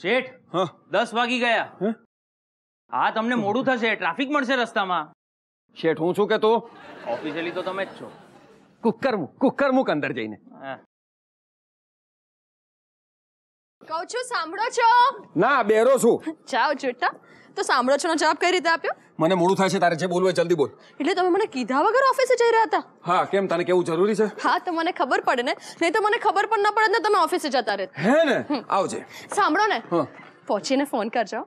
શેઠ દસ વાગી ગયા હા તમને મોડું થશે ટ્રાફિક મળશે રસ્તામાં શેઠ હું શું કેતો ઓફિશિયલી તો તમે જ છો કુકર મૂક કુકર મૂક અંદર જઈને કહું છું સાંભળો છો ના બેરો છું ચાવ છૂટા તો સાંભળો છોનો જવાબ કઈ રીતે આપ્યો મને મોડું થાય છે તારે જે બોલવું જલ્દી બોલ એટલે તમે મને કીધા વગર ઓફિસે જઈ રહ્યા હતા હા કેમ તને કેવું જરૂરી છે હા તો મને ખબર પડે ને નહીં તો મને ખબર પણ ના પડે ને તમે ઓફિસે જતા રહે હે ને આવજે સાંભળો ને પહોંચીને ફોન કરજો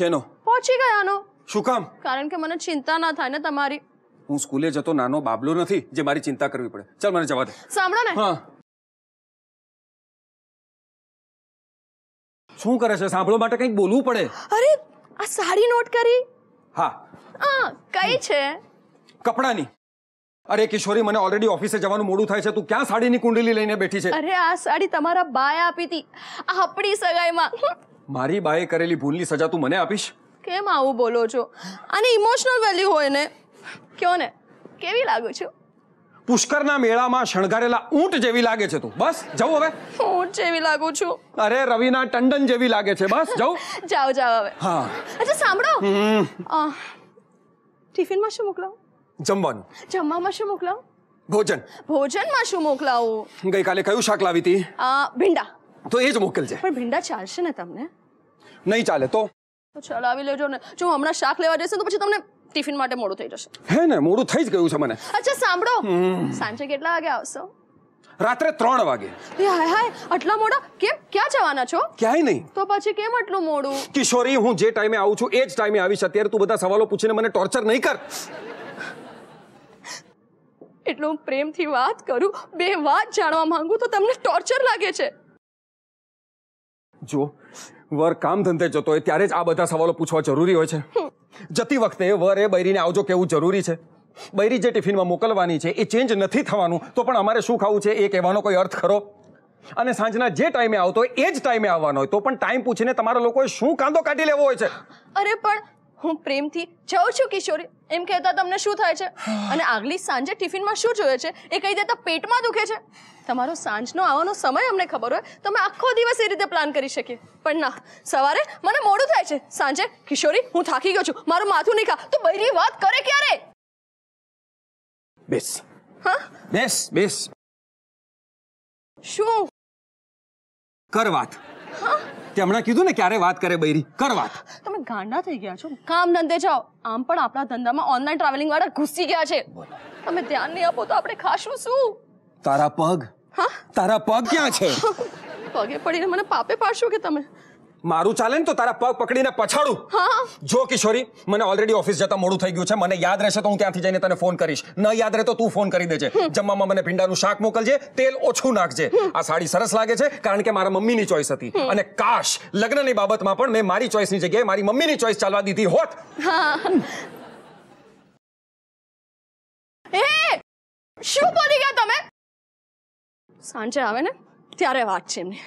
શેનો પહોંચી ગયાનો શું કામ કારણ કે મને ચિંતા ના થાય ને તમારી હું સ્કૂલે જતો નાનો બાબલો નથી જે મારી ચિંતા કરવી પડે ચાલ મને જવા દે સાંભળો ને હા શું કરે છે સાંભળવા માટે કંઈક બોલવું પડે અરે આ સાડી નોટ કરી હા હા કઈ છે કપડાની અરે કિશોરી મને ઓલરેડી ઓફિસે જવાનું મોડું થાય છે તું ક્યાં સાડીની કુંડલી લઈને બેઠી છે અરે આ સાડી તમારા બાએ આપી હતી આપણી સગાઈમાં મારી બાએ કરેલી ભૂલની સજા તું મને આપીશ કેમ આવું બોલો છો અને ઇમોશનલ વેલ્યુ હોય ને કયો ને કેવી લાગુ છું પુષ્કરના મેળામાં શણગારેલા ઊંટ જેવી લાગે છે તું બસ જવું હવે ઊંટ જેવી લાગુ છું અરે રવિના ટંડન જેવી લાગે છે બસ જવું જાઓ જાઓ હવે હા અચ્છા સાંભળો ટિફિનમાં શું મોકલાવું જમવાનું જમવામાં શું મોકલાવ ભોજન ભોજનમાં શું મોકલાવું ગઈકાલે કયું શાક લાવી હતી ભીંડા તો એ જ મોકલજે પણ ભીંડા ચાલશે ને તમને નહીં ચાલે તો ચલાવી લેજો ને જો હમણાં શાક લેવા જશે તો પછી તમને ટિફિન માટે મોડું થઈ જશે હે ને મોડું થઈ જ ગયું છે મને અચ્છા સાંભળો સાંજે કેટલા વાગે આવશો રાત્રે ત્રણ વાગે હાય હાય આટલા મોડા કેમ ક્યાં જવાના છો ક્યાંય નહીં તો પછી કેમ આટલું મોડું કિશોરી હું જે ટાઈમે આવું છું એ જ ટાઈમે આવીશ અત્યારે તું બધા સવાલો પૂછીને મને ટોર્ચર નહીં કર એટલું પ્રેમથી વાત કરું બે વાત જાણવા માંગુ તો તમને ટોર્ચર લાગે છે જો વર કામ ધંધે જતો હોય ત્યારે જ આ બધા સવાલો પૂછવા જરૂરી હોય છે જતી વખતે વરે બૈરીને આવજો કેવું જરૂરી છે બૈરી જે ટિફિનમાં મોકલવાની છે એ ચેન્જ નથી થવાનું તો પણ અમારે શું ખાવું છે એ કહેવાનો કોઈ અર્થ ખરો અને સાંજના જે ટાઈમે આવતો એ જ ટાઈમે આવવાનો હોય તો પણ ટાઈમ પૂછીને તમારા લોકોએ શું કાંદો કાઢી લેવો હોય છે અરે પણ હું પ્રેમથી જાઉં છું કિશોરી એમ કહેતા તમને શું થાય છે અને આગલી સાંજે ટિફિનમાં શું જોઈએ છે એ કહી દેતા પેટમાં દુખે છે તમારો સાંજનો આવવાનો સમય અમને ખબર હોય તો અમે આખો દિવસ એ રીતે પ્લાન કરી શકીએ પણ ના સવારે મને મોડું થાય છે સાંજે કિશોરી હું થાકી ગયો છું મારું માથું નહીં ખા તો બૈરી વાત કરે ક્યારે બેસ હા બેસ બેસ શું કર વાત હા કે હમણાં કીધું ને ક્યારે વાત કરે બૈરી કર વાત તમે ગાંડા થઈ ગયા છો કામ ધંધે જાઓ આમ પણ આપણા ધંધામાં ઓનલાઈન ટ્રાવેલિંગ વાળા ઘૂસી ગયા છે તમે ધ્યાન નહીં આપો તો આપણે ખાશું શું તારા પગ હા તારા પગ ક્યાં છે પગે પડીને મને પાપે પાડશો કે તમે મારું ચાલે ને તો તારા પગ પકડીને પછાડું જો કિશોરી મને ઓલરેડી ઓફિસ જતા મોડું થઈ ગયું છે મને યાદ રહેશે તો હું ત્યાંથી જઈને તને ફોન કરીશ ન યાદ રહે તો તું ફોન કરી દેજે જમવામાં મને ભીંડાનું શાક મોકલજે તેલ ઓછું નાખજે આ સાડી સરસ લાગે છે કારણ કે મારા મમ્મીની ચોઈસ હતી અને કાશ લગ્નની બાબતમાં પણ મેં મારી ચોઈસની જગ્યાએ મારી મમ્મીની ચોઈસ ચાલવા દીધી હોત એ શું બોલી ગયા તમે સાંજે આવે ને ત્યારે વાત છે એમની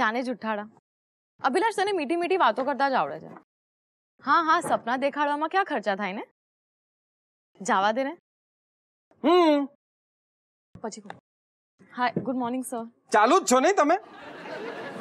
જાને જુઠ્ઠાડા અભિલાષ તને મીઠી મીઠી વાતો કરતા જ આવડે છે હા હા સપના દેખાડવામાં ક્યાં ખર્ચા થાય ને જવા દે ને હમ પછી હાય ગુડ મોર્નિંગ સર ચાલુ જ છો ને તમે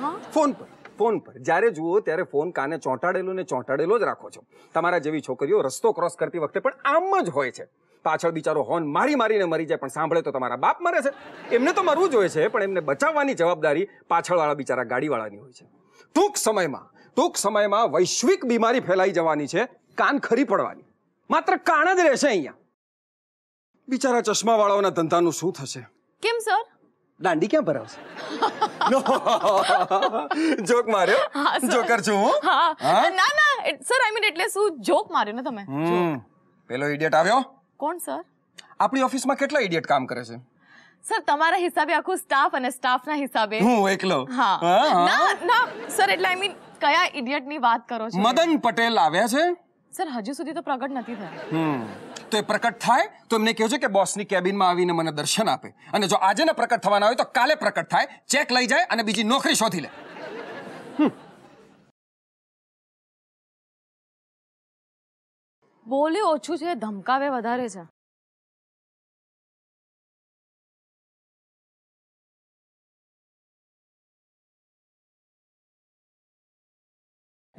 હા ફોન પર ફોન પર જ્યારે જુઓ ત્યારે ફોન કાને ચોંટાડેલો ને ચોંટાડેલો જ રાખો છો તમારા જેવી છોકરીઓ રસ્તો ક્રોસ કરતી વખતે પણ આમ જ હોય છે પાછળ બિચારો હોર્ન મારી મારીને મરી જાય પણ સાંભળે તો તમારા બાપ મરે છે એમને તો મરવું જોઈએ છે પણ એમને બચાવવાની જવાબદારી પાછળવાળા બિચારા ગાડીવાળાની હોય છે ટૂંક સમયમાં ટૂંક સમયમાં વૈશ્વિક બીમારી ફેલાઈ જવાની છે કાન ખરી પડવાની માત્ર કાન જ રહેશે અહીંયા બિચારા ચશ્માવાળાઓના ધંધાનું શું થશે કેમ સર દાંડી ક્યાં ભરાવશે જોક માર્યો જોકર છું હું ના ના સર આઈ મીન એટલે શું જોક માર્યો ને તમે પેલો ઇડિયટ આવ્યો કોણ સર આપણી ઓફિસમાં કેટલા ઇડિયટ કામ કરે છે સર તમારા હિસાબે આખો સ્ટાફ અને સ્ટાફના હિસાબે હું એકલો હા ના ના સર એટલે આઈ મીન કયા ની વાત કરો છો મદન પટેલ આવ્યા છે સર હજુ સુધી તો પ્રગટ નથી થયા તો એ પ્રકટ થાય તો એમને કહેજો કે બોસની કેબિનમાં આવીને મને દર્શન આપે અને જો આજે ને પ્રકટ થવાના હોય તો કાલે પ્રકટ થાય ચેક લઈ જાય અને બીજી નોકરી શોધી લે હમ બોલે ઓછું છે ધમકાવે વધારે છે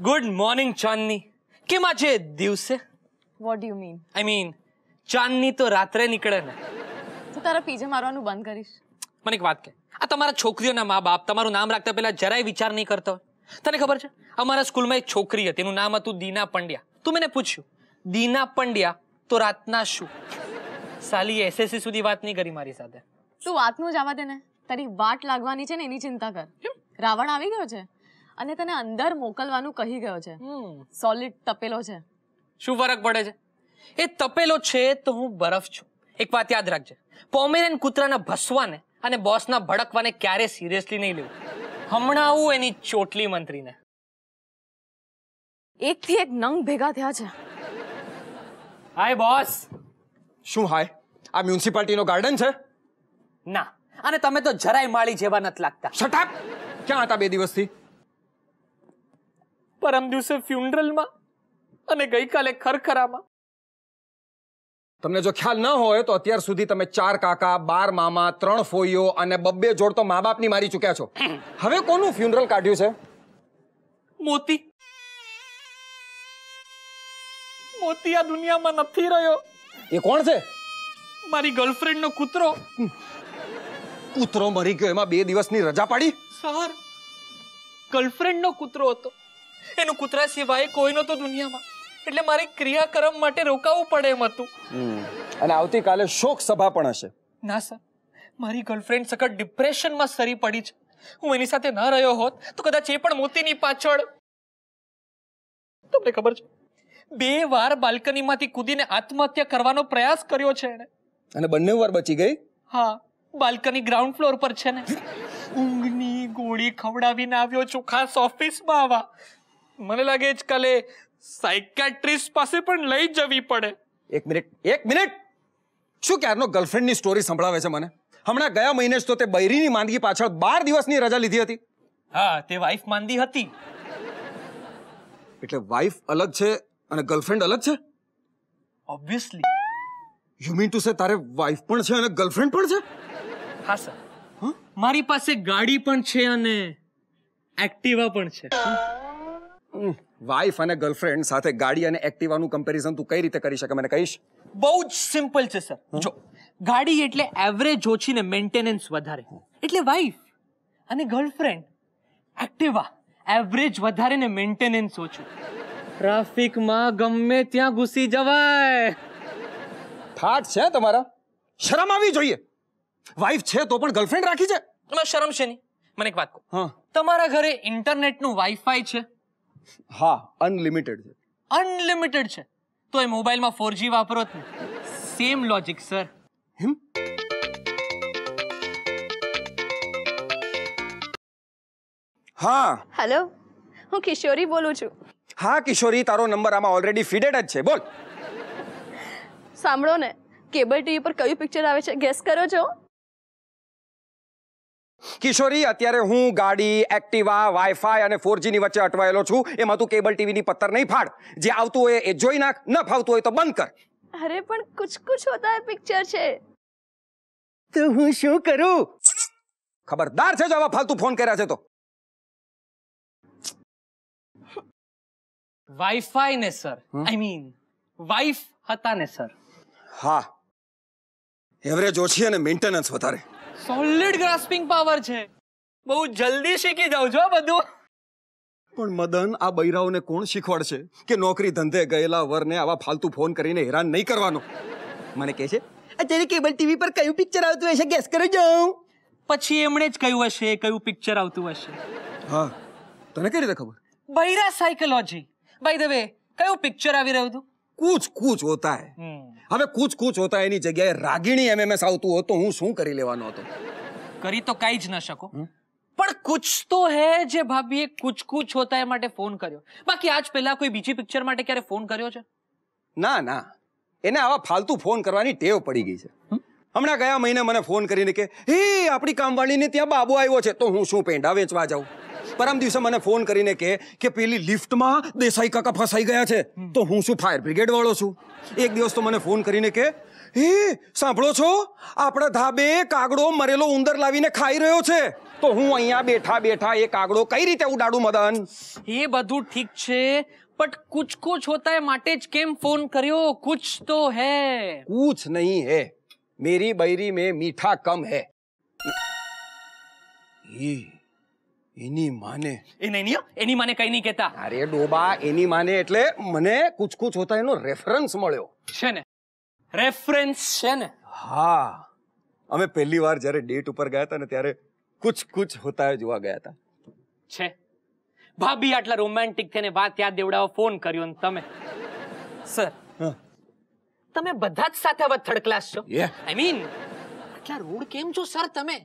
ગુડ મોર્નિંગ ચાંદની કેમ આજે દિવસે what you mean I mean ચાંદની તો રાત્રે નીકળે ને તું તારા પીજે મારવાનું બંધ કરીશ મને એક વાત કે આ તમારા છોકરીઓના મા બાપ તમારું નામ રાખતા પહેલા જરાય વિચાર નહીં કરતા તને ખબર છે અમારા સ્કૂલમાં એક છોકરી હતી એનું નામ હતું દીના પંડ્યા તું મને પૂછ્યું દીના પંડ્યા તો રાતના શું સાલી એસએસસી સુધી વાત નહીં કરી મારી સાથે તું વાતનું જ આવા તેને તારી વાટ લાગવાની છે ને એની ચિંતા કર રાવણ આવી ગયો છે અને તને અંદર મોકલવાનું કહી ગયો છે સોલિડ તપેલો છે શું ફરક પડે છે એ તપેલો છે તો હું બરફ છું એક વાત યાદ રાખજે પોમેરેન કૂતરાના ભસવાને અને બોસના ભડકવાને ક્યારે સિરિયસલી નહીં લેવું હમણાં આવું એની ચોટલી મંત્રીને એકથી એક નંગ ભેગા થયા છે હાય બોસ શું હાય આ મ્યુનિસિપાલિટીનો ગાર્ડન છે ના અને તમે તો જરાય માળી જેવા નથી લાગતા શટ અપ ક્યાં હતા બે દિવસથી પરમ દિવસે ફ્યુનરલમાં અને ગઈકાલે ખરખરામાં તમને જો ખ્યાલ ન હોય તો અત્યાર સુધી તમે ચાર કાકા બાર મામા ત્રણ ફોઈઓ અને બબ્બે જોડ તો મા બાપની મારી ચૂક્યા છો હવે કોનું ફ્યુનરલ કાઢ્યું છે મોતી મોતી આ દુનિયામાં નથી રહ્યો એ કોણ છે મારી ગર્લફ્રેન્ડ નો કૂતરો કૂતરો મરી ગયો એમાં બે દિવસની રજા પાડી સર ગર્લફ્રેન્ડ નો કૂતરો હતો એનો કૂતરા સિવાય કોઈ નતો દુનિયામાં એટલે મારે ક્રિયાક્રમ માટે રોકાવું પડે એમ હતું અને આવતીકાલે શોક સભા પણ હશે ના સર મારી ગર્લફ્રેન્ડ સખત ડિપ્રેશનમાં સરી પડી છે હું એની સાથે ન રહ્યો હોત તો કદાચ એ પણ મોતીની પાછળ તમને ખબર છે બે વાર બાલ્કનીમાંથી કૂદીને આત્મહત્યા કરવાનો પ્રયાસ કર્યો છે એણે અને બંને વાર બચી ગઈ હા બાલ્કની ગ્રાઉન્ડ ફ્લોર પર છે ને ઊંઘની ગોળી ખવડાવીને આવ્યો છું ખાસ ઓફિસમાં આવા મને લાગે જ કાલે સાયકાટ્રિસ્ટ પાસે પણ લઈ જવી પડે એક મિનિટ એક મિનિટ શું ક્યારનો ગર્લફ્રેન્ડની સ્ટોરી સંભળાવે છે મને હમણાં ગયા મહિને જ તો તે બૈરીની માંદગી પાછળ બાર દિવસની રજા લીધી હતી હા તે વાઈફ માંદી હતી એટલે વાઈફ અલગ છે અને ગર્લફ્રેન્ડ અલગ છે ઓબ્વિયસલી યુ મીન ટુ સે તારે વાઈફ પણ છે અને ગર્લફ્રેન્ડ પણ છે હા સર મારી પાસે ગાડી પણ છે અને એક્ટિવા પણ છે વાઈફ અને ગર્લફ્રેન્ડ સાથે ગાડી અને એક્ટિવાનું કમ્પેરિઝન તું કઈ રીતે કરી શકે મને કહીશ બહુ જ સિમ્પલ છે સર જો ગાડી એટલે એવરેજ ઓછી ને મેન્ટેનન્સ વધારે એટલે વાઈફ અને ગર્લફ્રેન્ડ એક્ટિવા એવરેજ વધારે ને મેન્ટેનન્સ ઓછું ટ્રાફિકમાં ગમે ત્યાં ઘૂસી જવાય થાટ છે તમારા શરમ આવી જોઈએ વાઈફ છે તો પણ ગર્લફ્રેન્ડ રાખી છે તમે શરમ છે નહીં મને એક વાત કહો તમારા ઘરે ઇન્ટરનેટનું વાઈફાઈ છે હા અનલિમિટેડ છે અનલિમિટેડ છે તો એ મોબાઈલમાં જી વાપરો સેમ લોજિક સર હિમ હા હેલો હું કિશોરી બોલું છું હા કિશોરી તારો નંબર આમાં ઓલરેડી ફીડેડ જ છે બોલ સાંભળો ને કેબલ ટીવી પર કયું પિક્ચર આવે છે ગેસ કરો છો કિશોરી અત્યારે હું ગાડી એક્ટિવા વાઈફાઈ અને ફોરજીની વચ્ચે અટવાયેલો છું એમાં તું કેબલ ટીવીની પત્તર નહીં ફાડ જે આવતું હોય એ જોઈ નાખ ન ફાવતું હોય તો બંધ કર અરે પણ કુછ કુછ હોતા હે પિક્ચર છે તો હું શું કરું ખબરદાર છે જો આવા ફાલતુ ફોન કર્યા છે તો વાઈફાઈ ને સર આઈ મીન વાઈફ હતા ને સર હા એવરેજ ઓછી અને મેન્ટેનન્સ વધારે સોલિડ ગ્રાસ્પિંગ પાવર છે બહુ જલ્દી શીખી જાવ છો બધું પણ મદન આ બૈરાઓને કોણ શીખવાડશે કે નોકરી ધંધે ગયેલા વરને આવા ફાલતુ ફોન કરીને હેરાન નહીં કરવાનો મને કહે છે અત્યારે કેબલ ટીવી પર કયું પિક્ચર આવતું હશે ગેસ કરો જાઉં પછી એમણે જ કહ્યું હશે કયું પિક્ચર આવતું હશે હા તને કઈ રીતે ખબર બૈરા સાયકોલોજી બાય ધ વે કયું પિક્ચર આવી રહ્યું હતું કૂચ કૂચ હોતા હે હવે કૂચ કૂચ હોતા એની જગ્યાએ રાગીણી એમએમએસ આવતું હોતો હું શું કરી લેવાનો હતો કરી તો કાઈ જ ન શકો પણ કુછ તો હે જે ભાભીએ કુછ કુછ હોતા એ માટે ફોન કર્યો બાકી આજ પહેલા કોઈ બીજી પિક્ચર માટે ક્યારે ફોન કર્યો છે ના ના એને આવા ફાલતુ ફોન કરવાની ટેવ પડી ગઈ છે હમણાં ગયા મહિને મને ફોન કરીને કે હે આપણી કામવાળીને ત્યાં બાબુ આવ્યો છે તો હું શું પેંડા વેચવા જાઉં પરમ દિવસે મને ફોન કરીને કહે કે પેલી લિફ્ટમાં દેસાઈ કાકા ફસાઈ ગયા છે તો હું શું ફાયર બ્રિગેડ વાળો છું એક દિવસ તો મને ફોન કરીને કે હે સાંભળો છો આપણા ધાબે કાગડો મરેલો ઉંદર લાવીને ખાઈ રહ્યો છે તો હું અહીંયા બેઠા બેઠા એ કાગડો કઈ રીતે ઉડાડું મદન એ બધું ઠીક છે બટ કુછ કુછ હોતા હે માટે જ કેમ ફોન કર્યો કુછ તો હે કુછ નહીં હે મેરી બૈરી મેં મીઠા કમ હે એની માને એ નહીં એની માને કઈ નહીં કહેતા અરે ડોબા એની માને એટલે મને કુછ કુછ હોતા એનો રેફરન્સ મળ્યો છે ને રેફરન્સ છે ને હા અમે પહેલી વાર જ્યારે ડેટ ઉપર ગયા હતા ને ત્યારે કુછ કુછ હોતા જોવા ગયા હતા છે ભાભી આટલા રોમેન્ટિક થઈને વાત યાદ દેવડાવો ફોન કર્યો ને તમે સર તમે બધા જ સાથે વથર્ડ ક્લાસ છો આઈ મીન આટલા રોડ કેમ છો સર તમે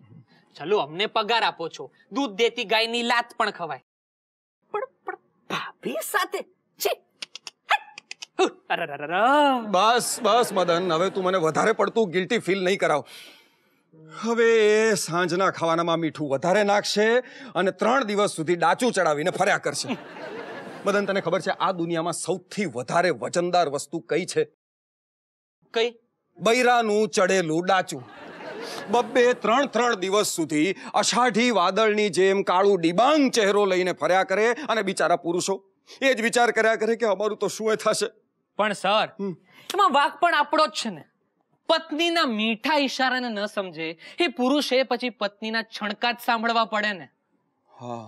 ચલો અમને પગાર આપો છો દૂધ દેતી ગાયની લાત પણ ખવાય પણ પણ ભાભી સાથે છે બસ બસ મદન હવે તું મને વધારે પડતું ગિલ્ટી ફીલ નહીં કરાવ હવે એ સાંજના ખાવાનામાં મીઠું વધારે નાખશે અને ત્રણ દિવસ સુધી ડાચું ચડાવીને ફર્યા કરશે મદન તને ખબર છે આ દુનિયામાં સૌથી વધારે વજનદાર વસ્તુ કઈ છે કઈ બૈરાનું ચડેલું ડાચું બબ્બે ત્રણ ત્રણ દિવસ સુધી અષાઢી વાદળની જેમ કાળું ડિબાંગ ચહેરો લઈને ફર્યા કરે અને બિચારા પુરુષો એ જ વિચાર કર્યા કરે કે અમારું તો શું થશે પણ સર એમાં વાક પણ આપણો જ છે ને પત્નીના મીઠા ઈશારાને ન સમજે એ પુરુષે પછી પત્નીના છણકા જ સાંભળવા પડે ને હા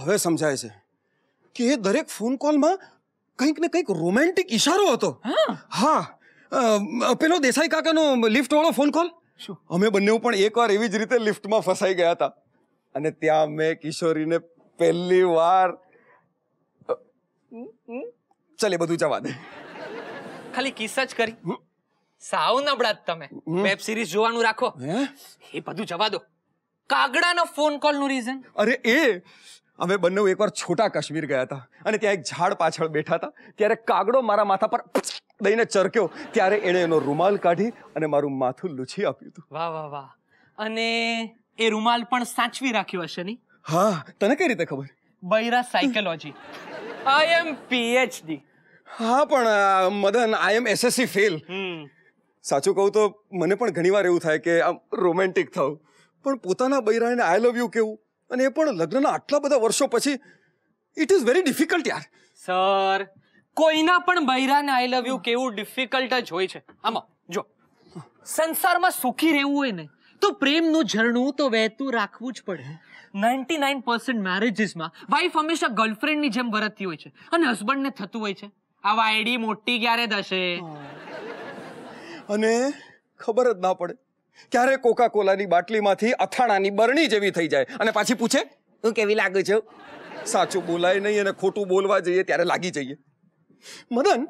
હવે સમજાય છે કે એ દરેક ફોન કોલમાં કંઈક ને કંઈક રોમેન્ટિક ઈશારો હતો હા પેલો દેસાઈ કાકાનો લિફ્ટ વાળો ફોન કોલ અમે બંને પણ એકવાર એવી જ રીતે લિફ્ટમાં ફસાઈ ગયા હતા અને ત્યાં મેં કિશોરીને પહેલી વાર ચાલે બધું જવા દે ખાલી કિસ્સા જ કરી સાવ નબળા તમે વેબ સિરીઝ જોવાનું રાખો એ બધું જવા દો કાગડાનો ફોન કોલ નું રીઝન અરે એ અમે બંને એકવાર છોટા કાશ્મીર ગયા હતા અને ત્યાં એક ઝાડ પાછળ બેઠા હતા ત્યારે કાગડો મારા માથા પર દઈને ચરક્યો ત્યારે એણે એનો રૂમાલ કાઢી અને મારું માથું લૂછી આપ્યું હતું વાહ વાહ વાહ અને એ રૂમાલ પણ સાચવી રાખ્યો હશે નહીં હા તને કઈ રીતે ખબર બૈરા સાયકોલોજી આઈ એમ પીએચડી હા પણ Madan I am SSC fail સાચું કહું તો મને પણ ઘણીવાર એવું થાય કે આમ રોમેન્ટિક થવું પણ પોતાના બૈરાને આઈ લવ યુ કેવું અને એ પણ લગ્નના આટલા બધા વર્ષો પછી ઇટ ઇઝ વેરી ડિફિકલ્ટ યાર સર કોઈના પણ બૈરાને આઈ લવ યુ કેવું ડિફિકલ્ટ જ હોય છે આમાં જો સંસારમાં સુખી રહેવું હોય ને તો પ્રેમનું ઝરણું તો વહેતું રાખવું જ પડે નાઇન્ટી નાઇન પર્સન્ટ મેરેજીસમાં વાઈફ હંમેશા ગર્લફ્રેન્ડની જેમ વરતતી હોય છે અને હસબન્ડને થતું હોય છે આવા આઈડી મોટી ક્યારે થશે અને ખબર જ ના પડે ક્યારે કોકા કોલાની બાટલીમાંથી અથાણાની બરણી જેવી થઈ જાય અને પાછી પૂછે હું કેવી લાગુ છું સાચું બોલાય નહીં અને ખોટું બોલવા જઈએ ત્યારે લાગી જઈએ મદન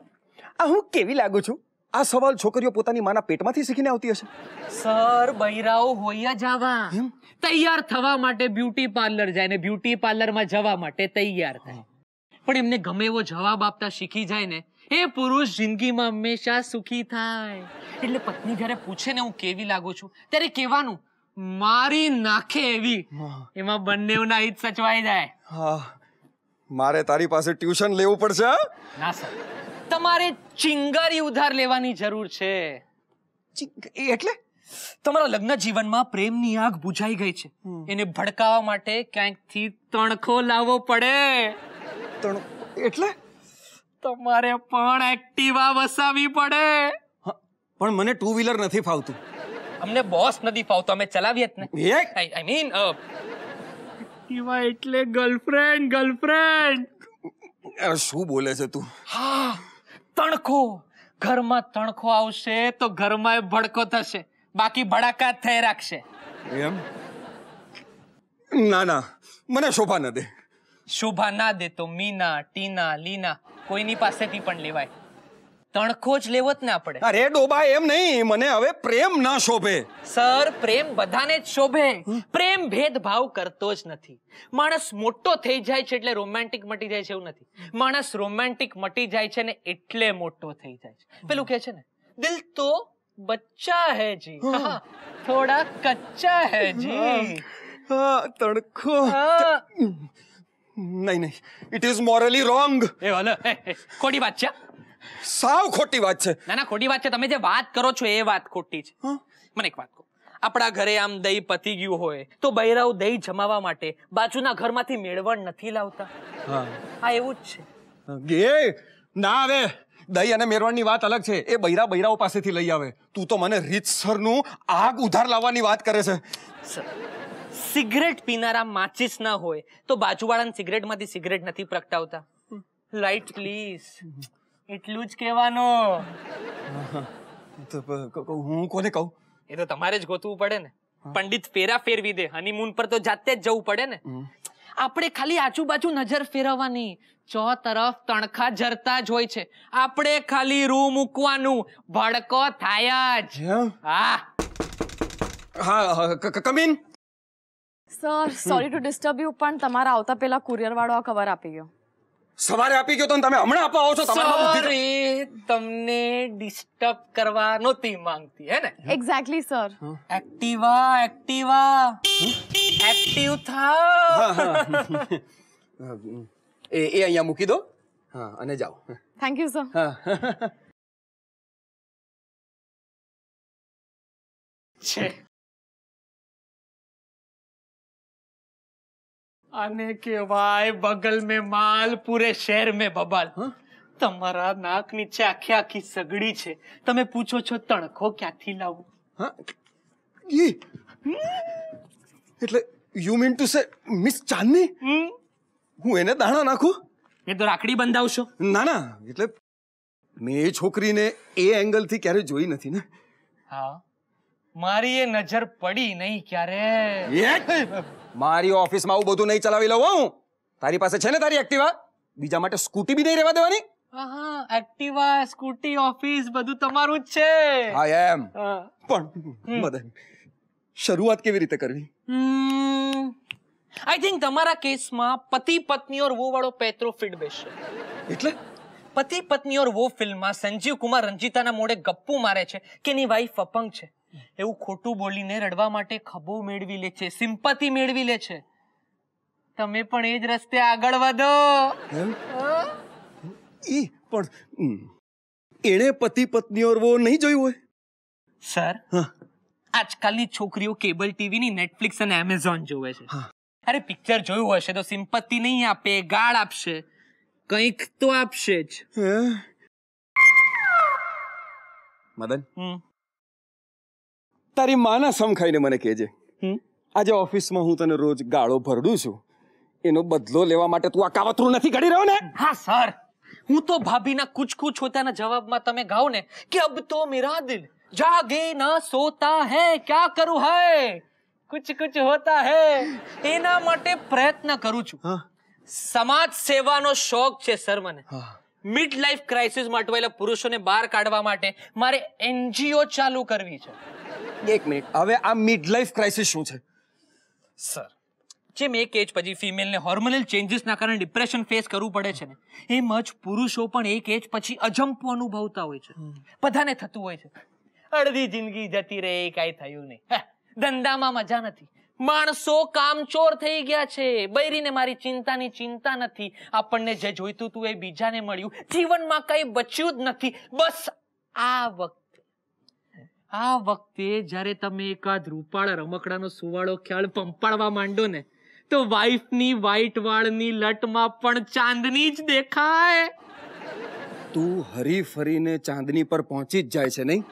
આ હું કેવી લાગુ છું આ સવાલ છોકરીઓ પોતાની માના પેટમાંથી શીખીને આવતી હશે સર બૈરાઓ હોઈયા જવા તૈયાર થવા માટે બ્યુટી પાર્લર જાય ને બ્યુટી પાર્લરમાં જવા માટે તૈયાર થાય પણ એમને ગમે એવો જવાબ આપતા શીખી જાય ને એ પુરુષ જિંદગીમાં હંમેશા સુખી થાય એટલે પત્ની ઘરે પૂછે ને હું કેવી લાગુ છું ત્યારે કેવાનું મારી નાખે એવી એમાં બંનેઓના હિત સચવાઈ જાય હા મારે તારી પાસે ટ્યુશન લેવું પડશે ના સર તમારે ચિંગારી ઉધાર લેવાની જરૂર છે એટલે તમારા લગ્ન જીવનમાં પ્રેમની આગ બુઝાઈ ગઈ છે એને ભડકાવવા માટે ક્યાંકથી તણખો લાવવો પડે તણ એટલે તમારે પણ એક્ટિવા વસાવી પડે પણ મને ટુ વ્હીલર નથી ફાવતું અમને બોસ નથી ફાવતો અમે ચલાવીએ જ ને આઈ મીન એવા એટલે ગર્લફ્રેન્ડ ગર્લફ્રેન્ડ શું બોલે છે તું હા તણખો ઘરમાં તણખો આવશે તો ઘરમાં ભડકો થશે બાકી ભડાકા થઈ રાખશે એમ ના ના મને શોભા ન દે શોભા ના દે તો મીના ટીના લીના કોઈની પાસેથી પણ લેવાય તણખો જ લેવો જ ના પડે અરે ડોબા એમ નહીં મને હવે પ્રેમ ના શોભે સર પ્રેમ બધાને જ શોભે પ્રેમ ભેદભાવ કરતો જ નથી માણસ મોટો થઈ જાય છે એટલે રોમેન્ટિક મટી જાય છે એવું નથી માણસ રોમેન્ટિક મટી જાય છે ને એટલે મોટો થઈ જાય છે પેલું કે છે ને દિલ તો બચ્ચા હે જી થોડા કચ્ચા હે જી તણખો નહીં નહીં ઇટ ઇઝ મોરલી રોંગ એ વાલા ખોટી વાત છે સાવ ખોટી વાત છે ના ના ખોટી વાત છે તમે જે વાત કરો છો એ વાત ખોટી છે મને એક વાત કહો આપણા ઘરે આમ દહીં પતી ગયું હોય તો બૈરાઓ દહીં જમાવા માટે બાજુના ઘરમાંથી મેળવણ નથી લાવતા હા એવું જ છે ગે ના આવે દહીં અને મેરવણની વાત અલગ છે એ બૈરા બૈરાઓ પાસેથી લઈ આવે તું તો મને રીતસરનું આગ ઉધાર લાવવાની વાત કરે છે સિગરેટ પીનારા માચિસ ના હોય તો બાજુવાળાને સિગરેટમાંથી સિગરેટ નથી પ્રગટાવતા લાઈટ પ્લીઝ એટલું જ કહેવાનું હું કોને કહું એ તો તમારે જ ગોતવું પડે ને પંડિત ફેરા ફેરવી દે હનીમૂન પર તો જાતે જ જવું પડે ને આપણે ખાલી આજુબાજુ નજર ફેરવવાની ચો તરફ તણખા જરતા જ હોય છે આપણે ખાલી રૂ મૂકવાનું ભડકો થાય જ હા હા come in sir sorry to disturb you પણ તમારા આવતા પહેલા કુરિયર વાળો આ ખબર આપી ગયો સવારે આપી ગયો તો તમે હમણાં આપવા આવો છો સોરી તમને ડિસ્ટર્બ કરવા નોતી માંગતી હે ને exactly sir Activa Activa active થા એ એ અહીંયા મૂકી દો હા અને જાઓ થેન્ક યુ સર છે આને કહેવાય બગલ મે માલ પૂરે શહેર મે બબાલ તમારા નાક નીચે આખી આખી સગડી છે તમે પૂછો છો તણખો ક્યાંથી લાવું હા ઈ એટલે you mean to say miss Chandni હું એને દાણા નાખું એ તો રાખડી બંધાવશો ના ના એટલે મેં એ છોકરીને એ એંગલથી ક્યારે જોઈ નથી ને હા મારી એ નજર પડી નહીં ક્યારે મારી ઓફિસમાં આવું બધું નહીં ચલાવી લઉં હું તારી પાસે છે ને તારી એક્ટિવા બીજા માટે સ્કૂટી બી નહીં રહેવા દેવાની એક્ટિવા સ્કૂટી ઓફિસ બધું તમારું જ છે હા એમ પણ મદન શરૂઆત કેવી રીતે કરવી આઈ થિંક તમારા કેસમાં પતિ પત્ની ઓર વો વાળો પેત્રો ફિટ બેસશે એટલે પતિ પત્ની ઓર વો ફિલ્મમાં સંજીવ કુમાર રંજીતાના મોડે ગપ્પુ મારે છે કે એની વાઈફ અપંગ છે એવું ખોટું બોલીને રડવા માટે ખભો મેળવી લે છે સિમ્પતિ મેળવી લે છે તમે પણ એ જ રસ્તે આગળ વધો ઈ પણ એણે પતિ પત્ની ઓર વો નહીં જોયું હોય સર આજકાલની છોકરીઓ કેબલ ટીવી ની નેટફ્લિક્સ અને એમેઝોન જોવે છે અરે પિક્ચર જોયું હશે તો સિમ્પતિ નહીં આપે ગાળ આપશે કંઈક તો આપશે જ મદન હમ તારી માના સમ મને કહેજે આજે ઓફિસમાં હું તને રોજ ગાળો ભરડું છું એનો બદલો લેવા માટે તું આ કાવતરું નથી ઘડી રહ્યો ને હા સર હું તો ભાભીના કુછ કુછ હોતાના જવાબમાં તમે ગાઓ ને કે અબ તો મેરા દિલ જાગે ના સોતા હે ક્યા કરું હે કુછ કુછ હોતા હે એના માટે પ્રયત્ન કરું છું સમાજ સેવાનો શોખ છે સર મને મિડ લાઈફ ક્રાઇસિસ માટે પુરુષોને બહાર કાઢવા માટે મારે એનજીઓ ચાલુ કરવી છે એક મિનિટ હવે આ મિડ લાઈફ ક્રાઇસિસ શું છે સર જેમ એક એજ પછી ફિમેલને હોર્મોનલ ચેન્જીસના કારણે ડિપ્રેશન ફેસ કરવું પડે છે ને એમ જ પુરુષો પણ એક એજ પછી અજંપો અનુભવતા હોય છે બધાને થતું હોય છે અડધી જિંદગી જતી રહે કાંઈ થયું નહીં ધંધામાં મજા નથી માણસો કામચોર થઈ ગયા છે બૈરીને મારી ચિંતાની ચિંતા નથી આપણને જે જોઈતું હતું એ બીજાને મળ્યું જીવનમાં કઈ બચ્યું જ નથી બસ આ વખત આ વખતે જ્યારે તમે એકાદ રૂપાળ રમકડાનો સુવાળો ખ્યાલ પંપાળવા માંડો ને તો વાઈફની વાઈટ વાળની લટમાં પણ ચાંદની જ દેખાય તું હરી ફરીને ચાંદની પર પહોંચી જ જાય છે નહીં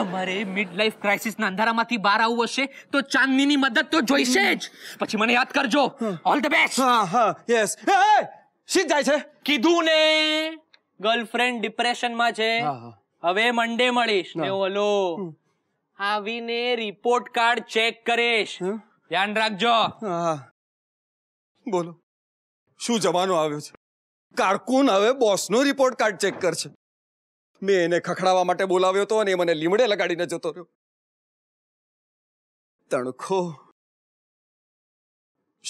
તમારે મિડ લાઈફ ક્રાઇસિસ ના અંધારામાંથી બહાર આવવું હશે તો ચાંદનીની મદદ તો જોઈશે જ પછી મને યાદ કરજો ઓલ ધ બેસ્ટ હા હા યસ શી જાય છે કીધું ને ગર્લફ્રેન્ડ ડિપ્રેશનમાં છે હા હા હવે મંડે મળીશ ને ઓલો આવીને રિપોર્ટ કાર્ડ ચેક કરીશ ધ્યાન રાખજો બોલો શું જમાનો આવ્યો છે કારકુન હવે બોસનો રિપોર્ટ કાર્ડ ચેક કરશે મેં એને ખખડાવવા માટે બોલાવ્યો હતો અને એ મને લીમડે લગાડીને જતો રહ્યો તણખો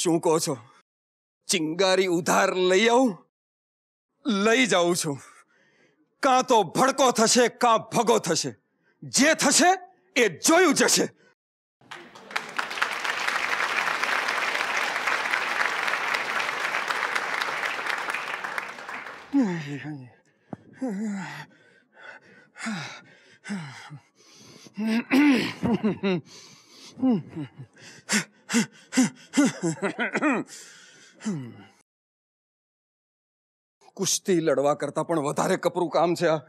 શું કહો છો ચિંગારી ઉધાર લઈ આવું લઈ જાઉં છું કાં તો ભડકો થશે કાં ભગો થશે જે થશે એ જોયું જશે Hmm. કુસ્તી લડવા કરતાં પણ વધારે કપરું કામ છે આ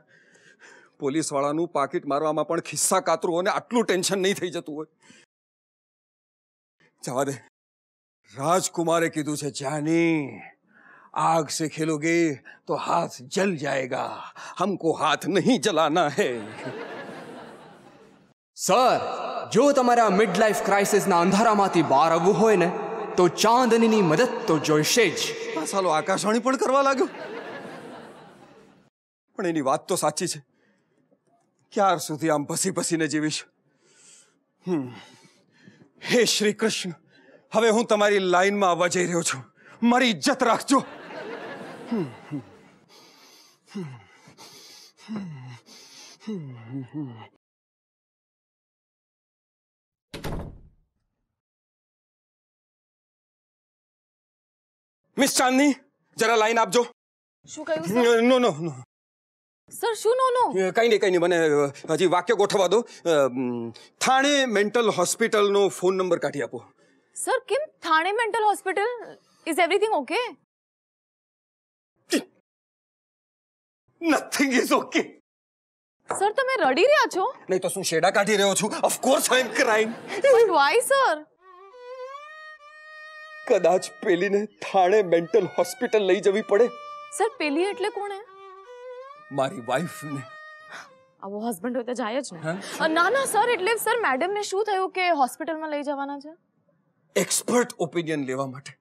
પોલીસવાળાનું પાકીટ મારવામાં પણ ખિસ્સા કાતરું અને આટલું ટેન્શન નહીં થઈ જતું હોય જવા દે રાજકુમારે કીધું છે જાની આગ से खेलोगे તો હાથ જલ જાયગા હમકો હાથ નહીં જલાના હે સર જો તમારા આ મિડ લાઈફ ક્રાઇસિસના અંધારામાંથી બહાર આવવું હોય ને તો ચાંદનીની મદદ તો જોઈશે જ ચાલો આકાશવાણી પણ કરવા લાગ્યો પણ એની વાત તો સાચી છે ક્યાર સુધી આમ ભસી ભસીને જીવીશ હે શ્રી કૃષ્ણ હવે હું તમારી લાઈનમાં આવવા જઈ રહ્યો છું મારી ઇજ્જત રાખજો મિસ ચાંદની જરા લાઈન આપજો શું કહ્યું નો નો નો સર શું નો નો કઈ નહીં કઈ નહીં મને હજી વાક્ય ગોઠવવા દો થાણે મેન્ટલ હોસ્પિટલનો ફોન નંબર કાઢી આપો સર કેમ Thane mental hospital is everything okay nothing is okay sir તમે રડી રહ્યા છો નહીં તો શું શેડા કાઢી રહ્યો છું of course I am crying but why sir કદાચ પેલીને થાણે મેન્ટલ હોસ્પિટલ લઈ જવી પડે સર પેલી એટલે કોણ મારી વાઈફને આવો હસબન્ડ હોય તો જાય જ ને ના ના સર એટલે સર મેડમને શું થયું કે હોસ્પિટલમાં લઈ જવાના છે એક્સપર્ટ ઓપિનિયન લેવા માટે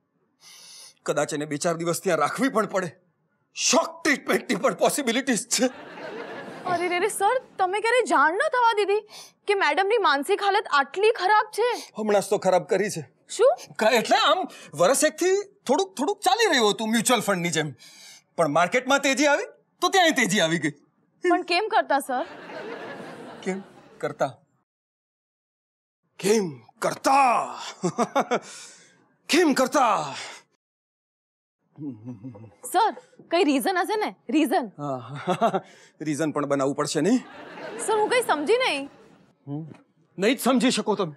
કદાચ એને બે ચાર દિવસ ત્યાં રાખવી પણ પડે શોક ટ્રીટમેન્ટની પણ પોસિબિલિટીઝ છે અરે રે સર તમે ક્યારે જાણ ન થવા દીધી કે મેડમની માનસિક હાલત આટલી ખરાબ છે હમણાં તો ખરાબ કરી છે શું એટલે આમ વર્ષ એકથી થોડુંક થોડુંક ચાલી રહ્યું હતું મ્યુચ્યુઅલ ફંડની જેમ પણ માર્કેટમાં તેજી આવી તો ત્યાં તેજી આવી ગઈ પણ કેમ કરતા સર કેમ કરતા કેમ કરતા કેમ કરતા સર કઈ રીઝન હશે ને રીઝન રીઝન પણ બનાવવું પડશે નહીં સર હું કઈ સમજી નહીં નહીં જ સમજી શકો તમે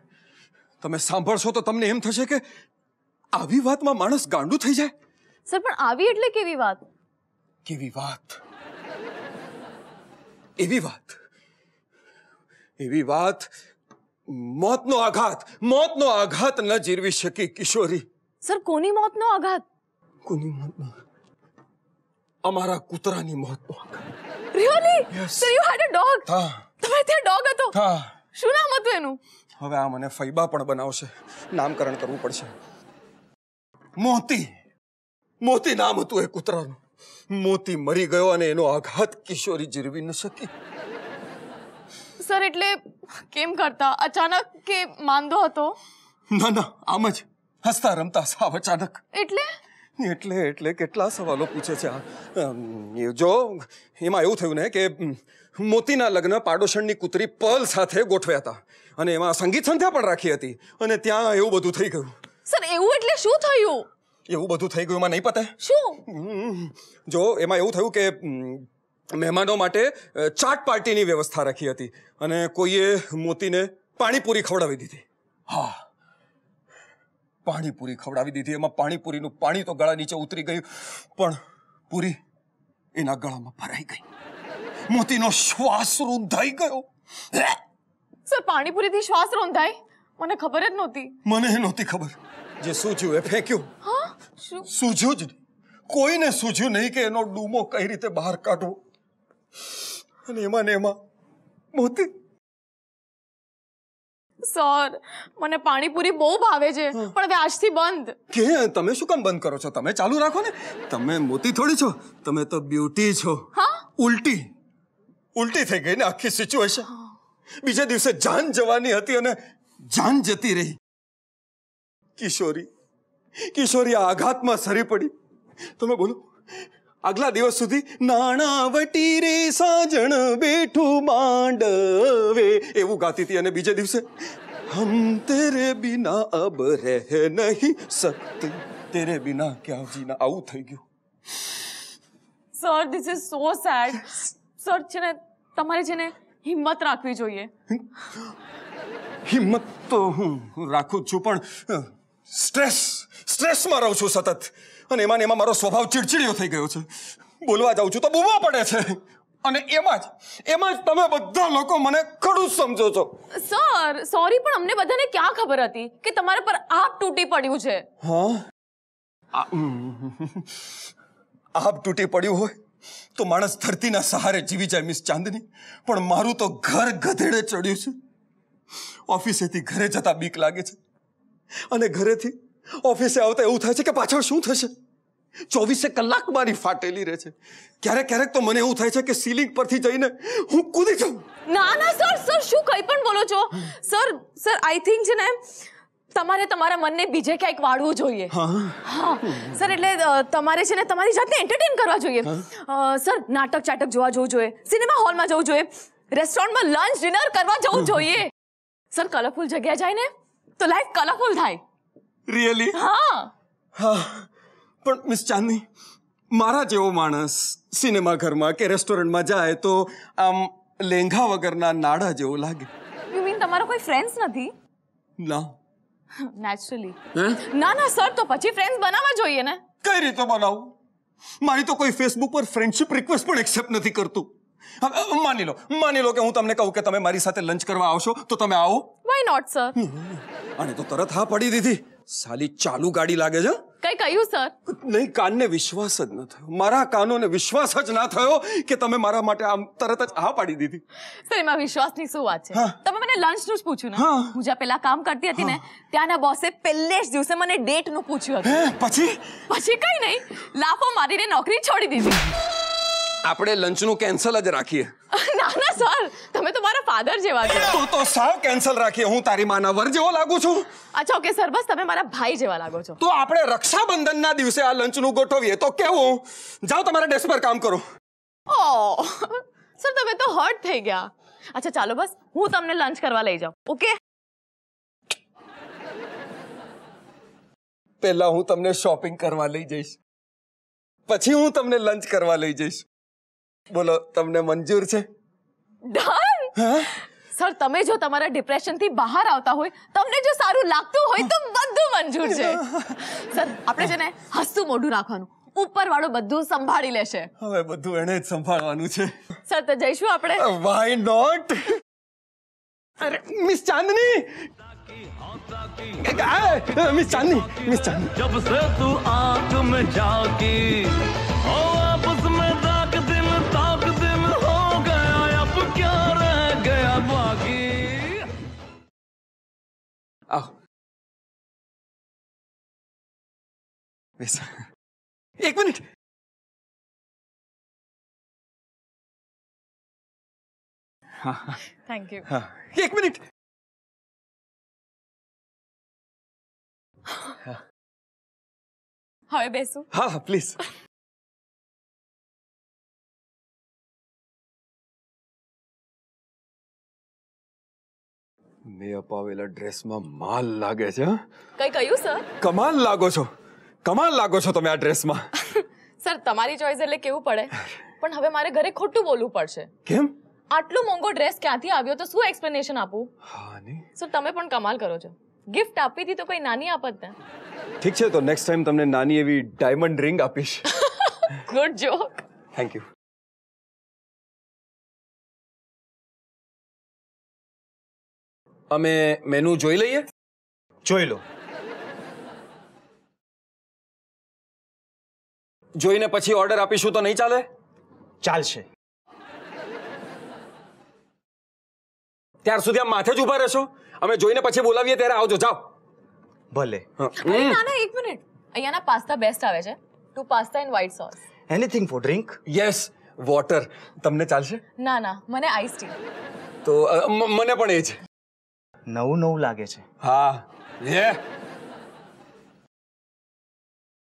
તમે સાંભળશો તો તમને એમ થશે કે આવી વાતમાં માણસ ગાંડું થઈ જાય સર પણ આવી એટલે કેવી વાત કેવી વાત એવી વાત એવી વાત મોતનો આઘાત મોતનો આઘાત ન જીરવી શકી કિશોરી સર કોની મોતનો આઘાત કોની મોતનો અમારા કૂતરાની મોતનો આઘાત really sir you had a dog હા તમારે ત્યાં ડોગ હતો હા શું નામ હતું એનું હવે આ મને ફૈબા પણ બનાવશે નામકરણ કરવું પડશે મોતી મોતી નામ હતું એ કૂતરાનું મોતી મરી ગયો અને એનો આઘાત કિશોરી જીરવી ન શકી સર એટલે કેમ કરતા અચાનક કે માંદો હતો ના ના આમ જ હસતા રમતા સાવ અચાનક એટલે એટલે એટલે કેટલા સવાલો પૂછે છે આ જો એમાં એવું થયું ને કે મોતીના લગ્ન પાડોશણની કૂતરી પર્લ સાથે ગોઠવ્યા હતા અને એમાં સંગીત સંધ્યા પણ રાખી હતી અને ત્યાં એવું બધું થઈ ગયું સર એવું એટલે શું થયું એવું બધું થઈ ગયું એમાં નહીં પતે શું જો એમાં એવું થયું કે મહેમાનો માટે ચાટ પાર્ટીની વ્યવસ્થા રાખી હતી અને કોઈએ મોતીને પાણીપુરી ખવડાવી દીધી હા પાણીપુરી ખવડાવી દીધી એમાં પાણીપુરીનું પાણી તો ગળા નીચે ઉતરી ગયું પણ પૂરી એના ગળામાં ભરાઈ ગઈ મોતીનો શ્વાસ રૂંધાઈ ગયો સર પાણીપુરીથી શ્વાસ રૂંધાય મને ખબર જ નહોતી મને નહોતી ખબર જે સૂચ્યું એ ફેંક્યું હા શું સૂઝ્યું જ કોઈને સૂઝ્યું નહીં કે એનો ડૂમો કઈ રીતે બહાર કાઢવો અને એમાં ને એમાં મોતી સર મને પાણીપુરી બહુ ભાવે છે પણ હવે આજથી બંધ કે તમે શું કામ બંધ કરો છો તમે ચાલુ રાખો ને તમે મોતી થોડી છો તમે તો બ્યુટી છો હા ઉલટી ઉલટી થઈ ગઈ ને આખી સિચ્યુએશન બીજા દિવસે જાન જવાની હતી અને જાન જતી રહી કિશોરી કિશોરી આઘાતમાં સરી પડી તમે બોલો આગલા દિવસ સુધી નાણાવટી રે સાજણ બેઠું માંડવે એવું ગાતી હતી અને બીજે દિવસે હમ તેરે બિના અબ રહે નહીં સત્ય તેરે બિના ક્યાં જીના આવું થઈ ગયું sir this is so sad sir છે ને તમારે છે ને હિંમત રાખવી જોઈએ હિંમત તો હું રાખું છું પણ સ્ટ્રેસ સ્ટ્રેસમાં રહું છું સતત અને એમાં એમાં મારો સ્વભાવ ચીડચીડિયો થઈ ગયો છે બોલવા જાઉં છું તો બૂમા પડે છે અને એમાં જ એમાં જ તમે બધા લોકો મને ખડું સમજો છો સર સોરી પણ અમને બધાને ક્યાં ખબર હતી કે તમારા પર આપ તૂટી પડ્યું છે હા આપ તૂટી પડ્યું હોય તો માણસ ધરતીના સહારે જીવી જાય મિસ ચાંદની પણ મારું તો ઘર ગધેડે ચડ્યું છે ઓફિસેથી ઘરે જતા બીક લાગે છે અને ઘરેથી ઓફિસે આવતા એવું થાય છે કે પાછળ શું થશે ચોવીસે કલાક મારી ફાટેલી રહે છે ક્યારેક ક્યારેક તો મને એવું થાય છે કે સીલિંગ પરથી જઈને હું કૂદી જાઉં ના ના સર સર શું કંઈ પણ બોલો છો સર સર આઈ થિંક છે ને તમારે તમારા મનને બીજે ક્યાંક વાળવું જોઈએ હા સર એટલે તમારે છે ને તમારી જાતને એન્ટરટેન કરવા જોઈએ સર નાટક ચાટક જોવા જવું જોઈએ સિનેમા હોલમાં જવું જોઈએ રેસ્ટોરન્ટમાં લંચ ડિનર કરવા જવું જોઈએ સર કલરફુલ જગ્યા જાય ને તો લાઈફ કલરફુલ થાય રિયલી હા હા પણ મિસ ચાંદની મારા જેવો માણસ સિનેમા ઘરમાં કે રેસ્ટોરન્ટમાં જાય તો આમ લેંઘા વગરના નાડા જેવો લાગે યુ મીન તમારો કોઈ ફ્રેન્ડ્સ નથી ના નેચરલી ના ના સર તો પછી ફ્રેન્ડ્સ બનાવવા જોઈએ ને કઈ રીતે બનાવું મારી તો કોઈ ફેસબુક પર ફ્રેન્ડશિપ રિક્વેસ્ટ પણ એક્સેપ્ટ નથી કરતું માની લો માની લો કે હું તમને કહું કે તમે મારી સાથે લંચ કરવા આવશો તો તમે આવો વાય નોટ સર અને તો તરત હા પડી દીધી સાલી ચાલુ ગાડી લાગે છે કઈ કહ્યું સર નહીં કાનને વિશ્વાસ જ ન થયો મારા કાનોને વિશ્વાસ જ ના થયો કે તમે મારા માટે આમ તરત જ હા પાડી દીધી સર એમાં વિશ્વાસની શું વાત છે તમે મને લંચ નું જ પૂછ્યું ને હું જ્યાં પેલા કામ કરતી હતી ને ત્યાંના બોસે પહેલે જ દિવસે મને ડેટ નું પૂછ્યું હતું પછી પછી કઈ નહીં લાફો મારીને નોકરી છોડી દીધી આપણે લંચનું કેન્સલ જ રાખીએ ના ના સર તમે તો મારા ફાધર જેવા છો તું તો સાવ કેન્સલ રાખીએ હું તારી માના વર જેવો લાગુ છું અચ્છા ઓકે સર બસ તમે મારા ભાઈ જેવા લાગો છો તો આપણે રક્ષાબંધનના દિવસે આ લંચનું ગોઠવીએ તો કેવું જાઓ તમારા ડેસ્ક પર કામ કરો ઓ સર તમે તો હર્ટ થઈ ગયા અચ્છા ચાલો બસ હું તમને લંચ કરવા લઈ જાઉં ઓકે પહેલા હું તમને શોપિંગ કરવા લઈ જઈશ પછી હું તમને લંચ કરવા લઈ જઈશ બોલો તમને મંજૂર છે ડન સર તમે જો તમારા ડિપ્રેશન થી બહાર આવતા હોય તમને જો સારું લાગતું હોય તો બધું મંજૂર છે સર આપણે છે ને હસતું મોઢું રાખવાનું ઉપર વાળો બધું સંભાળી લેશે હવે બધું એને જ સંભાળવાનું છે સર તો જઈશું આપણે વાય નોટ અરે miss Chandni miss Chandni miss Chandni જબ સે તું આંખ મે જાગી ઓ અબ Oh. Wes. એક મિનિટ થેન્ક યુ હા એક મિનિટ હવે બેસું હા પ્લીઝ મેં અપાવેલા ડ્રેસમાં માલ લાગે છે કઈ કહ્યું સર કમાલ લાગો છો કમાલ લાગો છો તમે આ ડ્રેસમાં સર તમારી ચોઈસ એટલે કેવું પડે પણ હવે મારે ઘરે ખોટું બોલવું પડશે કેમ આટલો મોંઘો ડ્રેસ ક્યાંથી આવ્યો તો શું એક્સપ્લેનેશન આપું હા ને સર તમે પણ કમાલ કરો છો ગિફ્ટ આપી હતી તો કોઈ નાની આપત ને ઠીક છે તો નેક્સ્ટ ટાઈમ તમને નાની એવી ડાયમંડ રિંગ આપીશ ગુડ જોક થેન્ક યુ અમે મેનુ જોઈ લઈએ જોઈ લો જોઈને પછી ઓર્ડર આપીશું તો નહીં ચાલે ચાલશે ત્યાર સુધી આમ માથે જ ઊભા રહેશો અમે જોઈને પછી બોલાવીએ ત્યારે આવજો જાઓ ભલે ના ના એક મિનિટ અહીંયાના પાસ્તા બેસ્ટ આવે છે two pasta in white sauce anything for drink yes water તમને ચાલશે ના ના મને આઈસ ટી તો મને પણ એ છે નવું નવું લાગે છે હા લે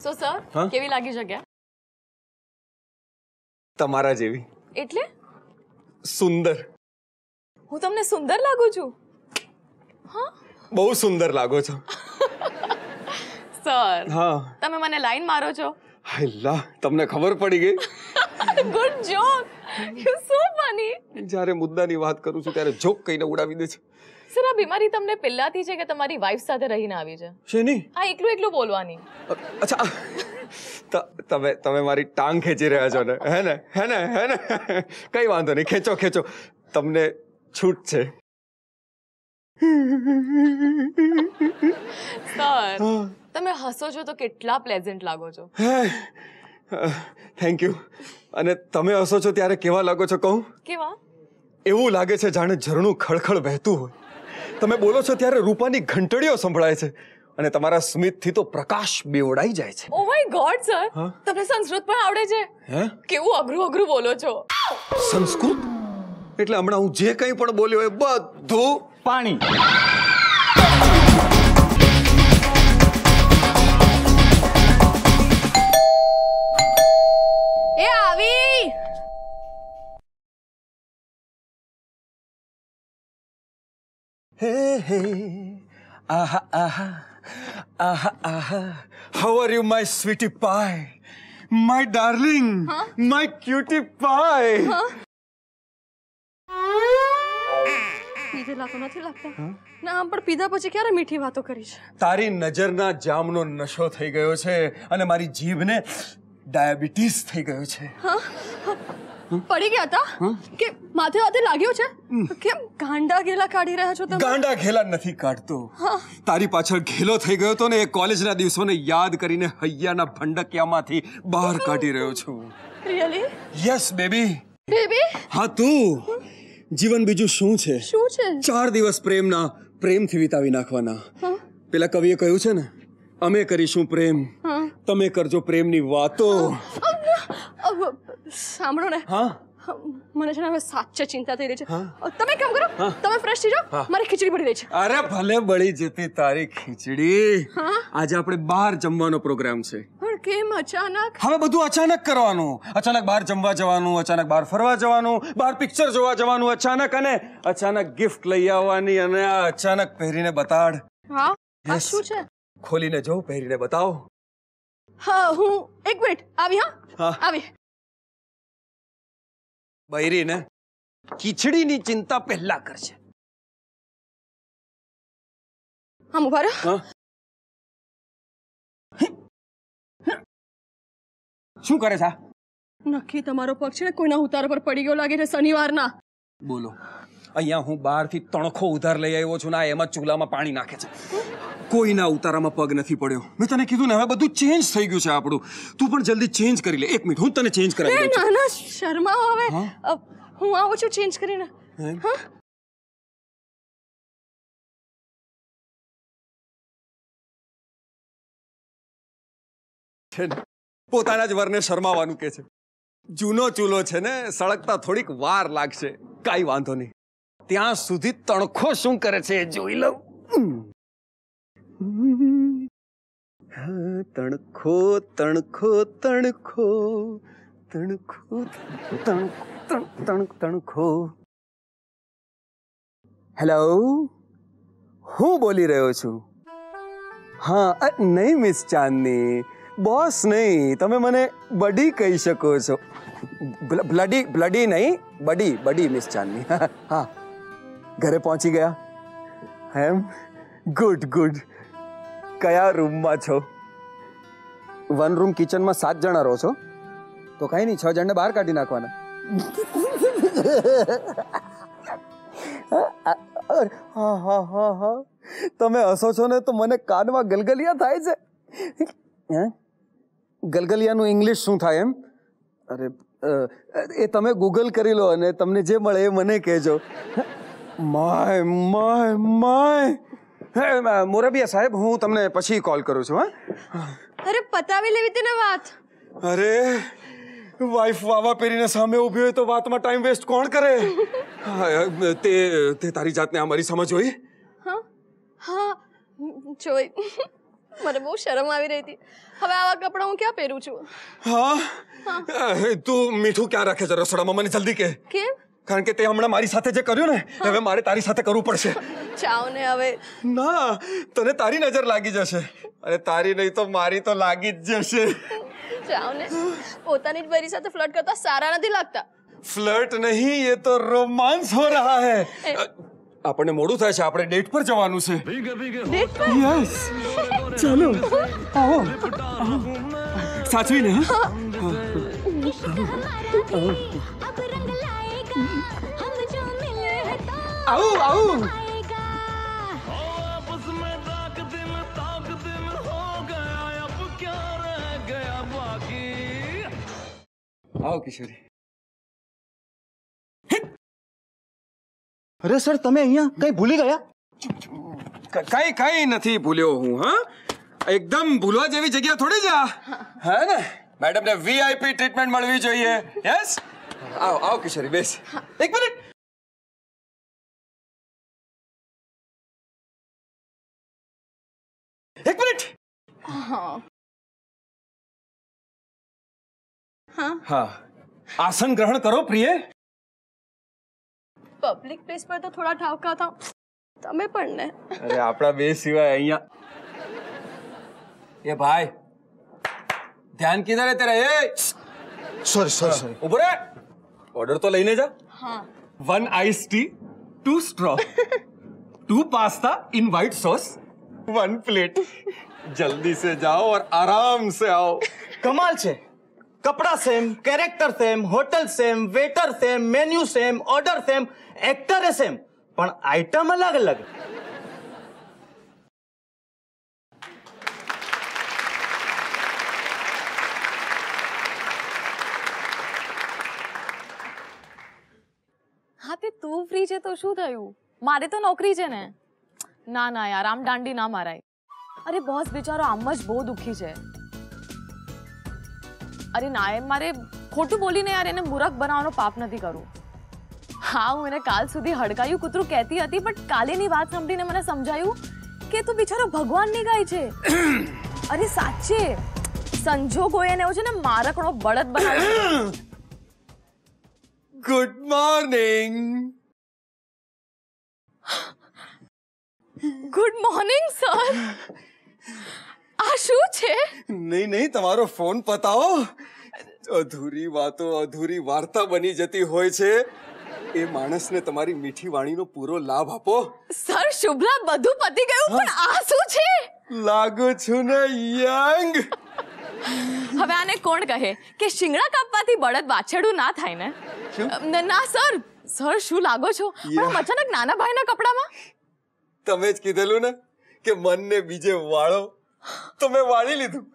સો સર કેવી લાગી જગ્યા તમારા જેવી એટલે સુંદર હું તમને સુંદર લાગું છું હા બહુ સુંદર લાગો છો સર હા તમે મને લાઈન મારો છો હાયલા તમને ખબર પડી ગઈ good joke you so funny જ્યારે મુદ્દાની વાત કરું છું ત્યારે જોક કહીને ઉડાવી દે છે સર આ બીમારી તમને પહેલાથી છે કે તમારી વાઈફ સાથે રહીને આવી છે શેની હા એકલું એકલું બોલવાની અચ્છા તમે તમે મારી ટાંગ ખેંચી રહ્યા છો ને હે ને હે ને હે ને કઈ વાંધો નહીં ખેંચો ખેંચો તમને છૂટ છે સર તમે હસો છો તો કેટલા પ્લેઝન્ટ લાગો છો થેન્ક યુ અને તમે હસો છો ત્યારે કેવા લાગો છો કહું કેવા એવું લાગે છે જાણે ઝરણું ખળખળ વહેતું હોય તમે બોલો છો ત્યારે રૂપાની ઘંટડીઓ સંભળાય છે અને તમારા સ્મિતથી તો પ્રકાશ બેવડાઈ જાય છે ઓ માય ગોડ સર તમને સંસ્કૃત પણ આવડે છે હે કેવું અઘરું અઘરું બોલો છો સંસ્કૃત એટલે હમણાં હું જે કંઈ પણ બોલ્યો એ બધું પાણી Hey, hey. Aha, aha. Aha, aha. How are you, my sweetie pie? My darling. Huh? My cutie pie. Huh? પીધે લાતો નથી લાગતા ના આમ પણ પીધા પછી ક્યારે મીઠી વાતો કરી છે તારી નજરના જામનો નશો થઈ ગયો છે અને મારી જીભને ડાયાબિટીસ થઈ ગયો છે પડી ગયા હતા કે માથે હાથે લાગ્યો છે કેમ ગાંડા ઘેલા કાઢી રહ્યા છો તમે ગાંડા ઘેલા નથી કાઢતો તારી પાછળ ઘેલો થઈ ગયો તો ને એ કોલેજના દિવસોને યાદ કરીને હૈયાના ભંડકિયામાંથી બહાર કાઢી રહ્યો છું રિયલી યસ બેબી બેબી હા તું જીવન બીજું શું છે શું છે ચાર દિવસ પ્રેમના પ્રેમથી વિતાવી નાખવાના પેલા કવિએ કહ્યું છે ને અમે કરીશું પ્રેમ તમે કરજો પ્રેમની વાતો સાંભળો ને હા મને છે ને હવે સાચે ચિંતા થઈ રહી છે તમે કામ કરો તમે ફ્રેશ થઈ જાઓ મારી ખીચડી બળી રહી છે અરે ભલે બળી જતી તારી ખીચડી આજે આપણે બહાર જમવાનો પ્રોગ્રામ છે પણ કેમ અચાનક હવે બધું અચાનક કરવાનું અચાનક બહાર જમવા જવાનું અચાનક બહાર ફરવા જવાનું બહાર પિક્ચર જોવા જવાનું અચાનક અને અચાનક ગિફ્ટ લઈ આવવાની અને અચાનક પહેરીને બતાડ હા આ શું છે ખોલીને જો પહેરીને બતાવો હા હું એક મિનિટ આવી હા આવી બૈરીને ખીચડીની ચિંતા પહેલા કરશે શું કરે છે નક્કી તમારો પક્ષ છે ને કોઈના ઉતાર પર પડી ગયો લાગે છે શનિવાર ના બોલો અહીંયા હું થી તણખો ઉધાર લઈ આવ્યો છું ના એમાં ચૂલામાં પાણી નાખે છે કોઈના ઉતારામાં પગ નથી પડ્યો મેં તને કીધું ને હવે બધું ચેન્જ થઈ ગયું છે આપણું તું પણ જલ્દી ચેન્જ કરી લે એક મિનિટ હું તને ચેન્જ કરાવી દઉં ના ના શર્માઓ હવે હું આવું છું ચેન્જ કરીને પોતાના જ વરને શરમાવાનું કે છે જૂનો ચૂલો છે ને સળગતા થોડીક વાર લાગશે કાંઈ વાંધો નહીં ત્યાં સુધી તણખો શું કરે છે જોઈ લઉં तणखो तणखो तणखो तणखो तणखो तणखो હેલો હું બોલી રહ્યો છું હા નહીં મિસ ચાંદની બોસ નહીં તમે મને બડી કહી શકો છો બ્લડી બ્લડી નહીં બડી બડી મિસ ચાંદની હા ઘરે પહોંચી ગયા એમ ગુડ ગુડ કયા રૂમમાં છો વન રૂમ કિચનમાં સાત જણા રહો છો તો કઈ નહીં છ જણને બહાર કાઢી નાખવાના તમે હસો છો ને તો મને કાનમાં ગલગલિયા થાય છે ગલગલિયાનું ઇંગ્લિશ શું થાય એમ અરે એ તમે ગૂગલ કરી લો અને તમને જે મળે એ મને કહેજો માય માય માય મોરાબિયા સાહેબ હું તમને પછી કોલ કરું છું હા અરે પતાવી લેવી તેને વાત અરે વાઈફ વાવા પહેરીને સામે ઊભી હોય તો વાતમાં ટાઈમ વેસ્ટ કોણ કરે તે તે તારી જાતને આ મારી સમજ હોય હા હા જોઈ મને બહુ શરમ આવી રહી હતી હવે આવા કપડાં હું ક્યાં પહેરું છું હા તું મીઠું ક્યાં રાખે છે રસોડામાં મને જલ્દી કે કેમ કારણ કે તે હમણાં મારી સાથે જે કર્યું ને હવે મારે તારી સાથે કરવું પડશે ચાવ ને હવે ના તને તારી નજર લાગી જશે અને તારી નહીં તો મારી તો લાગી જ જશે ચાવ ને પોતાની જ બરી સાથે ફ્લર્ટ કરતા સારા નથી લાગતા ફ્લર્ટ નહીં એ તો રોમાન્સ હો રહા હે આપણને મોડું થાય છે આપણે ડેટ પર જવાનું છે યસ ચાલો આવો સાચવીને હા अरे सर ते अ कई भूली गया कई कई नहीं भूलो हूँ हाँ एकदम भूलवा जेवी जगह थोड़ी जा है ना मैडम ने वीआईपी ट्रीटमेंट मिली चाहिए यस आओ आओ किशोरी बेस हाँ। एक मिनट एक मिनट हाँ।, हाँ हाँ आसन ग्रहण करो प्रिय पब्लिक प्लेस पर तो थोड़ा ठावका था तमें पढ़ने अरे आपड़ा बेस सिवा है यहाँ ये भाई ध्यान किधर है तेरा ये सॉरी सॉरी सॉरी ऊपर है ऑर्डर तो लेने जा हाँ one ice tea two straw two pasta in white sauce one plate जल्दी से जाओ और आराम से आओ कमाल से कपड़ा same character same hotel same waiter same menu same order same actor है सेम पर आइटम अलग अलग હા તે તું ફ્રી છે તો શું થયું મારે તો નોકરી છે ને ના ના યાર આમ દાંડી ના મારાય અરે બોસ બિચારો આમ જ બહુ દુઃખી છે અરે ના એમ મારે ખોટું બોલીને યાર એને મૂરખ બનાવવાનો પાપ નથી કરું હા હું એને કાલ સુધી હડકાયું કૂતરું કહેતી હતી બટ કાલેની વાત સાંભળીને મને સમજાયું કે તું બિચારો ભગવાનની ગાય છે અરે સાચે સંજોગો એને એવું છે ને મારકણો બળદ બનાવ્યો good morning good morning sir આ શું છે નહીં નહીં તમારો ફોન પતાવો અધૂરી વાતો અધૂરી વાર્તા બની જતી હોય છે એ માણસને તમારી મીઠી વાણીનો પૂરો લાભ આપો સર શુભલા બધું પતી ગયું પણ આ શું છે લાગુ છું ને યંગ હવે આને કોણ કહે કે શિંગડા કાપવાથી બળદ વાછેડું ના થાય ને ના સર સર શું લાગો છો પણ અચાનક નાના ભાઈના કપડામાં તમે જ કીધેલું ને કે મનને બીજે વાળો તો મેં વાળી લીધું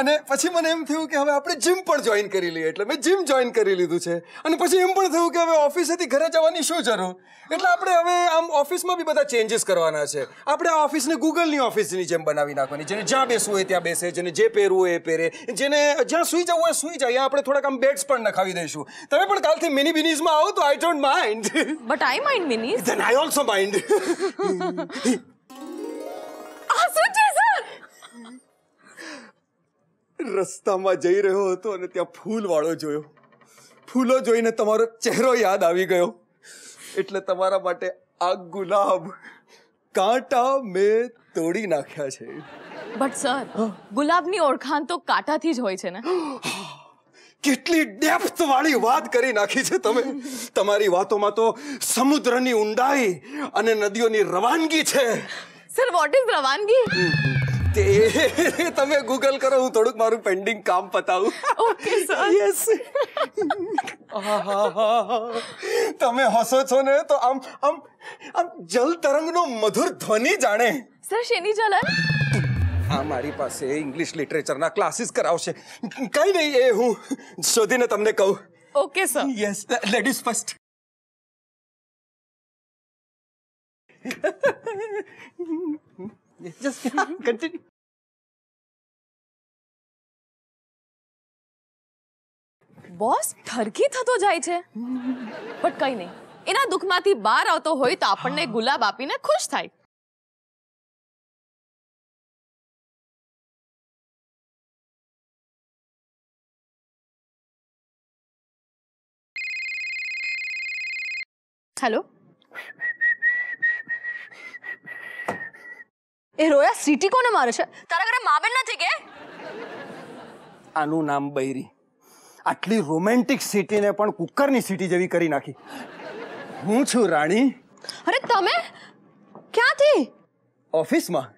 અને પછી મને એમ થયું કે હવે આપણે જીમ પણ જોઈન કરી લઈએ એટલે મેં જીમ જોઈન કરી લીધું છે અને પછી એમ પણ થયું કે હવે ઓફિસેથી ઘરે જવાની શું જરૂર એટલે આપણે હવે આમ ઓફિસમાં બી બધા ચેન્જીસ કરવાના છે આપણે આ ઓફિસને ગૂગલની ઓફિસની જેમ બનાવી નાખવાની જેને જ્યાં બેસવું હોય ત્યાં બેસે જેને જે પહેરવું હોય એ પહેરે જેને જ્યાં સૂઈ જવું હોય સૂઈ જાય આપણે થોડાક આમ બેડ્સ પણ નખાવી દઈશું તમે પણ કાલથી મિનિ બિનીઝમાં આવો તો I don't mind but I mind minis then I also mind આ શું છે રસ્તામાં જઈ રહ્યો હતો અને ત્યાં ફૂલવાળો જોયો ફૂલો જોઈને તમારો ચહેરો યાદ આવી ગયો એટલે તમારા માટે આ ગુલાબ કાંટા મેં તોડી નાખ્યા છે બટ સર ગુલાબની ઓળખાણ તો કાંટાથી જ હોય છે ને કેટલી ડેપ્થ વાળી વાત કરી નાખી છે તમે તમારી વાતોમાં તો સમુદ્રની ઊંડાઈ અને નદીઓની રવાનગી છે સર વોટ ઇઝ રવાનગી તે તમે ગૂગલ કરો હું થોડુંક મારું પેન્ડિંગ કામ પતાવું ઓકે સર યસ તમે હસો છો ને તો આમ આમ આમ જલ તરંગનો મધુર ધ્વનિ જાણે સર શેની જલન આ મારી પાસે ઇંગ્લિશ લિટરેચરના ક્લાસીસ કરાવશે કઈ નહીં એ હું શોધીને તમને કહું okay sir yes ladies first Mm-hmm. Just continue. Boss થરકી થતો જાય છે પણ કઈ નહીં એના દુઃખમાંથી બહાર આવતો હોય તો આપણને ગુલાબ આપીને ખુશ થાય હેલો એ રોયા સિટી કોને મારે છે તારા ઘરે મા નથી કે આનું નામ બૈરી આટલી રોમેન્ટિક સિટીને પણ કુકરની સિટી જેવી કરી નાખી હું છું રાણી અરે તમે ક્યાંથી ઓફિસમાં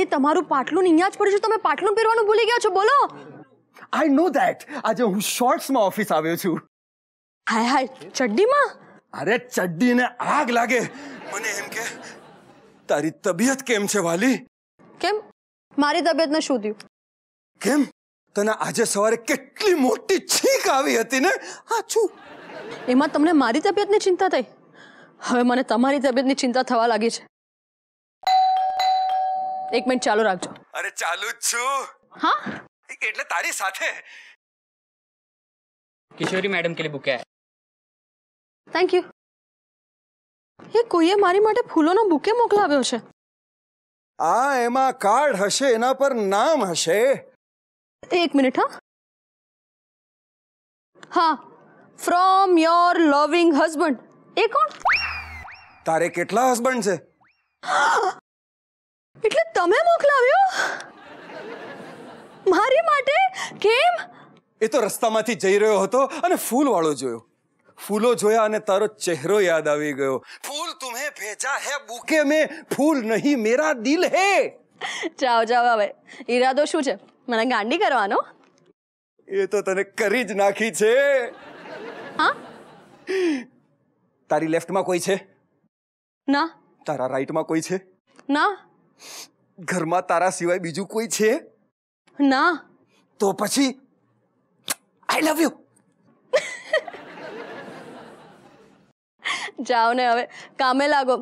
એ તમારું પાટલું અહીંયા જ પડ્યું છે તમે પાટલું પહેરવાનું ભૂલી ગયા છો બોલો આઈ નો ધેટ આજે હું શોર્ટ્સમાં ઓફિસ આવ્યો છું હાય હાય ચડ્ડીમાં અરે ચડ્ડીને આગ લાગે મને એમ કે તારી તબિયત કેમ છે વાલી કેમ મારી તબિયતને શું થયું કેમ તને આજે સવારે કેટલી મોટી છીંક આવી હતી ને આછું એમાં તમને મારી તબિયત તબિયતની ચિંતા થઈ હવે મને તમારી તબિયતની ચિંતા થવા લાગી છે એક મિનિટ ચાલુ રાખજો અરે ચાલુ જ છું હા એટલે તારી સાથે કિશોરી મેડમ કે લીએ બુક હે થેન્ક યુ એ કોઈએ મારી માટે ફૂલોનો બુકે મોકલાવ્યો છે આ એમાં કાર્ડ હશે એના પર નામ હશે એક મિનિટ હા હા ફ્રોમ યોર લવિંગ હસબન્ડ એ કોણ તારે કેટલા હસબન્ડ છે એટલે તમે મોકલાવ્યો મારી માટે કેમ એ તો રસ્તામાંથી જઈ રહ્યો હતો અને ફૂલ વાળો જોયો ફૂલો જોયા અને તારો ચહેરો યાદ આવી ગયો ફૂલ તુમે ભેજા હે બુકે મે ફૂલ નહીં મેરા દિલ હે જાઓ જાઓ હવે ઈરાદો શું છે મને ગાંડી કરવાનો એ તો તને કરી જ નાખી છે હા તારી લેફ્ટમાં કોઈ છે ના તારા રાઈટમાં કોઈ છે ના ઘરમાં તારા સિવાય બીજું કોઈ છે ના તો પછી આઈ લવ યુ જાઓ ને હવે કામે લાગો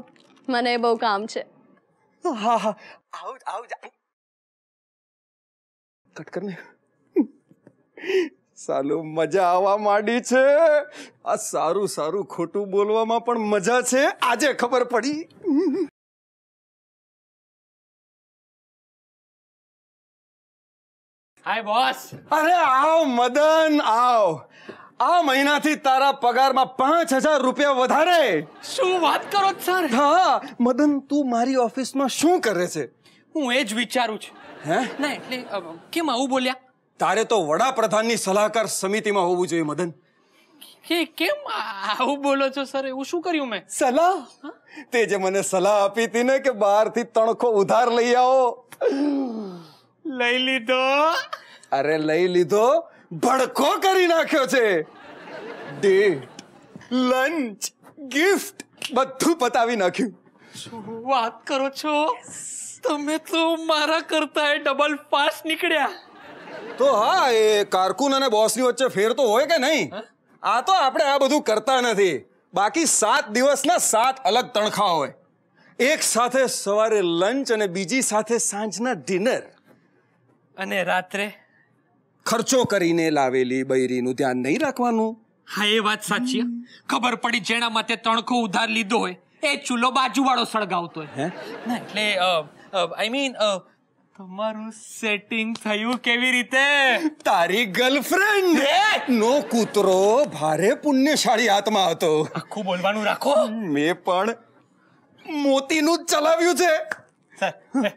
મને બહુ કામ છે હા મજા આવવા માંડી છે આ સારું સારું ખોટું બોલવામાં પણ મજા છે આજે ખબર પડી હાય બોસ અરે આવ મદન આવ આ મહિનાથી તારા પગારમાં પાંચ હજાર રૂપિયા વધારે શું વાત કરો સર હા મદન તું મારી ઓફિસમાં શું કરે છે હું એ જ વિચારું છું હે ના એટલે કેમ આવું બોલ્યા તારે તો વડાપ્રધાનની સલાહકાર સમિતિમાં હોવું જોઈએ મદન કે કેમ આવું બોલો છો સર એવું શું કર્યું મેં સલાહ તે જે મને સલાહ આપી હતી ને કે બહારથી તણખો ઉધાર લઈ આવો લઈ લીધો અરે લઈ લીધો ભડકો કરી નાખ્યો છે ડેટ લંચ ગિફ્ટ બધું પતાવી નાખ્યું શું વાત કરો છો તમે તો મારા કરતા ડબલ પાસ નીકળ્યા તો હા એ કારકુન અને બોસની વચ્ચે ફેર તો હોય કે નહીં આ તો આપણે આ બધું કરતા નથી બાકી સાત દિવસના સાત અલગ તણખા હોય એક સાથે સવારે લંચ અને બીજી સાથે સાંજના ડિનર અને રાત્રે ખર્ચો કરીને લાવેલી બૈરીનું ધ્યાન નહીં રાખવાનું હા એ વાત સાચી ખબર પડી જેના માટે તણખો ઉધાર લીધો હોય એ ચૂલો બાજુવાળો સળગાવતો હોય એટલે આઈ મીન તમારું સેટિંગ થયું કેવી રીતે તારી ગર્લફ્રેન્ડ નો કૂતરો ભારે પુણ્યશાળી આત્મા હતો આખું બોલવાનું રાખો મેં પણ મોતીનું જ ચલાવ્યું છે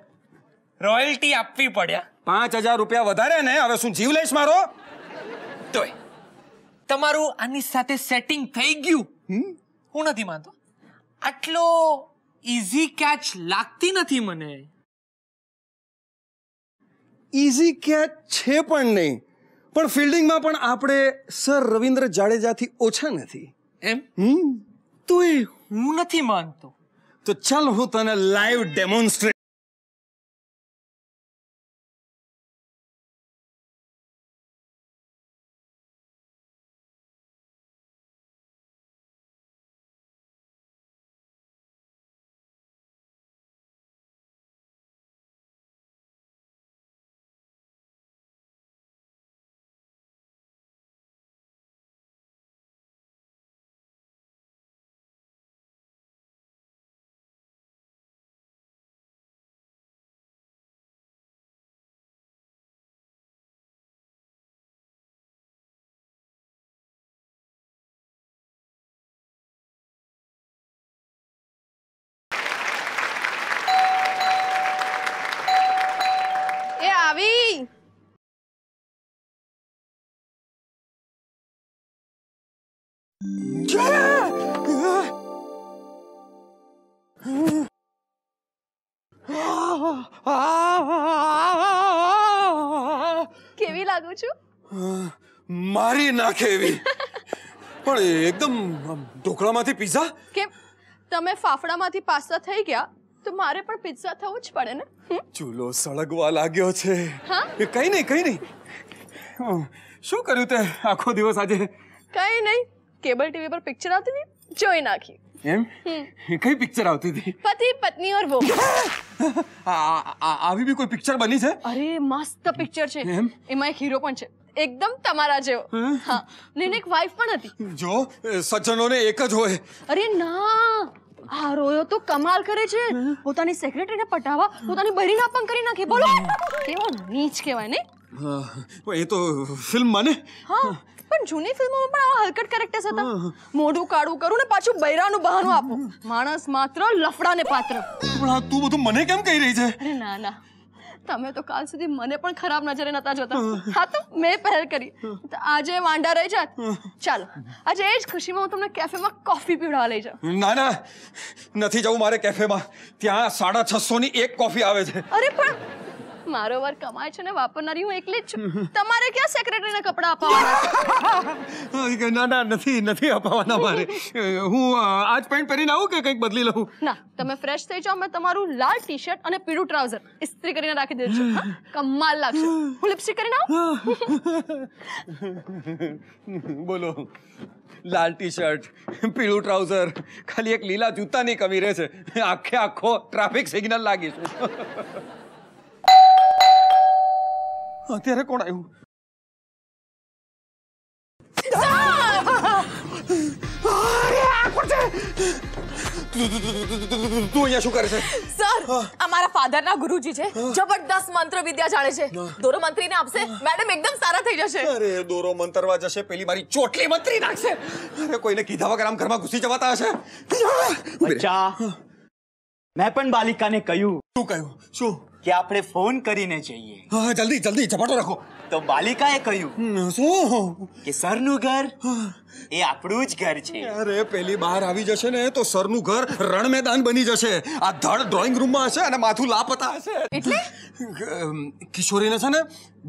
રોયલ્ટી આપવી પડ્યા પાંચ હજાર રૂપિયા વધારે ને હવે શું જીવ લઈશ મારો તોય તમારું આની સાથે સેટિંગ થઈ ગયું હું નથી માનતો આટલો ઇઝી કેચ લાગતી નથી મને ઇઝી કેચ છે પણ નહીં પણ ફિલ્ડિંગમાં પણ આપણે સર રવિન્દ્ર જાડેજાથી ઓછા નથી એમ હમ તો હું નથી માનતો તો ચાલ હું તને લાઈવ ડેમોન્સ્ટ્રેટ કેવી લાગું છું મારી નાખે એવી પણ એકદમ ઢોકળામાંથી પિઝા કેમ તમે ફાફડામાંથી પાસ્તા થઈ ગયા તો મારે પણ પિઝા થવું જ પડે ને ચૂલો સળગવા લાગ્યો છે કઈ નહીં કઈ નહીં શું કર્યું તે આખો દિવસ આજે કઈ નહીં કેબલ ટીવી પર પિક્ચર આવતી હતી જોઈ નાખી એમ કઈ પિક્ચર આવતી હતી પતિ પત્ની ઓર વો આવી બી કોઈ પિક્ચર બની છે અરે મસ્ત પિક્ચર છે એમ એમાં એક હીરો પણ છે એકદમ તમારા જેવો હા ને એક વાઈફ પણ હતી જો સજ્જનોને એક જ હોય અરે ના આ રોયો તો કમાલ કરે છે પોતાની સેક્રેટરીને પટાવા પોતાની બહેરીને પણ કરી નાખી બોલો કેવો નીચ કહેવાય ને એ તો ફિલ્મ મને હા પણ જૂની ફિલ્મોમાં પણ આવા હલકટ કેરેક્ટર્સ હતા મોઢું કાળું કરું ને પાછું બૈરાનું બહાનું આપો માણસ માત્ર લફડાને પાત્ર તું બધું મને કેમ કહી રહી છે અરે ના ના તમે તો કાલ સુધી મને પણ ખરાબ નજરે નતા જોતા હા તો મેં પહેર કરી તો આજે વાંડા રહી જાત ચાલો આજે એ જ ખુશીમાં હું તમને કેફેમાં કોફી પીવડાવવા લઈ જાઉં ના ના નથી જવું મારે કેફેમાં ત્યાં સાડા છસો ની એક કોફી આવે છે અરે પણ મારો વાર કમાય છે ને વાપરનારી હું એકલી જ છું તમારે ક્યાં સેક્રેટરીને કપડાં અપાવવાના ના ના નથી નથી અપાવવાના મારે હું આજ પેન્ટ પહેરીને આવું કે કંઈક બદલી લઉં ના તમે ફ્રેશ થઈ જાઓ મેં તમારું લાલ ટી શર્ટ અને પીળું ટ્રાઉઝર ઇસ્ત્રી કરીને રાખી દેજો કમાલ લાગશે હું લિપસ્ટિક કરીને આવું બોલો લાલ ટી શર્ટ પીળું ટ્રાઉઝર ખાલી એક લીલા જૂતાની કમી રહે છે આખે આખો ટ્રાફિક સિગ્નલ લાગી છે અત્યારે કોણ આવ્યું મેડમ એકદમ સારા થઈ જશે અરે દોરો મંતરવા જશે પેલી મારી ચોટલી મંત્રી નાખશે અરે કોઈને કીધા વગર આમ ઘરમાં જવાતા હશે મેં પણ બાલિકાને કહ્યું શું કહ્યું શું કે આપણે ફોન કરીને જઈએ હા જલ્દી જલ્દી ઝપાટો રાખો તો બાલિકાએ કહ્યું શું કે સરનું ઘર એ આપણું જ ઘર છે અરે પેલી બહાર આવી જશે ને તો સરનું ઘર રણ મેદાન બની જશે આ ધડ ડ્રોઈંગ રૂમમાં હશે અને માથું લાપતા હશે એટલે કિશોરીને છે ને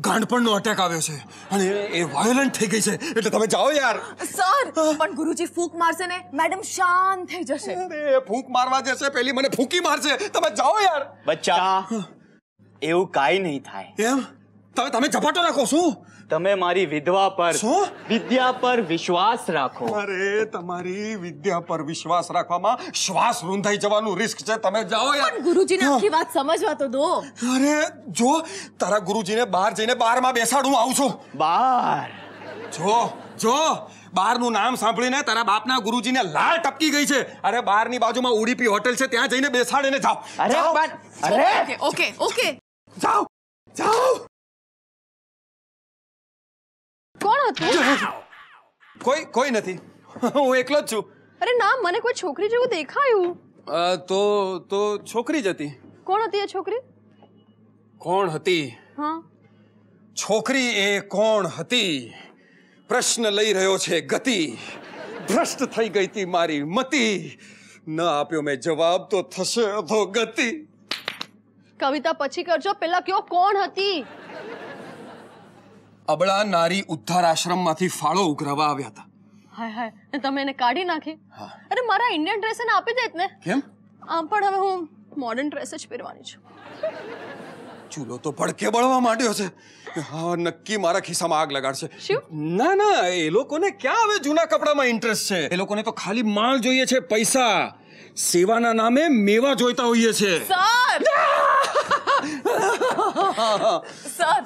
ગાંડપણનો અટેક આવ્યો છે અને એ વાયોલન્ટ થઈ ગઈ છે એટલે તમે જાઓ યાર સર પણ ગુરુજી ફૂંક મારશે ને મેડમ શાંત થઈ જશે અરે ફૂંક મારવા જશે પેલી મને ફૂંકી મારશે તમે જાઓ યાર બચ્ચા એવું કાઈ નહીં થાય એમ તમે તમે ઝપાટો નાખો શું તમે મારી વિધવા પર શું વિદ્યા પર વિશ્વાસ રાખો અરે તમારી વિદ્યા પર વિશ્વાસ રાખવામાં શ્વાસ રૂંધાઈ જવાનું રિસ્ક છે તમે જાઓ યાર ગુરુજીને આખી વાત સમજવા તો દો અરે જો તારા ગુરુજીને બહાર જઈને બારમાં બેસાડું આવું છું બાર જો જો બારનું નામ સાંભળીને તારા બાપના ગુરુજીને લાળ ટપકી ગઈ છે અરે બારની બાજુમાં ઉડીપી હોટેલ છે ત્યાં જઈને બેસાડીને જાઓ અરે અરે ઓકે ઓકે જાઓ જાઓ કોણ હતું કોઈ કોઈ નથી હું એકલો જ છું અરે ના મને કોઈ છોકરી જેવું દેખાયું તો તો છોકરી જ હતી કોણ હતી એ છોકરી કોણ હતી હા છોકરી એ કોણ હતી પ્રશ્ન લઈ રહ્યો છે ગતિ ભ્રષ્ટ થઈ ગઈ હતી મારી મતિ ન આપ્યો મેં જવાબ તો થશે અધો ગતિ કવિતા પછી કરજો પેલા કયો કોણ હતી અબળા નારી ઉદ્ધાર આશ્રમમાંથી ફાળો ઉઘરાવા આવ્યા હતા હાય હાય તમે એને કાઢી નાખી અરે મારા ઇન્ડિયન ડ્રેસ એને આપી દેત ને કેમ આમ પણ હવે હું મોડર્ન ડ્રેસ જ પહેરવાની છું ચૂલો તો ભડકે બળવા માંડ્યો છે હા નક્કી મારા ખિસ્સામાં આગ લગાડશે ના ના એ લોકોને ક્યાં હવે જૂના કપડામાં ઇન્ટરેસ્ટ છે એ લોકોને તો ખાલી માલ જોઈએ છે પૈસા સેવાના નામે મેવા જોઈતા હોઈએ છે સર સર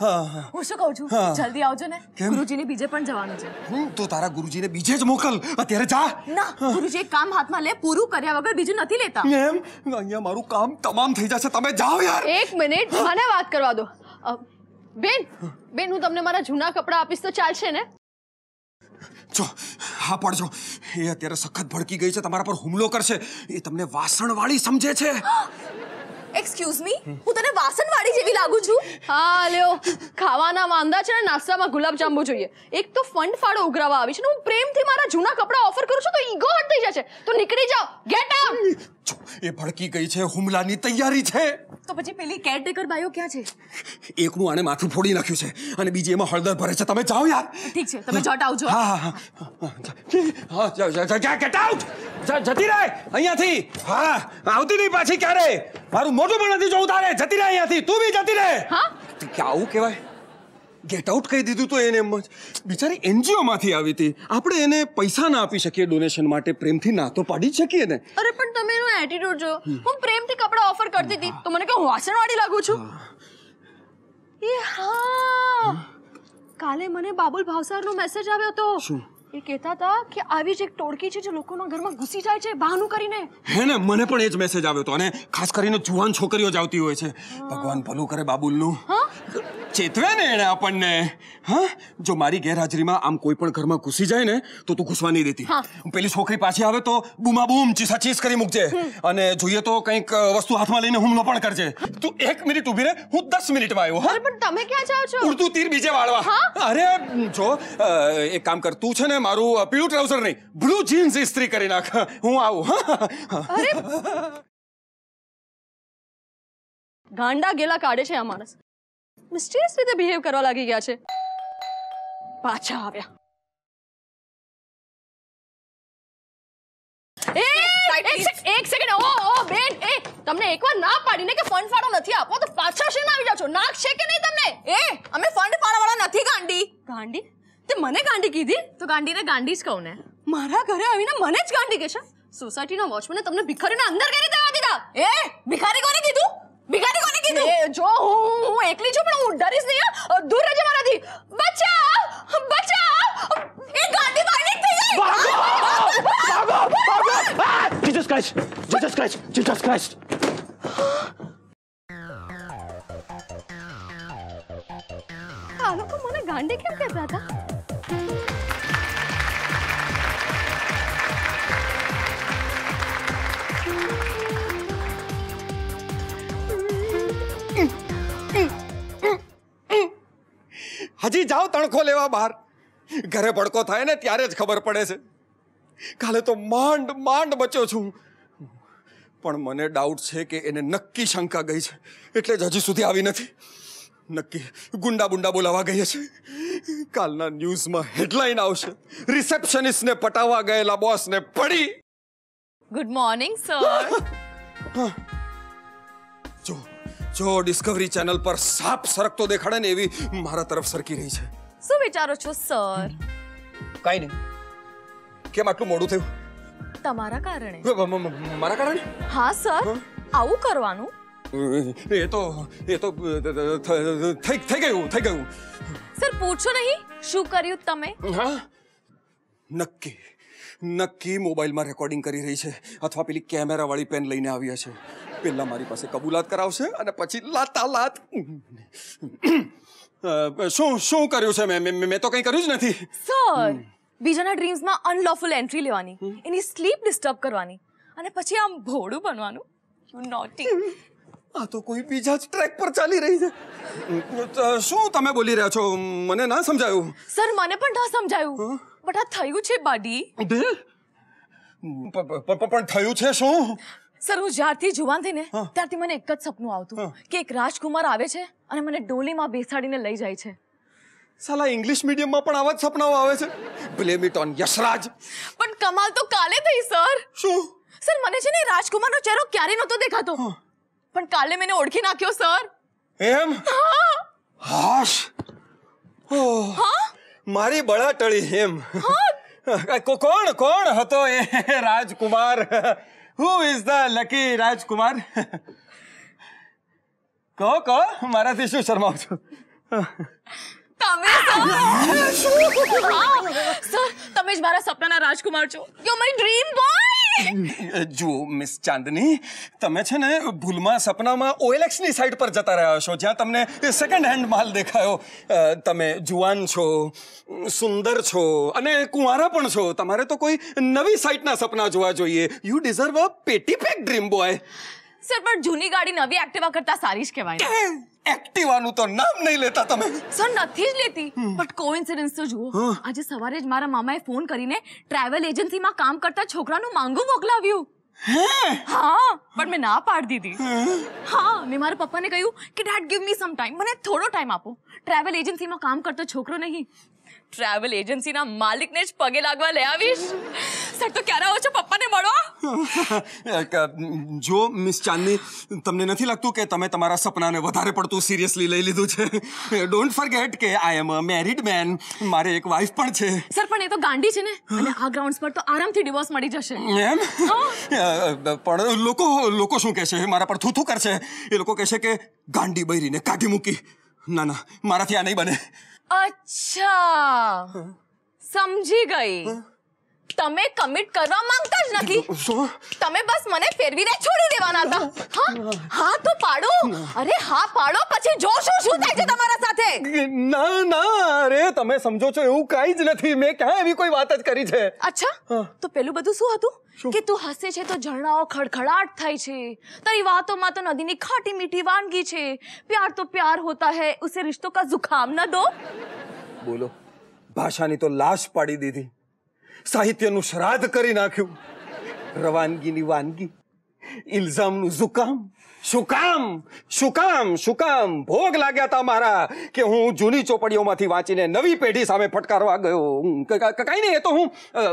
હું શું કહું છું જલ્દી આવજો ને ગુરુજીને બીજે પણ જવાનું છે હું તો તારા ગુરુજીને બીજે જ મોકલ અત્યારે જા ના ગુરુજી એક કામ હાથમાં લે પૂરું કર્યા વગર બીજું નથી લેતા એમ અહીંયા મારું કામ તમામ થઈ જશે તમે જાઓ યાર એક મિનિટ મને વાત કરવા દો બેન બેન હું તમને મારા જૂના કપડાં આપીશ તો ચાલશે ને જો હા પડજો એ અત્યારે સખત ભડકી ગઈ છે તમારા પર હુમલો કરશે એ તમને વાસણવાળી સમજે છે એક્સક્યુઝ મી હું તને વાસણવાળી જેવી લાગુ છું હા લ્યો ખાવાના માંદા છે ને નાસ્તામાં ગુલાબ જાંબુ જોઈએ એક તો ફંડ ફાળો ઉઘરાવા આવી છે ને હું પ્રેમથી મારા જૂના કપડાં ઓફર કરું છું તો ઈગો હટ થઈ જશે તો નીકળી જાઓ ગેટ આઉટ એ ભડકી ગઈ છે હુમલાની તૈયારી છે તો પછી પેલી કેરટેકર બાયો ક્યાં છે એકનું આને માથું ફોડી નાખ્યું છે અને બીજી એમાં હળદર ભરે છે તમે જાઓ યાર ઠીક છે તમે જટ આવજો હા હા હા હા ગેટ આઉટ જતી રહે અહીંયાથી હા આવતી નહીં પાછી ક્યારે મારું મોઢું પણ નથી જોવું તારે જતી રહે અહીંયાથી તું બી જતી રહે હા આવું કહેવાય ગેટ આઉટ કહી દીધું તો એને એમ જ બિચારી એનજીઓમાંથી આવી હતી આપણે એને પૈસા ના આપી શકીએ ડોનેશન માટે પ્રેમથી ના તો પાડી શકીએ ને અરે પણ તમે એનો એટીટ્યુડ જો હું પ્રેમથી કપડાં ઓફર કરતી હતી તો મને કે હું વાસણવાળી લાગું છું એ હા કાલે મને બાબુલ ભાવસારનો મેસેજ આવ્યો હતો શું એ કહેતા હતા કે આવી જ એક ટોળકી છે જે લોકોના ઘરમાં ઘૂસી જાય છે બહાનું કરીને હે ને મને પણ એ જ મેસેજ આવ્યો હતો અને ખાસ કરીને જુવાન છોકરીઓ જ આવતી હોય છે ભગવાન ભલું કરે બાબુલનું ચેતવે ને એને આપણને હા જો મારી ગેરહાજરીમાં આમ કોઈ પણ ઘરમાં ઘૂસી જાય ને તો તું ઘૂસવા નહીં દેતી પેલી છોકરી પાછી આવે તો બૂમા બૂમ ચીસા ચીસ કરી મૂકજે અને જોઈએ તો કંઈક વસ્તુ હાથમાં લઈને હુમલો પણ કરજે તું એક મિનિટ ઉભી રહે હું દસ મિનિટમાં આવ્યો હા પણ તમે ક્યાં જાઓ છો ઉડતું તીર બીજે વાળવા અરે જો એક કામ કર તું છે ને મારું પીળું ટ્રાઉઝર નહીં બ્લુ જીન્સ ઇસ્ત્રી કરી નાખ હું આવું ગાંડા ગેલા કાઢે છે આ માણસ મિસ્ટીરિયસ રીતે બિહેવ કરવા લાગી ગયા છે પાછા આવ્યા એક એકવાર ના પાડીને કે ફંડ ફાળો નથી આપો તો પાછા શેના આવી જાવ છો નાક છે કે નહીં તમને એ અમે ફંડ ફાળવાળા નથી ગાંડી ગાંડી તે મને ગાંડી કીધી તો ગાંડીને ગાંડી જ કહું ને મારા ઘરે આવીને મને જ ગાંડી કહેશે સોસાયટીના વોચમેને તમને ભિખારીના અંદર કરી દેવા દીધા એ ભિખારી કોને કીધું ભિખારી કોને કીધું એ જો હું હું એકલી છું પણ હું ડરીશ નહીં દૂર રહેજે મારાથી બચાવ બચાવ એ ગાંડી તો અનેક થઈ ગઈ ભાગો ભાગો ભાગો Jesus Christ Jesus Christ Jesus Christ આનો તો મને ગાંડી કેમ કહેતા હતા હજી જાઓ તણખો લેવા બહાર ઘરે ભડકો થાય ને ત્યારે જ ખબર પડે છે કાલે તો માંડ માંડ બચ્યો છું પણ મને ડાઉટ છે કે એને નક્કી શંકા ગઈ છે એટલે જ હજી સુધી આવી નથી નક્કી ગુંડા બુંડા બોલાવા ગયા છે કાલના ન્યૂઝમાં હેડલાઇન આવશે ને પટાવવા ગયેલા બોસ ને પડી ગુડ મોર્નિંગ સર જો જો ડિસ્કવરી ચેનલ પર સાપ સરકતો દેખાડે ને એવી મારા તરફ સરકી રહી છે શું વિચારો છો સર કઈ નહીં કેમ આટલું મોડું થયું તમારા કારણે મારા કારણે હા સર આવું કરવાનું એ તો એ તો થઈ થઈ ગયું થઈ ગયું સર પૂછો નહીં શું કર્યું તમે હા નક્કી નક્કી મોબાઈલમાં રેકોર્ડિંગ કરી રહી છે અથવા પેલી કેમેરાવાળી પેન લઈને આવ્યા છે પહેલાં મારી પાસે કબૂલાત કરાવશે અને પછી લાતા લાત શું શું કર્યું છે મેં મેં તો કંઈ કર્યું જ નથી સર બીજાના ડ્રીમ્સમાં અનલોફુલ એન્ટ્રી લેવાની એની સ્લીપ ડિસ્ટર્બ કરવાની અને પછી આમ ભોળું બનવાનું યુ નોટી આ તો કોઈ બીજા જ ટ્રેક પર ચાલી રહી છે શું તમે બોલી રહ્યા છો મને ના સમજાયું સર મને પણ ના સમજાયું બટ આ થયું છે બાડી પણ થયું છે શું સર હું જ્યારથી જુવાન થઈ ને ત્યારથી મને એક જ સપનું આવતું કે એક રાજકુમાર આવે છે અને મને ડોલીમાં બેસાડીને લઈ જાય છે સાલા ઇંગ્લિશ મીડિયમમાં પણ આવા જ સપનાઓ આવે છે બ્લેમ ઇટ ઓન યશરાજ પણ કમાલ તો કાલે થઈ સર શું સર મને છે ને રાજકુમારનો ચહેરો ક્યારે નહોતો દેખાતો पण काले मैंने ओळखी ना क्यों सर एम हाँ। हाश ओ हाँ? मारी बड़ा टळी एम हां को कोण कोण हतो ए Rajkumar who is the lucky Rajkumar को को मारा शिशु शर्मा छु तमे सर हाँ, तमे मारा सपना ना राजकुमार छु यो माय ड्रीम बॉय જુઓ મિસ ચાંદની તમે છે ને ભૂલમાં સપનામાં ઓએલએક્સની સાઈડ પર જતા રહ્યા છો જ્યાં તમને સેકન્ડ હેન્ડ માલ દેખાયો તમે જુવાન છો સુંદર છો અને કુંવારા પણ છો તમારે તો કોઈ નવી સાઈટના સપના જોવા જોઈએ યુ ડિઝર્વ અ પેટી પેક ડ્રીમ બોય સર પણ જૂની ગાડી નવી એક્ટિવા કરતા સારી જ કહેવાય એક્ટિવાનું તો નામ નહીં લેતા તમે સર નથી જ લેતી બટ કોઇન્સિડન્સ તો જુઓ આજે સવારે જ મારા મામાએ ફોન કરીને ટ્રાવેલ એજન્સીમાં કામ કરતા છોકરાનું માંગુ મોકલાવ્યું હા પણ મેં ના પાડ દીધી હા મેં મારા પપ્પાને કહ્યું કે dad give me some time મને થોડો ટાઈમ આપો ટ્રાવેલ એજન્સીમાં કામ કરતો છોકરો નહીં ટ્રાવેલ એજન્સીના માલિકને જ પગે લાગવા લઈ આવીશ સર તો ક્યારે આવો છો પપ્પાને મળો જો મિસ ચાંદની તમને નથી લાગતું કે તમે તમારા સપનાને વધારે પડતું સિરિયસલી લઈ લીધું છે ડોન્ટ ફોરગેટ કે આઈ એમ અ મેરીડ મેન મારે એક વાઈફ પણ છે સર પણ એ તો ગાંડી છે ને અને આ ગ્રાઉન્ડ્સ પર તો આરામથી ડિવોર્સ મળી જશે એમ પણ લોકો લોકો શું કહેશે મારા પર થૂથું કરશે એ લોકો કહેશે કે ગાંડી બૈરીને કાઢી મૂકી ના ના મારાથી આ નહીં બને અચ્છા સમજી ગઈ તમે કમિટ કરવા માંગતા જ નથી તમે બસ મને ફેરવીને છોડી દેવાના હતા હા હા તો પાડો અરે હા પાડો પછી જોશો શું થાય છે તમારા સાથે ના ના અરે તમે સમજો છો એવું કાઈ જ નથી મેં ક્યાં એવી કોઈ વાત જ કરી છે અચ્છા તો પેલું બધું શું હતું કે તું હસે છે તો ઝરણાઓ ખડખડાટ થાય છે તારી વાતોમાં તો નદીની ખાટી મીઠી વાનગી છે પ્યાર તો પ્યાર હોતા હે ઉસે રિશ્તો કા જુખામ ન દો બોલો ભાષાની તો લાશ પાડી દીધી સાહિત્યનું શ્રાદ્ધ કરી નાખ્યું રવાનગીની વાનગી ઇલ્ઝામનું ઝુકામ શું કામ શું કામ શું કામ ભોગ લાગ્યા હતા મારા કે હું જૂની ચોપડીઓમાંથી વાંચીને નવી પેઢી સામે ફટકારવા ગયો કઈ નહીં એ તો હું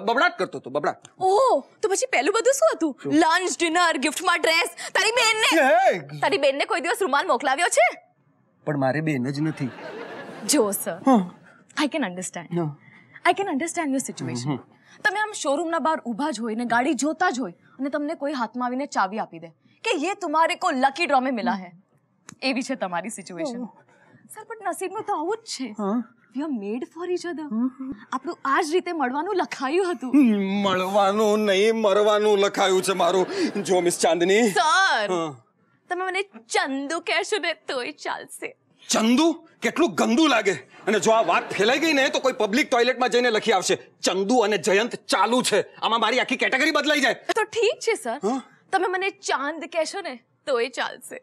બબડાટ કરતો હતો બબડાટ ઓહ તો પછી પહેલું બધું શું હતું લંચ ડિનર ગિફ્ટમાં ડ્રેસ તારી બેનને તારી બેનને કોઈ દિવસ રૂમાલ મોકલાવ્યો છે પણ મારે બેન જ નથી જો sir I can understand I can understand your situation તમે આમ શોરૂમના બહાર ઊભા જ હોય ને ગાડી જોતા જ હોય અને તમને કોઈ હાથમાં આવીને ચાવી આપી દે કે ये तुम्हारे કો લકી ડ્રો મે મિલા હે એવી છે તમારી સિચ્યુએશન સર પણ નસીબનું તો આવું જ છે we are made for each other આપણું આ જ રીતે મળવાનું લખાયું હતું મળવાનું નહીં મરવાનું લખાયું છે મારું જો મિસ ચાંદની સર તમે મને ચંદુ કહેશો ને તોય ચાલશે ચંદુ કેટલું ગંદુ લાગે અને જો આ વાત ફેલાઈ ગઈ ને તો કોઈ પબ્લિક ટોયલેટમાં જઈને લખી આવશે ચંદુ અને જયંત ચાલુ છે આમાં મારી આખી કેટેગરી બદલાઈ જાય તો ઠીક છે સર તમે મને ચાંદ કહેશો ને તો એ ચાલશે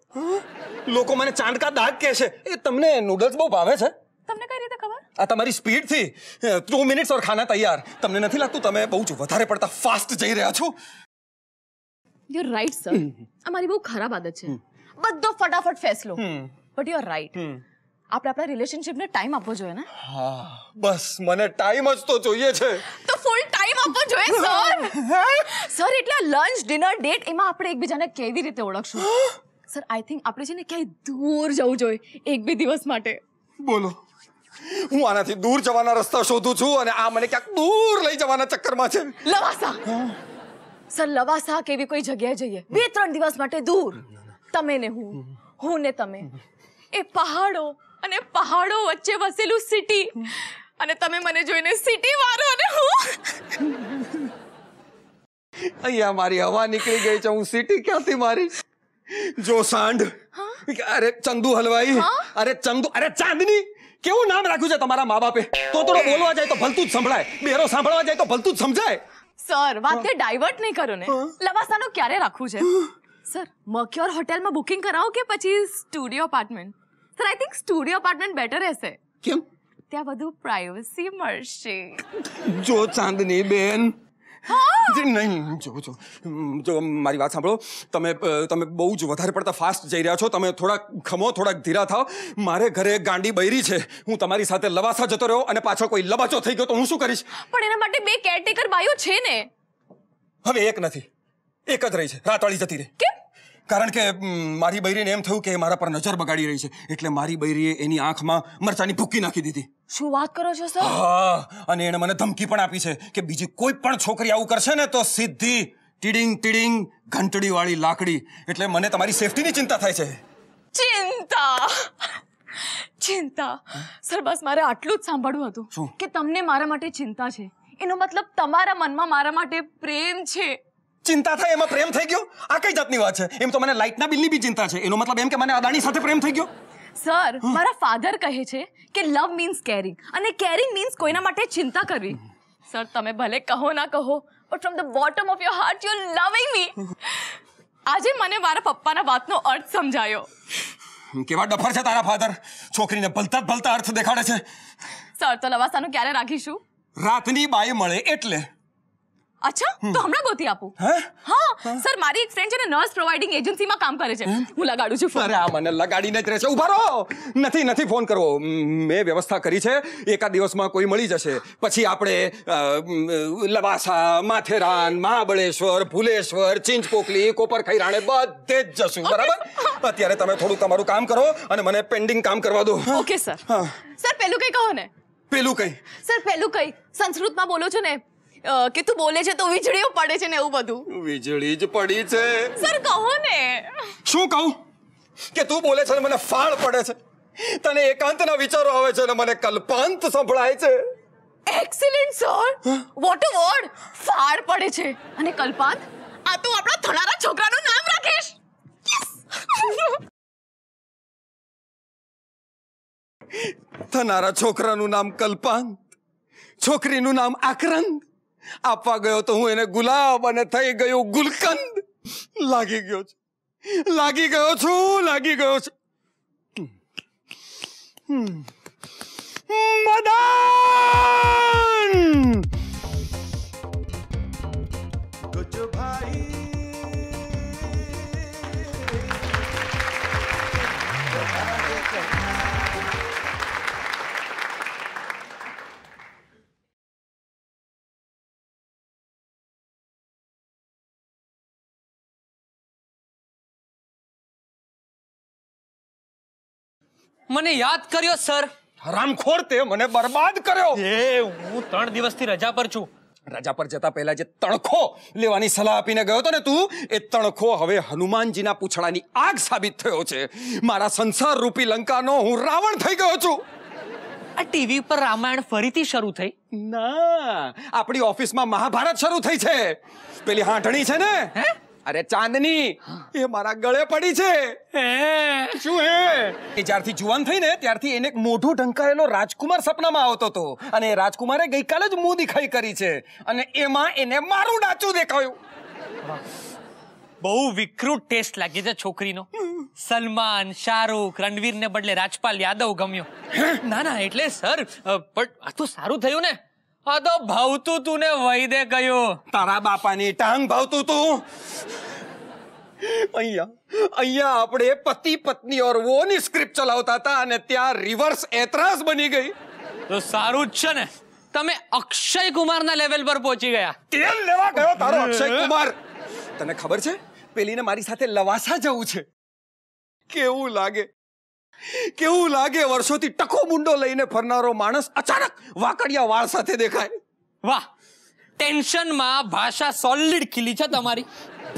લોકો મને ચાંદ કા દાગ કહે એ તમને નૂડલ્સ બહુ ભાવે છે તમને કઈ રીતે ખબર આ તમારી સ્પીડ થી 2 મિનિટ્સ ઓર ખાના તૈયાર તમને નથી લાગતું તમે બહુ જ વધારે પડતા ફાસ્ટ જઈ રહ્યા છો યુ રાઈટ સર અમારી બહુ ખરાબ આદત છે બધો ફટાફટ ફેસલો બટ યુ આર રાઈટ આપણે આપણા રિલેશનશિપને ટાઈમ આપવો જોઈએ ને હા બસ મને ટાઈમ જ તો જોઈએ છે તો ફૂલ ટાઈમ આપવો જોઈએ સર સર એટલે લંચ ડિનર ડેટ એમાં આપણે એકબીજાને કેવી રીતે ઓળખશું સર આઈ થિંક આપણે છે ને ક્યાંય દૂર જવું જોઈએ એક બે દિવસ માટે બોલો હું આનાથી દૂર જવાના રસ્તા શોધું છું અને આ મને ક્યાંક દૂર લઈ જવાના ચક્કરમાં છે લવાસા સર લવાસા કેવી કોઈ જગ્યાએ જઈએ બે ત્રણ દિવસ માટે દૂર તમે ને હું હું ને તમે એ પહાડો અને પહાડો વચ્ચે વસેલું સિટી અને તમે મને જોઈને સિટી મારો અને હું અહીંયા મારી હવા નીકળી ગઈ છે હું સિટી ક્યાંથી મારી જો સાંઢ અરે ચંદુ હલવાઈ અરે ચંદુ અરે ચાંદની કેવું નામ રાખ્યું છે તમારા મા બાપે તો થોડો બોલવા જાય તો ભલતું જ સંભળાય બેરો સાંભળવા જાય તો ભલતું જ સમજાય સર વાત કે ડાયવર્ટ નહીં કરો ને લવાસાનું ક્યારે રાખવું છે સર મક્યોર હોટેલમાં બુકિંગ કરાવો કે પછી સ્ટુડિયો એપાર્ટમેન્ટ તો I think studio apartment better રહેશે કેમ ત્યાં વધુ પ્રાઇવસી મળશે જો ચાંદની બેન નહીં જો જો જો મારી વાત સાંભળો તમે તમે બહુ જ વધારે પડતા ફાસ્ટ જઈ રહ્યા છો તમે થોડાક ખમો થોડાક ધીરા થાવ મારે ઘરે ગાંડી બૈરી છે હું તમારી સાથે લવાસા જતો રહ્યો અને પાછો કોઈ લબાચો થઈ ગયો તો હું શું કરીશ પણ એના માટે બે કેરટેકર બાયો છે ને હવે એક નથી એક જ રહી છે રાતવાળી જતી રહે કેમ કારણ કે મારી બૈરીને એમ થયું કે મારા પર નજર બગાડી રહી છે એટલે મારી બૈરીએ એની આંખમાં મરચાની ભૂકી નાખી દીધી શું વાત કરો છો સર હા અને એણે મને ધમકી પણ આપી છે કે બીજી કોઈ પણ છોકરી આવું કરશે ને તો સીધી ટીડિંગ ટીડિંગ ઘંટડી વાળી લાકડી એટલે મને તમારી સેફટીની ચિંતા થાય છે ચિંતા ચિંતા સર બસ મારે આટલું જ સાંભળવું હતું કે તમને મારા માટે ચિંતા છે એનો મતલબ તમારા મનમાં મારા માટે પ્રેમ છે ચિંતા થાય એમાં પ્રેમ થઈ ગયો આ કઈ જાતની વાત છે એમ તો મને લાઇટના બિલની બી ચિંતા છે એનો મતલબ એમ કે મને અદાણી સાથે પ્રેમ થઈ ગયો સર મારા ફાધર કહે છે કે લવ મીન્સ કેરિંગ અને કેરિંગ મીન્સ કોઈના માટે ચિંતા કરવી સર તમે ભલે કહો ના કહો but from the bottom of your heart you are loving me આજે મને મારા પપ્પાના વાતનો અર્થ સમજાયો કેવા ડફર છે તારા ફાધર છોકરીને ભલતા ભલતા અર્થ દેખાડે છે સર તો લવાસાનું ક્યારે રાખીશું રાતની બાઈ મળે એટલે અચ્છા તો હમણાં ગોતી આપું હા સર મારી એક ફ્રેન્ડ છે ને નર્સ પ્રોવાઇડિંગ એજન્સીમાં કામ કરે છે હું લગાડું છું અરે આ મને લગાડીને જ છે ઉભા રહો નથી નથી ફોન કરવો મેં વ્યવસ્થા કરી છે એકાદ દિવસમાં કોઈ મળી જશે પછી આપણે લવાસા માથેરાન મહાબળેશ્વર ભુલેશ્વર ચિંચપોકલી કોપર ખૈરાણે બધે જ જશું બરાબર અત્યારે તમે થોડું તમારું કામ કરો અને મને પેન્ડિંગ કામ કરવા દો ઓકે સર સર પેલું કઈ કહો ને પેલું કઈ સર પેલું કઈ સંસ્કૃતમાં બોલો છો ને કે તું બોલે છે તો વીજળીઓ પડે છે ને એવું બધું વીજળી જ પડી છે સર કહો ને શું કહું કે તું બોલે છે ને મને ફાળ પડે છે તને એકાંતના વિચારો આવે છે ને મને કલ્પાંત સંભળાય છે excellent sir what a word ફાળ પડે છે અને કલ્પાંત આ તું આપણા થનારા છોકરાનું નામ રાખીશ થનારા છોકરાનું નામ કલ્પાંત છોકરીનું નામ આક્રંત આપવા ગયો તો હું એને ગુલાબ અને થઈ ગયું ગુલકંદ લાગી ગયો છું લાગી ગયો છું લાગી ગયો છું મદાન ભાઈ મને યાદ કર્યો સર હરામખોર તે મને બરબાદ કર્યો એ હું ત્રણ દિવસથી રજા પર છું રજા પર જતા પહેલા જે તણખો લેવાની સલાહ આપીને ગયો હતો ને તું એ તણખો હવે હનુમાનજીના પૂછડાની આગ સાબિત થયો છે મારા સંસાર રૂપી લંકાનો હું રાવણ થઈ ગયો છું આ ટીવી પર રામાયણ ફરીથી શરૂ થઈ ના આપણી ઓફિસમાં મહાભારત શરૂ થઈ છે પેલી હાંટણી છે ને હે અરે ચાંદની એ મારા ગળે પડી છે શું હે એ જ્યારથી જુવાન થઈ ને ત્યારથી એને એક મોઢું ઢંકાયેલો રાજકુમાર સપનામાં આવતો હતો અને એ રાજકુમારે ગઈકાલે જ મોં દેખાઈ કરી છે અને એમાં એને મારું ડાચું દેખાયું બહુ વિકૃત ટેસ્ટ લાગે છે છોકરીનો સલમાન શાહરૂખ ને બદલે રાજપાલ યાદવ ગમ્યો ના ના એટલે સર પણ આ તો સારું થયું ને આ તો ભાવતું તું ને વૈદે ગયો તારા બાપાની ટાંગ ભાવતું તું અહીંયા અહીંયા આપણે પતિ પત્ની ઓર વોની સ્ક્રિપ્ટ ચલાવતા હતા અને ત્યાં રિવર્સ એતરાસ બની ગઈ તો સારું જ છે ને તમે અક્ષય કુમારના લેવલ પર પહોંચી ગયા તેલ લેવા ગયો તારો અક્ષય કુમાર તને ખબર છે પેલીને મારી સાથે લવાસા જવું છે કેવું લાગે કેવું લાગે વર્ષોથી ટકો મુંડો લઈને ફરનારો માણસ અચાનક વાકડિયા વાળ સાથે દેખાય વાહ ટેન્શનમાં ભાષા સોલિડ ખીલી છે તમારી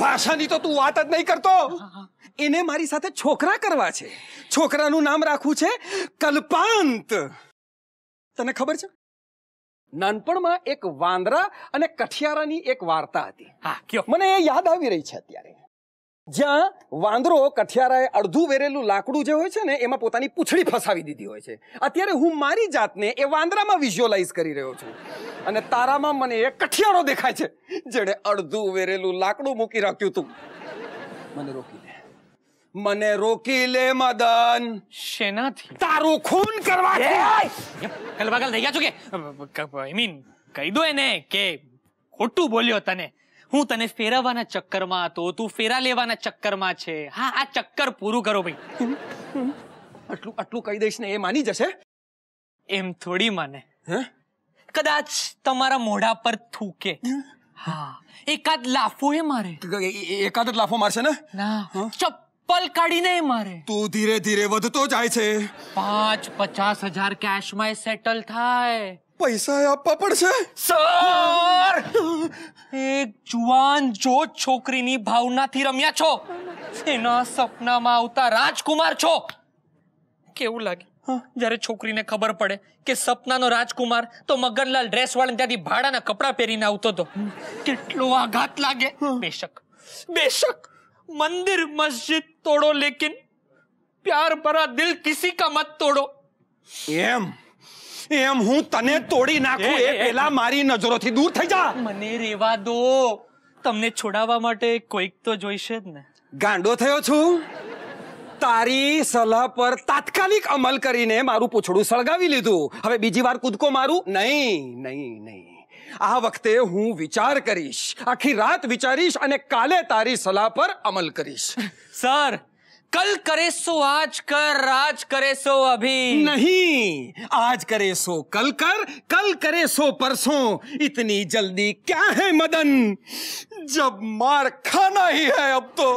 ભાષાની તો તું વાત જ નહીં કરતો એને મારી સાથે છોકરા કરવા છે છોકરાનું નામ રાખવું છે કલ્પાંત તને ખબર છે નાનપણમાં એક વાંદરા અને કઠિયારાની એક વાર્તા હતી હા કયો મને એ યાદ આવી રહી છે અત્યારે જ્યાં વાંદરો કઠિયારાએ અડધું વેરેલું લાકડું જે હોય છે ને એમાં પોતાની પૂછડી ફસાવી દીધી હોય છે અત્યારે હું મારી જાતને એ વાંદરામાં વિઝ્યુઅલાઇઝ કરી રહ્યો છું અને તારામાં મને એ કઠિયારો દેખાય છે જેણે અડધું વેરેલું લાકડું મૂકી રાખ્યું હતું મને રોકી લે મને રોકી લે મદન શેનાથી તારું ખૂન કરવા કલવાગલ થઈ ગયા છો કે આઈ મીન કહી દો એને કે ખોટું બોલ્યો તને હું તને ફેરવવાના ચક્કરમાં હતો તું ફેરા લેવાના ચક્કરમાં છે હા આ ચક્કર પૂરું કરો ભાઈ આટલું આટલું કહી દઈશ ને એ માની જશે એમ થોડી માને કદાચ તમારા મોઢા પર થૂકે હા એકાદ લાફો એ મારે એકાદ જ લાફો મારશે ને ના ચપ્પલ કાઢીને એ મારે તું ધીરે ધીરે વધતો જાય છે પાંચ પચાસ હજાર કેશમાં સેટલ થાય પૈસા આપવા પડશે સર એક જુવાન જો છોકરીની ભાવનાથી રમ્યા છો એના સપનામાં આવતા રાજકુમાર છો કેવું લાગે જ્યારે છોકરીને ખબર પડે કે સપનાનો રાજકુમાર તો મગનલાલ ડ્રેસ વાળા ત્યાંથી ભાડાના કપડાં પહેરીને આવતો હતો કેટલો આઘાત લાગે બેશક બેશક મંદિર મસ્જિદ તોડો લેકિન પ્યાર ભરા દિલ કિસી કા મત તોડો એમ એમ હું તને તોડી નાખું એ પેલા મારી નજરોથી દૂર થઈ જા મને રેવા દો તમને છોડાવવા માટે કોઈક તો જોઈશે જ ને ગાંડો થયો છું તારી સલાહ પર તાત્કાલિક અમલ કરીને મારું પૂછડું સળગાવી લીધું હવે બીજી વાર કૂદકો મારું નહીં નહીં નહીં આ વખતે હું વિચાર કરીશ આખી રાત વિચારીશ અને કાલે તારી સલાહ પર અમલ કરીશ સર कल करे सो आज कर आज करे सो अभी नहीं आज करे सो कल कर कल करे सो परसों इतनी जल्दी क्या है मदन जब मार खाना ही है अब तो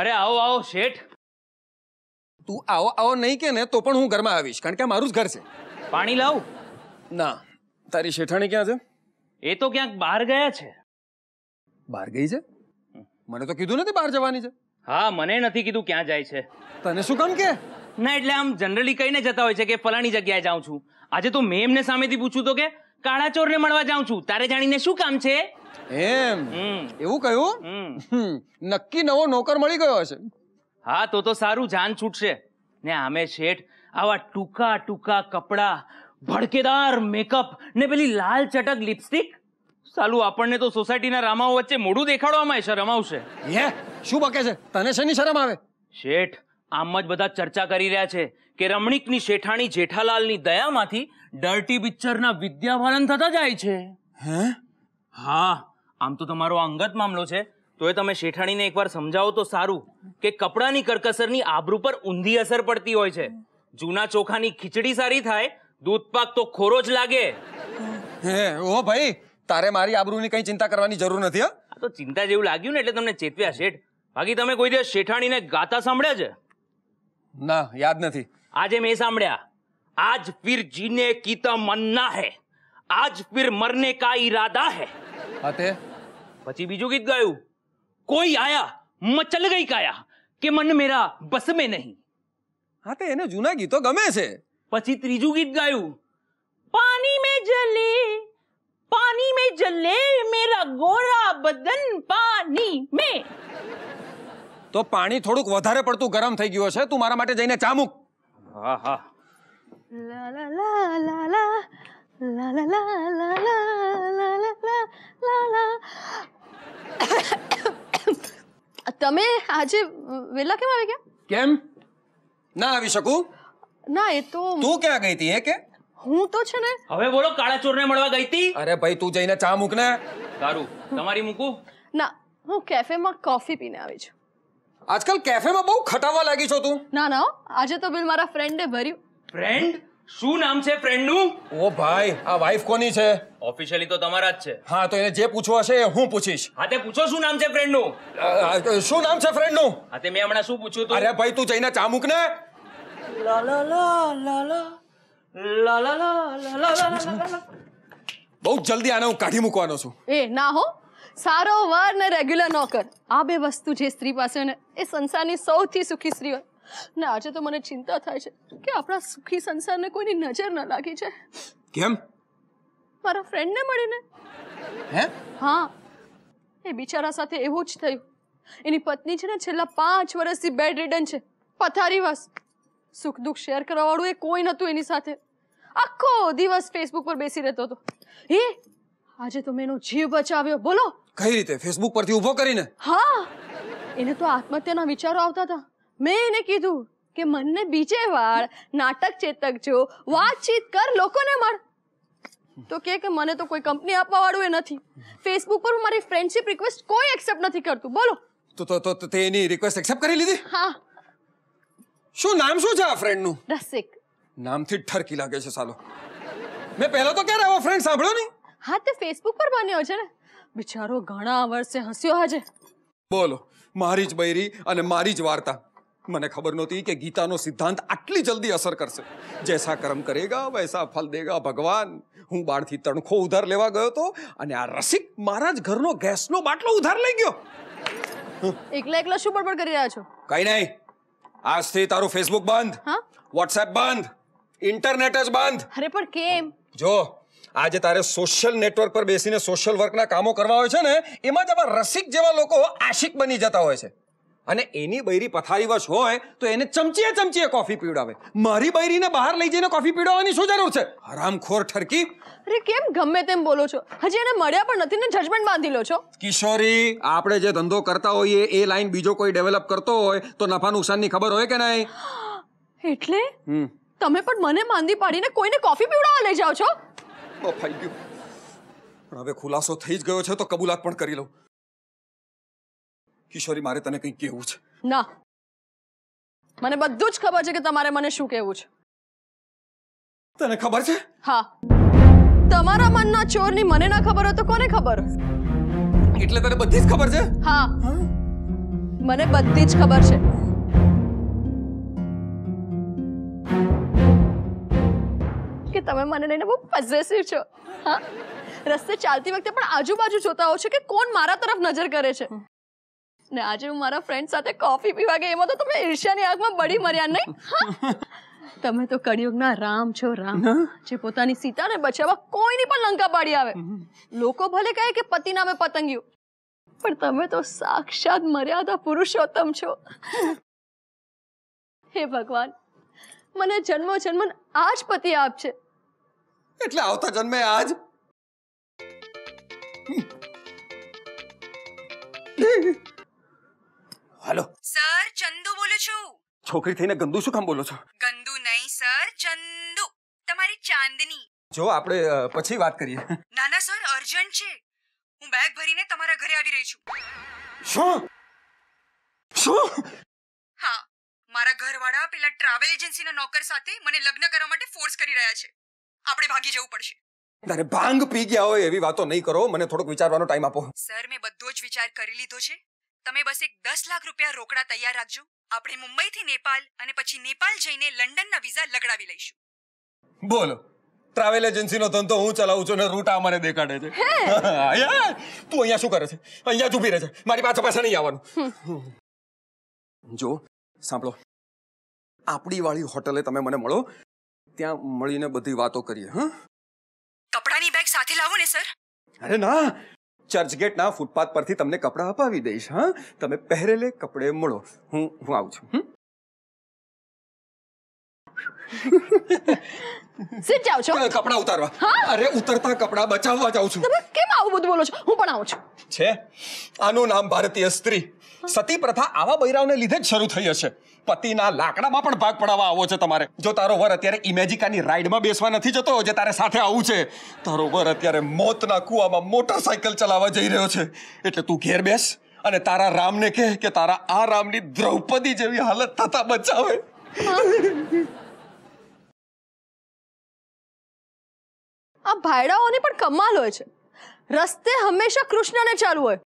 અરે આવો આવો શેઠ તું આવો આવો નહીં કે ને તો પણ હું ઘરમાં આવીશ કારણ કે આ મારું જ ઘર છે પાણી લાવું ના તારી શેઠાણી ક્યાં છે એ તો ક્યાંક બહાર ગયા છે બહાર ગઈ છે મને તો કીધું નથી બહાર જવાની છે હા મને નથી કીધું ક્યાં જાય છે તને શું કામ કે ના એટલે આમ જનરલી કહીને જતા હોય છે કે ફલાણી જગ્યાએ જાઉં છું આજે તો મેં એમને સામેથી પૂછ્યું તો કે કાળાચોરને મળવા જાઉં છું તારે જાણીને શું કામ છે એમ એવું કહ્યું નક્કી નવો નોકર મળી ગયો હશે હા તો તો સારું જાન છૂટશે ને આમે શેઠ આવા ટૂંકા ટૂંકા કપડા ભડકેદાર મેકઅપ ને પેલી લાલ ચટક લિપસ્ટિક સાલું આપણને તો સોસાયટીના રામાઓ વચ્ચે મોડું દેખાડવામાં આવશે આવશે હે શું બકે છે તને શેની શરમ આવે શેઠ આમ જ બધા ચર્ચા કરી રહ્યા છે કે રમણીકની શેઠાણી જેઠાલાલની દયામાંથી ડર્ટી પિક્ચરના વિદ્યાભાલન થતા જાય છે હે હા આમ તો તમારો અંગત મામલો છે તો એ તમે શેઠાણીને એકવાર સમજાવો તો સારું કે કપડાની કરકસરની આબરૂ પર ઊંધી અસર પડતી હોય છે જૂના ચોખાની ખીચડી સારી થાય દૂધ પાક તો ખોરો જ લાગે હે ઓ ભાઈ તારે મારી આબરૂની કઈ ચિંતા કરવાની જરૂર નથી હા તો ચિંતા જેવું લાગ્યું ને એટલે તમને ચેતવ્યા શેઠ બાકી તમે કોઈ દિવસ શેઠાણીને ગાતા સાંભળ્યા છે ના યાદ નથી આજે મેં સાંભળ્યા આજ ફિર જીને કી તમન્ના હે આજ ફિર મરને કા ઈરાદા હે અતે પછી બીજું ગીત ગાયું કોઈ આયા મચલ ગઈ કાયા કે મન મેરા બસ મે નહીં હા તે એને જૂના ગીતો ગમે છે પછી ત્રીજું ગીત ગાયું પાણી મે જલે પાણી મે જલે મેરા ગોરા બદન પાણી મે તો પાણી થોડુંક વધારે પડતું ગરમ થઈ ગયું છે તું મારા માટે જઈને ચામુક મૂક હા હા લા લા લા લા La la la la la la la la la la તમે આજે વેલા કેમ આવી ગયા કેમ ના આવી શકું ના એ તો તું ક્યાં ગઈ હતી એ કે હું તો છે ને હવે બોલો કાળા ચોરને મળવા ગઈ હતી અરે ભાઈ તું જઈને ચા મૂક ને સારું તમારી મૂકું ના હું કેફેમાં કોફી પીને આવી છું આજકાલ કેફેમાં બહુ ખટાવા લાગી છો તું ના ના આજે તો બિલ મારા ફ્રેન્ડે ભર્યું ફ્રેન્ડ શું નામ છે ફ્રેન્ડનું ઓ ભાઈ આ વાઈફ કોની છે ઓફિશિયલી તો તમારા જ છે હા તો એને જે પૂછવું હશે એ હું પૂછીશ હા તે પૂછો શું નામ છે ફ્રેન્ડનું શું નામ છે ફ્રેન્ડનું હા તે મેં હમણાં શું પૂછ્યું તું અરે ભાઈ તું જઈને ચા મૂક ને લા લા લા લા લા લા લા લા બહુ જલ્દી આને હું કાઢી મૂકવાનો છું એ ના હો સારો વાર ને રેગ્યુલર નોકર આ બે વસ્તુ જે સ્ત્રી પાસે ને એ સંસારની સૌથી સુખી સ્ત્રી હોય ને આજે તો મને ચિંતા થાય છે કે આપણા સુખી સંસારને કોઈની નજર ન લાગી છે કેમ મારા ફ્રેન્ડને મળીને હે હા એ બિચારા સાથે એવું જ થયું એની પત્ની છે ને છેલ્લા પાંચ વર્ષથી બેડ રિડન છે પથારી પથારીવાસ સુખ દુઃખ શેર કરવાવાળું એ કોઈ નહોતું એની સાથે આખો દિવસ ફેસબુક પર બેસી રહેતો હતો હે આજે તો મેં એનો જીવ બચાવ્યો બોલો કઈ રીતે ફેસબુક પરથી ઊભો કરીને હા એને તો આત્મહત્યાના વિચારો આવતા હતા મેં એને કીધું કે મને બીજે વાર નાટક ચેતક જો વાતચીત કર લોકોને મળ તો કે કે મને તો કોઈ કંપની આપવા વાળું એ નથી ફેસબુક પર મારી ફ્રેન્ડશિપ રિક્વેસ્ટ કોઈ એક્સેપ્ટ નથી કરતું બોલો તો તો તો તે એની રિક્વેસ્ટ એક્સેપ્ટ કરી લીધી હા શું નામ શું છે આ ફ્રેન્ડનું રસિક નામથી ઠરકી લાગે છે સાલો મેં પહેલા તો ક્યારે આવો ફ્રેન્ડ સાંભળ્યો નહીં હા તે ફેસબુક પર બન્યો છે ને બિચારો ઘણા વર્ષે હસ્યો હજે બોલો મારી જ બૈરી અને મારી જ વાર્તા મને ખબર નહોતી કે ગીતાનો સિદ્ધાંત આટલી જલ્દી અસર કરશે જૈસા કર્મ કરેગા વૈસા ફલ દેગા ભગવાન હું બાળથી તણખો ઉધાર લેવા ગયો હતો અને આ રસિક મારા જ ઘરનો ગેસનો બાટલો ઉધાર લઈ ગયો એકલા એકલા શું બડબડ કરી રહ્યા છો કઈ નહીં આજથી તારું ફેસબુક બંધ વોટ્સએપ બંધ ઇન્ટરનેટ જ બંધ અરે પણ કેમ જો આજે તારે સોશિયલ નેટવર્ક પર બેસીને સોશિયલ વર્કના કામો કરવા હોય છે ને એમાં જ આવા રસિક જેવા લોકો આશિક બની જતા હોય છે અને એની બૈરી પથારીવશ હોય તો એને ચમચીએ ચમચીએ કોફી પીવડાવે મારી બૈરીને બહાર લઈ જઈને કોફી પીવડાવવાની શું જરૂર છે હરામખોર ઠરકી અરે કેમ ગમે તેમ બોલો છો હજી એને મળ્યા પણ નથી ને જજમેન્ટ બાંધી લો છો કિશોરી આપણે જે ધંધો કરતા હોઈએ એ લાઈન બીજો કોઈ ડેવલપ કરતો હોય તો નફા નુકસાનની ખબર હોય કે નહીં એટલે તમે પણ મને માંદી પાડીને કોઈને કોફી પીવડાવવા લઈ જાઓ છો ઓ ફાઈ ગયું પણ હવે ખુલાસો થઈ જ ગયો છે તો કબૂલાત પણ કરી લઉં કિશોરી મારે તને કંઈ કહેવું છે ના મને બધું જ ખબર છે કે તમારે મને શું કહેવું છે તને ખબર છે હા તમારા મનના ચોરની મને ના ખબર હોય તો કોને ખબર એટલે તને બધી જ ખબર છે હા મને બધી જ ખબર છે કે તમે મને લઈને બહુ પઝેસિવ છો હા રસ્તે ચાલતી વખતે પણ આજુબાજુ જોતા હો છે કે કોણ મારા તરફ નજર કરે છે ને આજે હું મારા ફ્રેન્ડ સાથે કોફી પીવા ગઈ એમાં તો તમે ઈર્ષ્યાની આગમાં બળી મર્યા નહીં તમે તો કળિયુગના રામ છો રામ જે પોતાની સીતાને બચાવવા કોઈની પણ લંકા પાડી આવે લોકો ભલે કહે કે પતિ નામે પતંગિયું પણ તમે તો સાક્ષાત મર્યાદા પુરુષોત્તમ છો હે ભગવાન મને જન્મ જન્મ આ જ પતિ આપશે એટલે આવતા જન્મે આજ હાલો સર ચંદુ બોલું છું છોકરી થઈને ગંદુ શું કામ બોલો છો ગંદુ નહીં સર ચંદુ તમારી ચાંદની જો આપણે પછી વાત કરીએ ના ના સર અર્જન્ટ છે હું બેગ ભરીને તમારા ઘરે આવી રહી છું શું શું હા મારા ઘરવાળા પેલા ટ્રાવેલ એજન્સીના નોકર સાથે મને લગ્ન કરવા માટે ફોર્સ કરી રહ્યા છે આપણે ભાગી જવું પડશે તારે ભાંગ પી ગયા હોય એવી વાતો નહીં કરો મને થોડોક વિચારવાનો ટાઈમ આપો સર મેં બધો જ વિચાર કરી લીધો છે તમે બસ એક દસ લાખ રૂપિયા રોકડા તૈયાર રાખજો આપણે મુંબઈથી નેપાલ અને પછી નેપાલ જઈને લંડનના વિઝા લગડાવી લઈશું બોલો ટ્રાવેલ એજન્સીનો ધંધો હું ચલાવું છું અને રૂટ આ મને દેખાડે છે તું અહીંયા શું કરે છે અહીંયા જ ઊભી રહે છે મારી પાછળ પાછળ નહીં આવવાનું જો સાંભળો આપણી વાળી હોટલે તમે મને મળો ત્યાં મળીને બધી વાતો કરીએ હા કપડાની બેગ સાથે લાવો ને સર અરે ના ચર્ચગેટના ફૂટપાથ પરથી તમને કપડાં અપાવી દઈશ હા તમે પહેરેલે કપડે મળો હું હું આવું છું સિટ જાવ છો કપડાં ઉતારવા અરે ઉતરતા કપડાં બચાવવા જાઉં છું તમે કેમ આવું બધું બોલો છો હું પણ આવું છું છે આનું નામ ભારતીય સ્ત્રી સતી પ્રથા આવા બૈરાવને લીધે જ શરૂ થઈ હશે પતિના લાકડામાં પણ ભાગ પડાવવા આવો છે તમારે જો તારો વર અત્યારે ઇમેજિકાની રાઈડમાં બેસવા નથી જતો જે તારે સાથે આવું છે તારો વર અત્યારે મોતના કુવામાં મોટરસાયકલ ચલાવવા જઈ રહ્યો છે એટલે તું ઘેર બેસ અને તારા રામને કહે કે તારા આ રામની દ્રૌપદી જેવી હાલત થતા બચાવે આ ભાયડાઓની પણ કમાલ હોય છે રસ્તે હંમેશા કૃષ્ણને ચાલુ હોય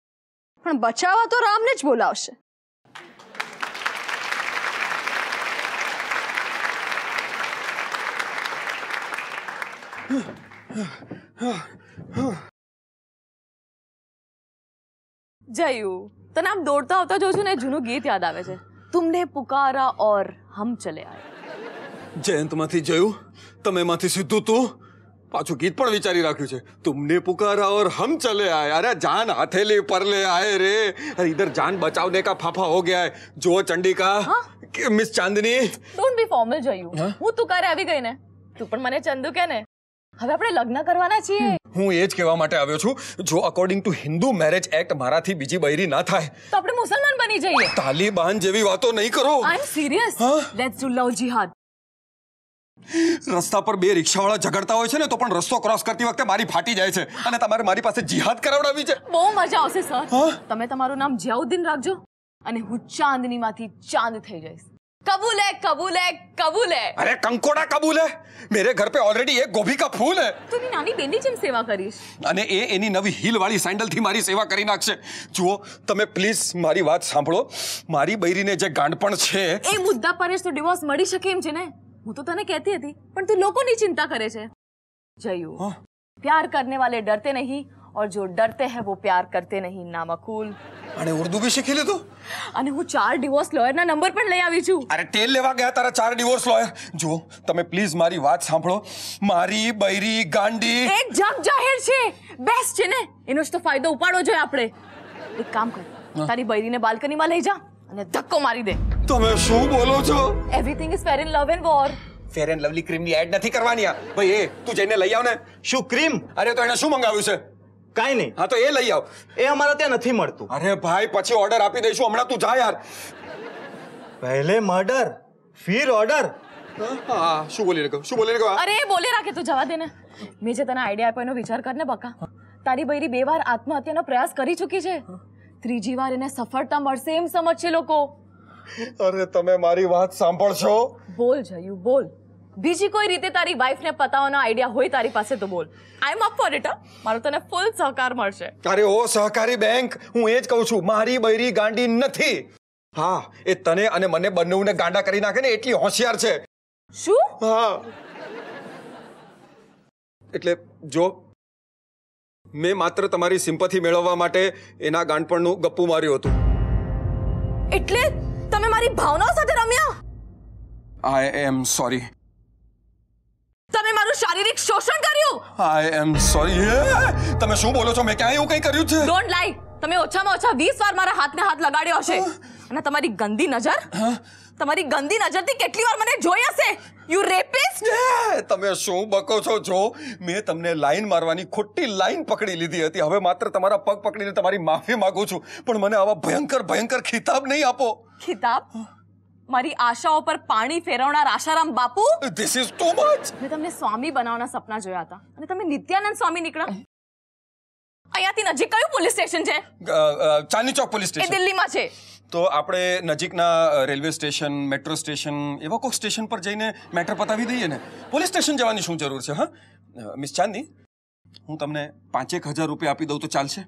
પણ બચાવવા તો રામને જ બોલાવશે જયુ તને આમ દોડતા આવતા જોઉં છું ને જૂનું ગીત યાદ આવે છે તુમને પુકારા ઓર હમ ચલે આય જયંતમાંથી જયું તમે માંથી સીધું તું પાછું ગીત પણ વિચારી રાખ્યું છે તુમને પુકારા ઓર હમ ચલે આય અરે જાન હાથે લે પર લે આય રે અરે ઇધર જાન બચાવને કા ફાફા હો ગયા હે જો ચંડિકા કે miss Chandni don't be formal જોયું હું તુકારે આવી ગઈ ને તું પણ મને ચંદુ કે ને હવે આપણે લગ્ન કરવાના છીએ હું એ જ કહેવા માટે આવ્યો છું જો according to Hindu marriage act મારાથી બીજી બૈરી ના થાય તો આપણે મુસલમાન બની જઈએ તાલિબાન જેવી વાતો નહીં કરો I am serious let's do love jihad રસ્તા પર બે રિક્ષાવાળા ઝઘડતા હોય છે ને તો પણ રસ્તો ક્રોસ કરતી વખતે મારી ફાટી જાય છે અને તમારે મારી પાસે જિહાદ કરાવડાવી છે બહુ મજા આવશે સર તમે તમારું નામ જયાઉદ્દીન રાખજો અને હું ચાંદનીમાંથી ચાંદ થઈ જઈશ કબૂલે કબૂલે કબૂલે અરે કંકોડા કબૂલે મેરે ઘર पे ઓલરેડી એક ગોભી કા ફૂલ હે તુની નાની બેનની જેમ સેવા કરીશ અને એ એની નવી હીલ વાળી સેન્ડલ થી મારી સેવા કરી નાખશે જુઓ તમે પ્લીઝ મારી વાત સાંભળો મારી બૈરીને જે ગાંડપણ છે એ મુદ્દા પર તો ડિવોર્સ મળી શકે એમ છે ને હું તો તને કહેતી હતી પણ તું લોકોની ચિંતા કરે છે જયુ પ્યાર કરને વાલે ડરતે નહીં ઓર જો जो डरते हैं वो प्यार करते नहीं નામકૂલ અને ઉર્દુ બી શીખી લીધું અને હું ચાર ડિવોર્સ લોયરના નંબર પણ લઈ આવી છું અરે તેલ લેવા ગયા તારા ચાર ડિવોર્સ લોયર જો તમે પ્લીઝ મારી વાત સાંભળો મારી બૈરી ગાંડી એક જગ જાહેર છે બેસ્ટ છે ને એનો જ તો ફાયદો ઉપાડવો જોઈએ આપણે એક કામ કર તારી બૈરીને બાલ્કનીમાં લઈ જા અને ધક્કો મારી દે તમે શું બોલો છો everything is fair in love and war fair and lovely cream ની એડ નથી કરવાની આ ભાઈ એ તું જઈને લઈ આવ ને શું ક્રીમ અરે તો એને શું મંગાવ્યું છે કાઈ નહીં હા તો એ લઈ આવ એ અમારા ત્યાં નથી મળતું અરે ભાઈ પછી ઓર્ડર આપી દઈશું હમણાં તું જા યાર પહેલે મર્ડર ફિર ઓર્ડર હા શું બોલી રહ્યો શું બોલી રહ્યો અરે એ બોલી રાખે તું જવા દે ને મેં જે તને આઈડિયા આપ્યો એનો વિચાર ને બકા તારી બૈરી બે વાર આત્મહત્યાનો પ્રયાસ કરી ચૂકી છે ત્રીજી વાર એને સફળતા મળશે એમ સમજશે લોકો અરે તમે મારી વાત સાંભળશો બોલ જયુ બોલ બીજી કોઈ રીતે તારી વાઈફને પતાવવાનો આઈડિયા હોય તારી પાસે તો બોલ I am up for it મારો તને ફૂલ સહકાર મળશે અરે ઓ સહકારી બેંક હું એ જ કહું છું મારી બૈરી ગાંડી નથી હા એ તને અને મને બંનેને ગાંડા કરી નાખે ને એટલી હોશિયાર છે શું હા એટલે જો મેં માત્ર તમારી સિમ્પથી મેળવવા માટે એના ગાંડપણનું ગપ્પુ માર્યું હતું એટલે તમે મારી ભાવનાઓ સાથે રમ્યા આઈ એમ સોરી તમે મારું શારીરિક શોષણ કર્યું આઈ એમ સોરી તમે શું બોલો છો મેં ક્યાં એવું કંઈ કર્યું છે ડોન્ટ લાઈ તમે ઓછામાં ઓછા 20 વાર મારા હાથને હાથ લગાડ્યો હશે અને તમારી ગંદી નજર હા તમારી ગંદી નજરથી કેટલી વાર મને જોઈ હશે યુ રેપિસ્ટ તમે શું બકો છો જો મેં તમને લાઈન મારવાની ખોટી લાઈન પકડી લીધી હતી હવે માત્ર તમારા પગ પકડીને તમારી માફી માંગુ છું પણ મને આવા ભયંકર ભયંકર ખિતાબ નહીં આપો ખિતાબ મારી આશાઓ પર પાણી ફેરવનાર આશારામ બાપુ ધીસ ઇઝ ટુ મચ મેં તમને સ્વામી બનાવવાના સપના જોયા હતા અને તમે નિત્યાનંદ સ્વામી નીકળ્યા અહીંયાથી નજીક કયું પોલીસ સ્ટેશન છે ચાંદની ચોક પોલીસ સ્ટેશન દિલ્હીમાં છે તો આપણે નજીકના રેલવે સ્ટેશન મેટ્રો સ્ટેશન એવા કોઈક સ્ટેશન પર જઈને મેટર પતાવી દઈએ ને પોલીસ સ્ટેશન જવાની શું જરૂર છે હા મિસ ચાંદની હું તમને પાંચેક હજાર રૂપિયા આપી દઉં તો ચાલશે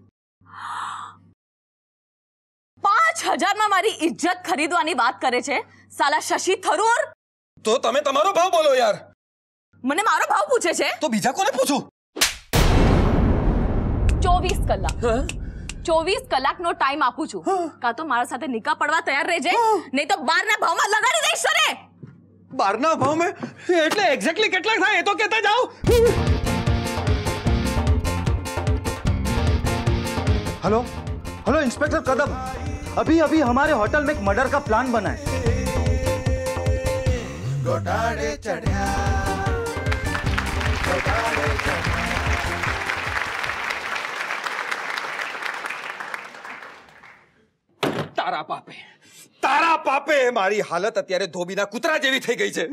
પાંચ હજારમાં મારી ઇજ્જત ખરીદવાની વાત કરે છે સાલા શશી થરૂર તો તમે તમારો ભાવ બોલો યાર મને મારો ભાવ પૂછે છે તો બીજા કોને પૂછું ચોવીસ કલાક चौबीस कलाक नो टाइम आपू छू का तो मारा साथे निकाह पड़वा तैयार रह जाए नहीं तो बार ना भाव में लगाड़ी देश सरे बार ना भाव में એટલે એક્ઝેક્ટલી કેટલા થાય એ તો કહેતા જાઓ हेलो हेलो इंस्पेक्टर कदम अभी अभी हमारे होटल में एक मर्डर का प्लान बना है घोटाले चढ़िया घोटाले તારા પાપે તારા પાપે મારી હાલત અત્યારે ધોબીના કૂતરા જેવી થઈ ગઈ છે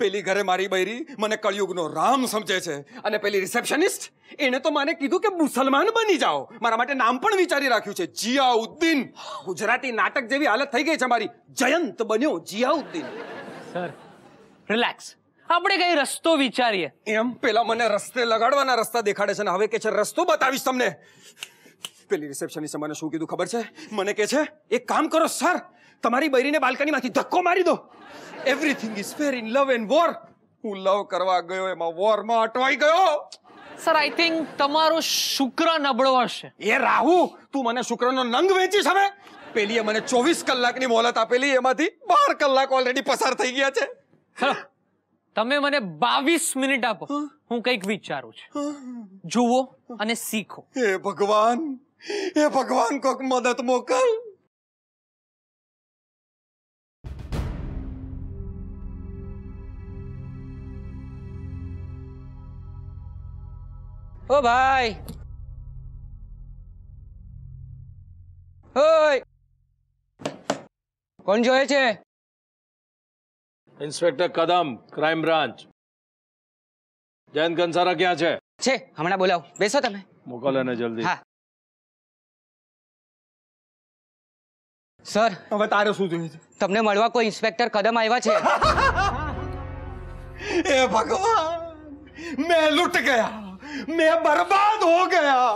પેલી ઘરે મારી બૈરી મને કળિયુગનો રામ સમજે છે અને પેલી રિસેપ્શનિસ્ટ એને તો મને કીધું કે મુસલમાન બની જાઓ મારા માટે નામ પણ વિચારી રાખ્યું છે જિયાઉદ્દીન ગુજરાતી નાટક જેવી હાલત થઈ ગઈ છે મારી જયંત બન્યો જિયાઉદ્દીન સર રિલેક્સ આપણે કઈ રસ્તો વિચારીએ એમ પેલા મને રસ્તે લગાડવાના રસ્તા દેખાડે છે ને હવે કે છે રસ્તો બતાવીશ તમને પેલી રિસેપ્શનિસ્ટે મને શું કીધું ખબર છે મને કે છે એક કામ કરો સર તમારી બૈરીને બાલ્કનીમાંથી ધક્કો મારી દો everything is fair in love and war હું લવ કરવા ગયો એમાં વોરમાં અટવાઈ ગયો સર આઈ થિંક તમારો શુક્ર નબળો હશે એ રાહુ તું મને શુક્રનો નંગ વેચીશ હવે એ મને ચોવીસ કલાકની મોહલત આપેલી એમાંથી બાર કલાક ઓલરેડી પસાર થઈ ગયા છે તમે મને બાવીસ મિનિટ આપો હું કંઈક વિચારું છું જુઓ અને શીખો હે ભગવાન હે ભગવાન કોક મદદ મોકલ ઓ ભાઈ ઓય કોણ જોયે છે ઇન્સ્પેક્ટર કદમ ક્રાઇમ બ્રાન્ચ જયંત કંસારા ક્યાં છે છે હમણાં બોલાવો બેસો તમે મોકલો ને જલ્દી હા સર હવે તારે શું જોઈએ છે તમને મળવા કોઈ ઇન્સ્પેક્ટર કદમ આવ્યા છે એ ભગવાન મેં લૂટ ગયા મેં બરબાદ હો ગયા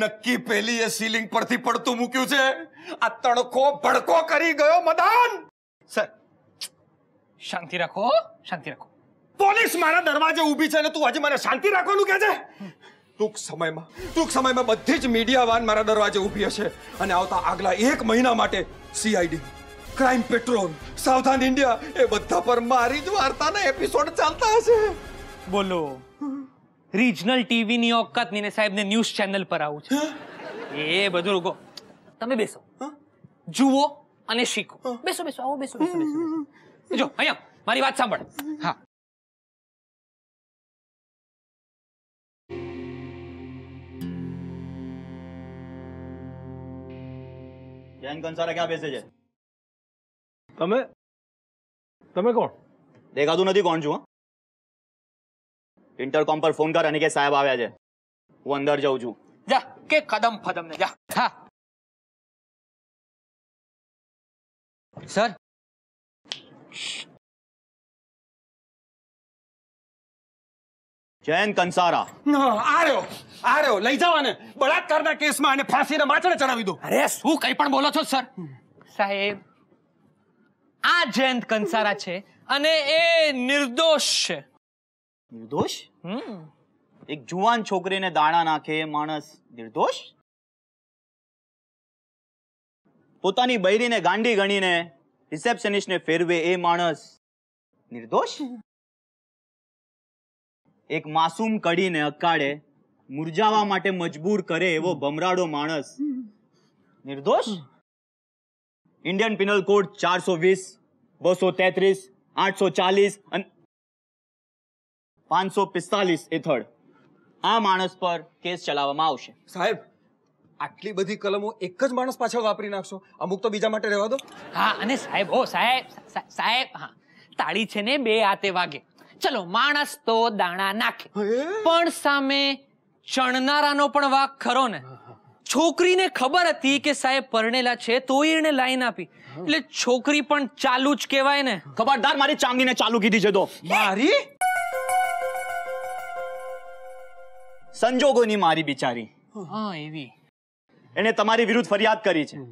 નક્કી પેલી એ સીલિંગ પરથી પડતું મૂક્યું છે આ તડકો ભડકો કરી ગયો મદાન સર શાંતિ રાખો શાંતિ રાખો પોલીસ મારા દરવાજે ઊભી છે ને તું હજી મને શાંતિ રાખવાનું કે છે ટૂંક સમયમાં ટૂંક સમયમાં બધી જ મીડિયા વાન મારા દરવાજે ઊભી હશે અને આવતા આગલા એક મહિના માટે CID crime patrol Savdhaan India એ બધા પર મારી જ વાર્તાના એપિસોડ ચાલતા હશે બોલો રીજનલ ટીવી ની ઓકાત ને સાહેબ ને ન્યૂઝ ચેનલ પર આવું છે એ બધું રોકો તમે બેસો જુઓ અને શીખો બેસો બેસો આવો બેસો બેસો બેસો જો અહીંયા મારી વાત સાંભળ હા जैन कंसारा क्या पैसे जे तमे कौन देखा तू नदी कौन छु इंटरकॉम हाँ? पर फोन कर अनिकेत साहब आवे जे वो अंदर जाऊ छु जा के कदम फदम ने जा हां सर જયંત કંસારા આ રહ્યો આ રહ્યો લઈ જાવ અને બળાત્કારના કેસમાં અને ફાંસીના માચડે ચડાવી દો અરે શું કંઈ પણ બોલો છો સર સાહેબ આ જયંત કંસારા છે અને એ નિર્દોષ છે નિર્દોષ હમ એક જુવાન છોકરીને દાણા નાખે માણસ નિર્દોષ પોતાની બૈરીને ગાંડી ગણીને રિસેપ્શનિસ્ટને ફેરવે એ માણસ નિર્દોષ એક માસૂમ કડીને અકાળે મુરજાવા માટે મજબૂર કરે એવો ભમરાડો માણસ નિર્દોષ ઇન્ડિયન પિનલ કોડ ચારસો વીસ બસો તેત્રીસ આઠસો ચાલીસ અને પાંચસો પિસ્તાલીસ હેઠળ આ માણસ પર કેસ ચલાવવામાં આવશે સાહેબ આટલી બધી કલમો એક જ માણસ પાછળ વાપરી નાખશો અમુક તો બીજા માટે રહેવા દો હા અને સાહેબ ઓ સાહેબ સાહેબ હા તાળી છે ને બે હાથે વાગે ચલો માણસ તો દાણા નાખે પણ સામે ચણનારાનો પણ વાક ખરો ને છોકરીને ખબર હતી કે સાહેબ પરણેલા છે તો એને લાઈન આપી એટલે છોકરી પણ ચાલુ જ કહેવાય ને ખબરદાર મારી ચાંદીને ચાલુ કીધી છે તો મારી સંજોગોની મારી બિચારી હા એવી એને તમારી વિરુદ્ધ ફરિયાદ કરી છે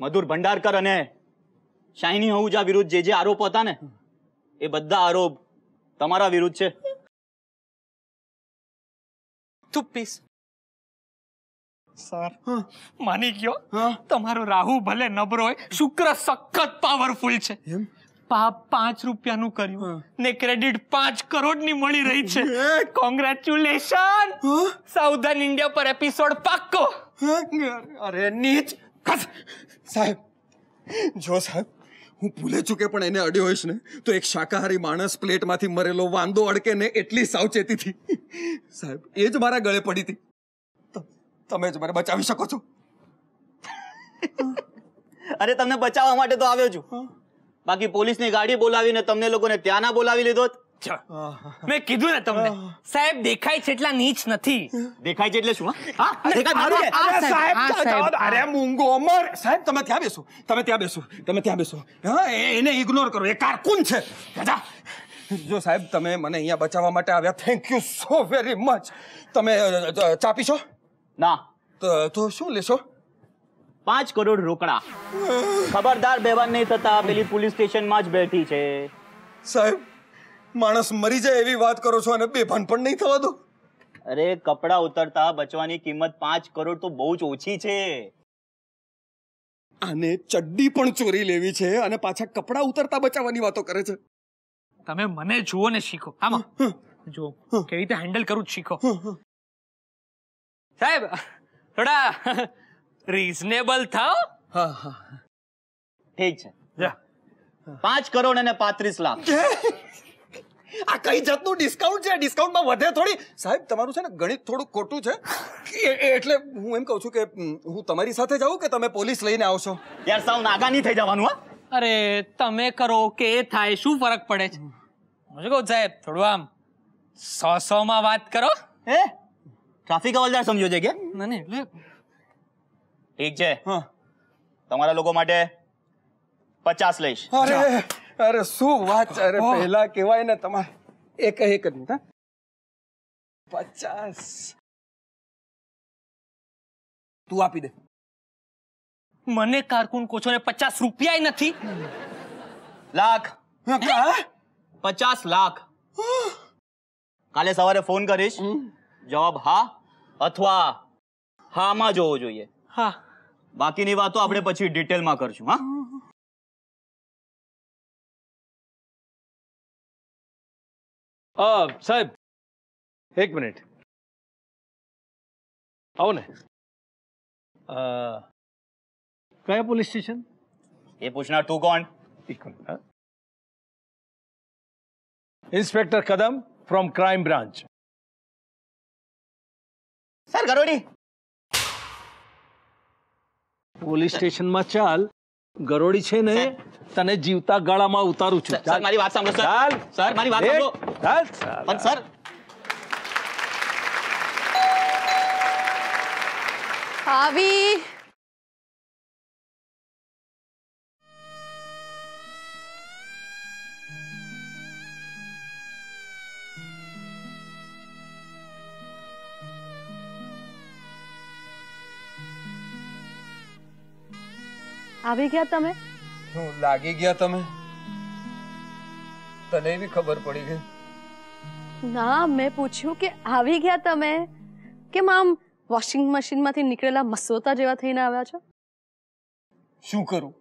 મધુર ભંડારકર અને શાહિની હઉજા વિરુદ્ધ જે જે આરોપ હતા ને એ બધા આરોપ તમારા વિરુદ્ધ છે તું પીસ સર માની ગયો તમારો રાહુ ભલે નબળો હોય શુક્ર સખત પાવરફુલ છે પાપ પાંચ રૂપિયાનું કર્યું ને ક્રેડિટ પાંચ કરોડની મળી રહી છે કોંગ્રેચ્યુલેશન સાઉધન ઇન્ડિયા પર એપિસોડ પાક્કો અરે નીચ સાહેબ જો સાહેબ હું ભૂલે છું કે પણ એને અડ્યો હોઈશ ને તો એક શાકાહારી માણસ પ્લેટમાંથી મરેલો વાંદો અડકે ને એટલી સાવચેતીથી સાહેબ એ જ મારા ગળે પડી હતી તમે જ મને બચાવી શકો છો અરે તમને બચાવવા માટે તો આવ્યો છું બાકી પોલીસની ગાડી બોલાવીને તમને લોકોને ત્યાં ના બોલાવી લીધો મેં કીધું ને તમને સાહેબ દેખાય છે એટલા નીચ નથી દેખાય છે એટલે શું હા દેખાય મારું સાહેબ અરે મૂંગો અમર સાહેબ તમે ત્યાં બેસો તમે ત્યાં બેસો તમે ત્યાં બેસો હા એને ઇગ્નોર કરો એ કારકુન છે દાદા જો સાહેબ તમે મને અહીંયા બચાવવા માટે આવ્યા thank you so very much તમે ચા પીશો ના તો તો શું લેશો પાંચ કરોડ રોકડા ખબરદાર બેવાન નહીં થતા પેલી પોલીસ સ્ટેશનમાં જ બેઠી છે સાહેબ માણસ મરી જાય એવી વાત કરો છો અને બેભાન પણ નહીં થવા દો અરે કપડા ઉતરતા બચવાની કિંમત પાંચ કરોડ તો બહુ જ ઓછી છે આને ચડ્ડી પણ ચોરી લેવી છે અને પાછા કપડા ઉતરતા બચાવવાની વાતો કરે છે તમે મને જુઓ ને શીખો આમાં જો કેવી રીતે હેન્ડલ કરું શીખો સાહેબ થોડા રીઝનેબલ થાઓ હા હા ઠીક છે જા પાંચ કરોડ અને પાંત્રીસ લાખ આ કઈ જાતનું ડિસ્કાઉન્ટ છે ડિસ્કાઉન્ટમાં વધે થોડી સાહેબ તમારું છે ને ગણિત થોડું ખોટું છે એટલે હું એમ કહું છું કે હું તમારી સાથે જાઉં કે તમે પોલીસ લઈને આવશો યાર સાવ નાગા નહીં થઈ જવાનું અરે તમે કરો કે થાય શું ફરક પડે છે હું કહું સાહેબ થોડું આમ સો સો માં વાત કરો હે ટ્રાફિક હવાલદાર સમજો છે કે નહીં ઠીક છે તમારા લોકો માટે પચાસ લઈશ અરે અરે શું વાત અરે પહેલા કેવાય ને તમારે એક એક મિનિટ પચાસ તું આપી દે મને કારકુન કોચો ને પચાસ રૂપિયા નથી લાખ પચાસ લાખ કાલે સવારે ફોન કરીશ જવાબ હા અથવા હા હામાં જોવો જોઈએ હા બાકીની વાતો આપણે પછી ડિટેલમાં કરશું હા Ah, साहेब एक मिनट आओ ने क्या है पुलिस स्टेशन ये पूछना तू कौन एक inspector Kadam from crime branch sir Karodi police station में चाल ગરોડી છે ને તને જીવતા ગાળામાં ઉતારું છું સર મારી વાત સાંભળો સર સર મારી વાત સાંભળો ચાલ પણ સર આવી આવી ગયા તમે હું લાગી ગયા તમે તને બી ખબર પડી ગઈ ના મેં પૂછ્યું કે આવી ગયા તમે કેમ આમ વોશિંગ મશીનમાંથી નીકળેલા મસોતા જેવા થઈને આવ્યા છો શું કરું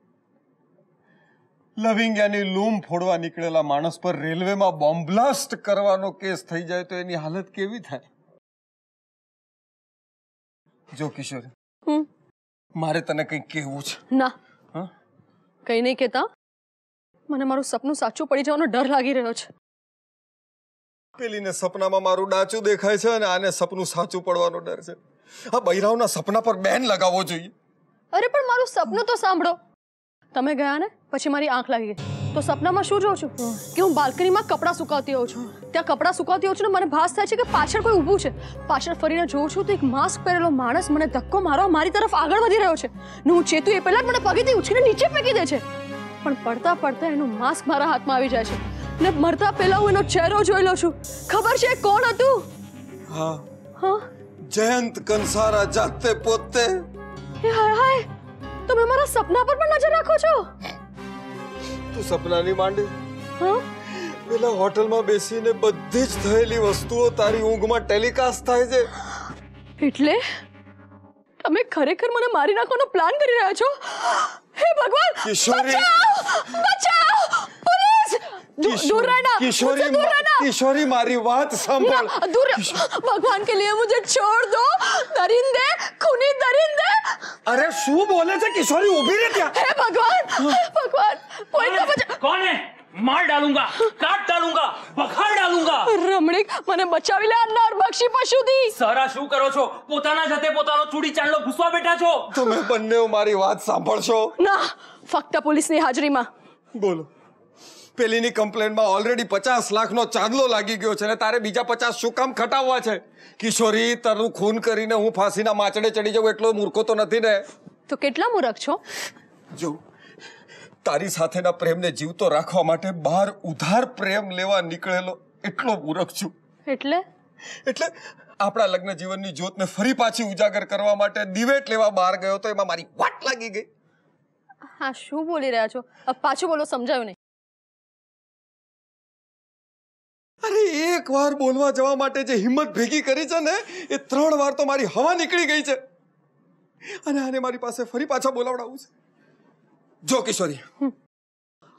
લવિંગ્યાની લૂમ ફોડવા નીકળેલા માણસ પર રેલવેમાં બોમ્બ બ્લાસ્ટ કરવાનો કેસ થઈ જાય તો એની હાલત કેવી થાય જો કિશોર મારે તને કંઈક કહેવું છે ના કંઈ નહીં કહેતા મને મારું સપનું સાચું પડી જવાનો ડર લાગી રહ્યો છે પેલીને સપનામાં મારું ડાચું દેખાય છે અને આને સપનું સાચું પડવાનો ડર છે આ બૈરાવના સપના પર બેન લગાવવો જોઈએ અરે પણ મારું સપનું તો સાંભળો તમે ગયા ને પછી મારી આંખ લાગી ગઈ તો સપનામાં શું જોઉં છું કે હું બાલ્કનીમાં કપડાં સુકાવતી હોઉં છું ત્યાં કપડાં સુકાવતી હોઉં છું ને મને ભાસ થાય છે કે પાછળ કોઈ ઊભું છે પાછળ ફરીને જોઉં છું તો એક માસ્ક પહેરેલો માણસ મને ધક્કો મારવા મારી તરફ આગળ વધી રહ્યો છે ને હું ચેતું એ પહેલાં મને પગેથી ઉછીને નીચે ફેંકી દે છે પણ પડતા પડતા એનું માસ્ક મારા હાથમાં આવી જાય છે ને મરતા પહેલા હું એનો ચહેરો જોઈ લઉં છું ખબર છે કોણ હતું હા હા જયંત કંસારા જાતે પોતે એ હાય હાય તમે મારા સપના પર પણ નજર રાખો છો તું સપના સપનાની માંડ હા પેલા હોટલમાં બેસીને બધી જ થયેલી વસ્તુઓ તારી ઊંઘમાં ટેલિકાસ્ટ થાય છે એટલે તમે ખરેખર મને મારી નાખવાનો પ્લાન કરી રહ્યા છો હે ભગવાન કિશોરી બચાવ પોલીસ दूर रहना किशोरी दूर रहना किशोरी मारी बात संभाल दूर भगवान के लिए मुझे छोड़ दो दरिंदे खूनी दरिंदे अरे शू बोले से किशोरी उभी रह क्या हे भगवान भगवान कोई ना बचा कौन है માર ડાલુંગા કાટ ડાલુંગા બખાર ડાલુંગા રમણીક મને બચાવી લે આ નરભક્ષી પશુથી સારા શું કરો છો પોતાના જતે પોતાનો ચૂડી ચાંદલો ઘૂસવા બેઠા છો તમે બંને મારી વાત સાંભળશો ના ફક્ત પોલીસની હાજરીમાં બોલો પેલીની કમ્પ્લેનમાં ઓલરેડી પચાસ લાખનો ચાંદલો લાગી ગયો છે ને તારે બીજા પચાસ શું કામ ખટાવવા છે કિશોરી તારું ખૂન કરીને હું ફાંસીના માચડે ચડી જાઉં એટલો મૂર્ખો તો નથી ને તો કેટલા મૂર્ખ છો જો તારી સાથેના પ્રેમને જીવતો રાખવા માટે બહાર ઉધાર પ્રેમ લેવા નીકળેલો એટલો મૂરખ છું એટલે એટલે આપણા લગ્ન જીવનની જ્યોતને ફરી પાછી ઉજાગર કરવા માટે દિવેટ લેવા બહાર ગયો તો એમાં મારી વાટ લાગી ગઈ હા શું બોલી રહ્યા છો પાછું બોલો સમજાયું નહીં અરે એક વાર બોલવા જવા માટે જે હિંમત ભેગી કરી છે ને એ ત્રણ વાર તો મારી હવા નીકળી ગઈ છે અને આને મારી પાસે ફરી પાછા બોલાવડાવું છે જો કિશોરી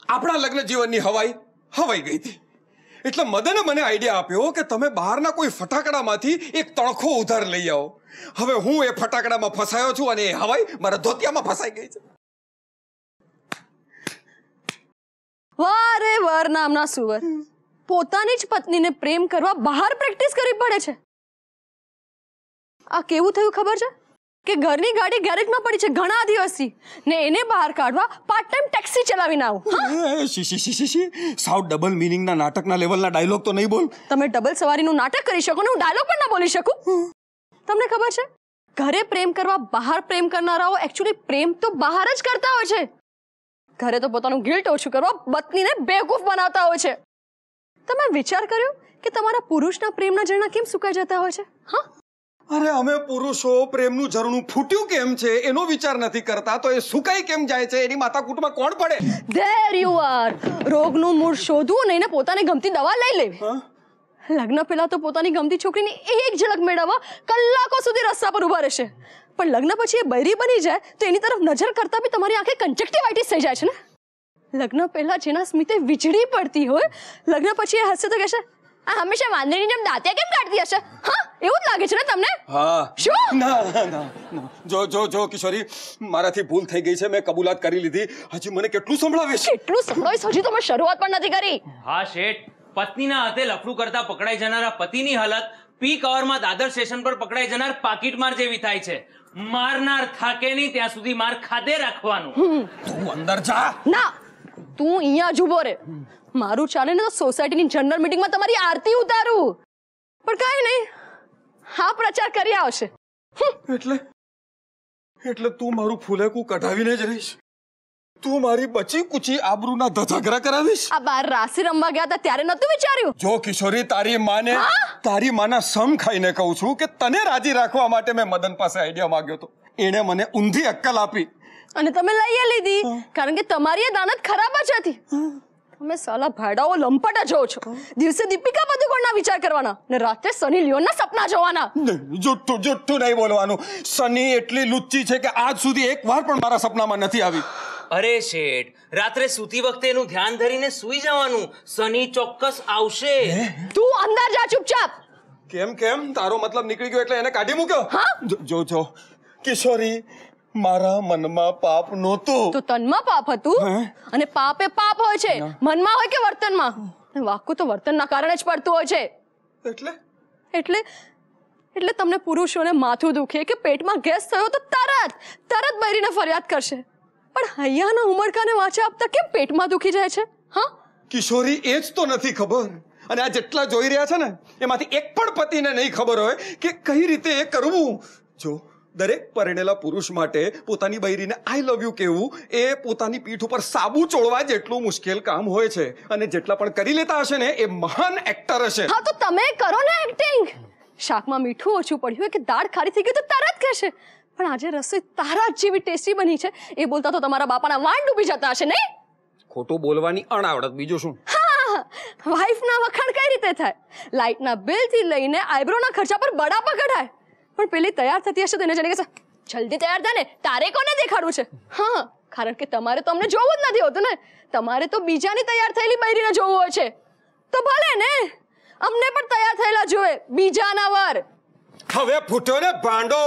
આપણા લગ્ન જીવનની હવાઈ હવાઈ ગઈ હતી એટલે મદને મને આઈડિયા આપ્યો કે તમે બહારના કોઈ ફટાકડામાંથી એક તણખો ઉધાર લઈ આવો હવે હું એ ફટાકડામાં ફસાયો છું અને એ હવાઈ મારા ધોતિયામાં ફસાઈ ગઈ છે વારે વાર નામના સુવર પોતાની જ પત્નીને પ્રેમ કરવા બહાર પ્રેક્ટિસ કરવી પડે છે આ કેવું થયું ખબર છે કે ઘરની ગાડી ગેરેજમાં પડી છે ઘણા દિવસથી ને એને બહાર કાઢવા પાર્ટ ટાઈમ ટેક્સી ચલાવીને આવું શી શી શી શી સાવ ડબલ મિનિંગના નાટકના લેવલના ડાયલોગ તો નહીં બોલ તમે ડબલ સવારીનું નાટક કરી શકો ને હું ડાયલોગ પણ ના બોલી શકું તમને ખબર છે ઘરે પ્રેમ કરવા બહાર પ્રેમ કરનારાઓ એકચ્યુઅલી પ્રેમ તો બહાર જ કરતા હોય છે ઘરે તો પોતાનું ગિલ્ટ ઓછું કરવા પત્નીને બેવકૂફ બનાવતા હોય છે તમે વિચાર કર્યો કે તમારા પુરુષના પ્રેમના ઝરણા કેમ સુકાઈ જતા હોય છે હા અરે અમે પુરુષો પ્રેમનું ઝરણું ફૂટ્યું કેમ છે એનો વિચાર નથી કરતા તો એ સુકાઈ કેમ જાય છે એની માતા માથાકૂટમાં કોણ પડે ધેર યુ આર રોગનું મૂળ શોધવું નહીં ને પોતાને ગમતી દવા લઈ લેવી લગ્ન પહેલા તો પોતાની ગમતી છોકરીની એક ઝલક મેળવવા કલાકો સુધી રસ્તા પર ઊભા રહેશે પણ લગ્ન પછી એ બૈરી બની જાય તો એની તરફ નજર કરતા બી તમારી આંખે કંજક્ટિવાઇટિસ થઈ જાય છે ને લગ્ન પહેલા જેના સ્મિતે વીજળી પડતી હોય લગ્ન પછી એ હસે તો કહેશે આ હંમેશા વાંદરીની જેમ દાંતિયા કેમ કાઢતી હશે હા એવું જ લાગે છે ને તમને હા શું ના ના જો જો જો કિશોરી મારાથી ભૂલ થઈ ગઈ છે મેં કબૂલાત કરી લીધી હજી મને કેટલું સંભળાવે છે કેટલું સંભળાવીશ હજી તો મેં શરૂઆત પણ નથી કરી હા શેઠ પત્નીના હાથે લફડું કરતા પકડાઈ જનારા પતિની હાલત પીક અવરમાં દાદર સ્ટેશન પર પકડાઈ જનાર પાકીટ માર જેવી થાય છે મારનાર થાકે નહીં ત્યાં સુધી માર ખાતે રાખવાનું તું અંદર જા ના તું અહીંયા જ ઊભો રે મારું ચાલે ને તો સોસાયટીની જનરલ મીટિંગમાં તમારી આરતી ઉતારું પણ કાંઈ નહીં હા પ્રચાર કરી આવશે એટલે એટલે તું મારું ફૂલેકું કઢાવીને જ રહીશ તું મારી બચી કુચી આબરૂના ધજાગરા કરાવીશ આ બાર રાસી રમવા ગયા હતા ત્યારે નતું વિચાર્યું જો કિશોરી તારી માને તારી માના સમ ખાઈને કહું છું કે તને રાજી રાખવા માટે મેં મદન પાસે આઈડિયા માંગ્યો હતો એણે મને ઊંધી અક્કલ આપી અને તમે લઈએ લીધી કારણ કે તમારી એ દાનત ખરાબ જ હતી તમે સાલા ભાડાઓ લંપટા જો છો દિવસે દીપિકા પાદુકોણના વિચાર કરવાના ને રાતે સની લિયોનના સપના જોવાના જુઠ્ઠું જુઠ્ઠું નહીં બોલવાનું સની એટલી લુચ્ચી છે કે આજ સુધી એક વાર પણ મારા સપનામાં નથી આવી અરે શેઠ રાત્રે સૂતી વખતે એનું ધ્યાન ધરીને સૂઈ જવાનું સની ચોક્કસ આવશે તું અંદર જા ચૂપચાપ કેમ કેમ તારો મતલબ નીકળી ગયો એટલે એને કાઢી મૂક્યો હા જો જો કિશોરી મારા મનમાં પાપ નહોતું તો તનમાં પાપ હતું અને પાપ એ પાપ હોય છે મનમાં હોય કે વર્તનમાં વાક્ય તો વર્તનના કારણે જ પડતું હોય છે એટલે એટલે એટલે તમને પુરુષોને માથું દુખે કે પેટમાં ગેસ થયો તો તરત તરત બૈરીને ફરિયાદ કરશે પણ હૈયાના ઉમળકાને વાંચા આપતા કેમ પેટમાં દુખી જાય છે હા કિશોરી એ જ તો નથી ખબર અને આ જેટલા જોઈ રહ્યા છે ને એમાંથી એક પણ પતિને નહીં ખબર હોય કે કઈ રીતે એ કરવું જો દરેક પરણેલા પુરુષ માટે પોતાની બૈરીને આઈ લવ યુ કહેવું એ પોતાની પીઠ ઉપર સાબુ ચોળવા જેટલું મુશ્કેલ કામ હોય છે અને જેટલા પણ કરી લેતા હશે ને એ મહાન એક્ટર હશે હા તો તમે કરો ને એક્ટિંગ શાકમાં મીઠું ઓછું પડ્યું હોય કે દાળ ખારી થઈ ગઈ તો તરત કહેશે પણ આજે રસોઈ તારા જેવી ટેસ્ટી બની છે એ બોલતા તો તમારા બાપાના વાંડ ડૂબી જતા હશે નહીં ખોટું બોલવાની અણાવડત બીજું શું વાઈફના વખાણ કઈ રીતે થાય લાઇટના બિલથી લઈને આઈબ્રોના ખર્ચા પર બડા પકડાય પણ પેલી તૈયાર થતી હશે તો એને જઈને જલ્દી તૈયાર થાય ને તારે કોને દેખાડવું છે હા કારણ કે તમારે તો અમને જોવું જ નથી હોતું ને તમારે તો બીજાની તૈયાર થયેલી બૈરીને જોવું હોય છે તો ભલે ને અમને પણ તૈયાર થયેલા જોવે બીજાના વર હવે ફૂટ્યો ને ભાંડો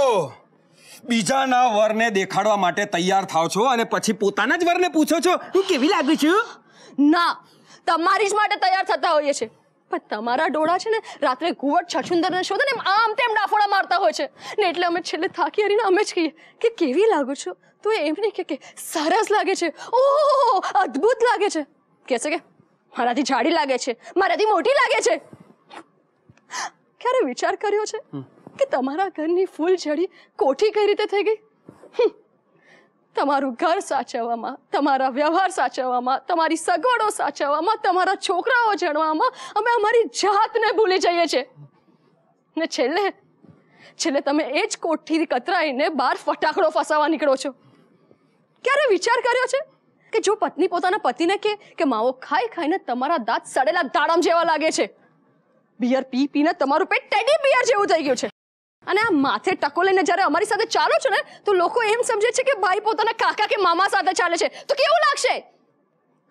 બીજાના વરને દેખાડવા માટે તૈયાર થાવ છો અને પછી પોતાના જ વરને પૂછો છો હું કેવી લાગું છું ના તમારી જ માટે તૈયાર થતા હોઈએ છીએ પણ તમારા ડોળા છે ને રાત્રે ઘુવટ છછુંદરને શોધે ને આમ તેમ ડાફોડા મારતા હોય છે ને એટલે અમે છેલ્લે થાકી હરીને અમે જ કહીએ કે કેવી લાગો છો તો એમ નહીં કે કે સરસ લાગે છે ઓહો અદ્ભુત લાગે છે કહેશે કે મારાથી જાડી લાગે છે મારાથી મોટી લાગે છે ક્યારે વિચાર કર્યો છે કે તમારા ઘરની ફૂલ જડી કોઠી કઈ રીતે થઈ ગઈ તમારું ઘર સાચવવામાં તમારા વ્યવહાર સાચવવામાં તમારી સગવડો સાચવવામાં તમારા છોકરાઓ જણવામાં અમે અમારી જાતને ભૂલી જઈએ છીએ ને છેલ્લે છેલ્લે તમે એ જ કોઠથી કતરાઈને બહાર ફટાકડો ફસાવા નીકળો છો ક્યારે વિચાર કર્યો છે કે જો પત્ની પોતાના પતિને કે કે માવો ખાઈ ખાઈને તમારા દાંત સડેલા દાડમ જેવા લાગે છે બિયર પી પીને તમારું પેટ ટેડી બિયર જેવું થઈ ગયું છે અને આ માથે ટકો લઈને જ્યારે અમારી સાથે ચાલો છો ને તો લોકો એમ સમજે છે કે ભાઈ પોતાના કાકા કે મામા સાથે ચાલે છે તો કેવું લાગશે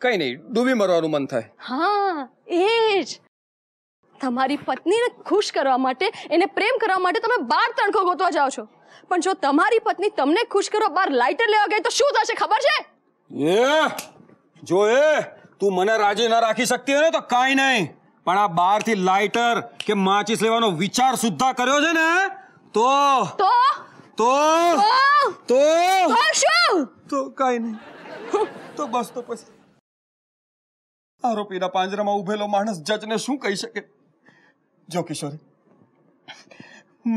કઈ નહીં ડૂબી મરવાનું મન થાય હા એ જ તમારી પત્નીને ખુશ કરવા માટે એને પ્રેમ કરવા માટે તમે બાર તણકો ગોતવા જાઓ છો પણ જો તમારી પત્ની તમને ખુશ કરવા બાર લાઇટર લેવા ગઈ તો શું થશે ખબર છે એ જો એ તું મને રાજી ન રાખી શકતી હોય ને તો કાઈ નહીં પણ આ બહારથી લાઇટર કે માચિસ લેવાનો વિચાર સુદ્ધા કર્યો છે ને તો તો તો તો તો શું તો કાઈ નહીં તો બસ તો પછી આરોપીના પાંજરામાં ઉભેલો માણસ જજને શું કહી શકે જો કિશોરી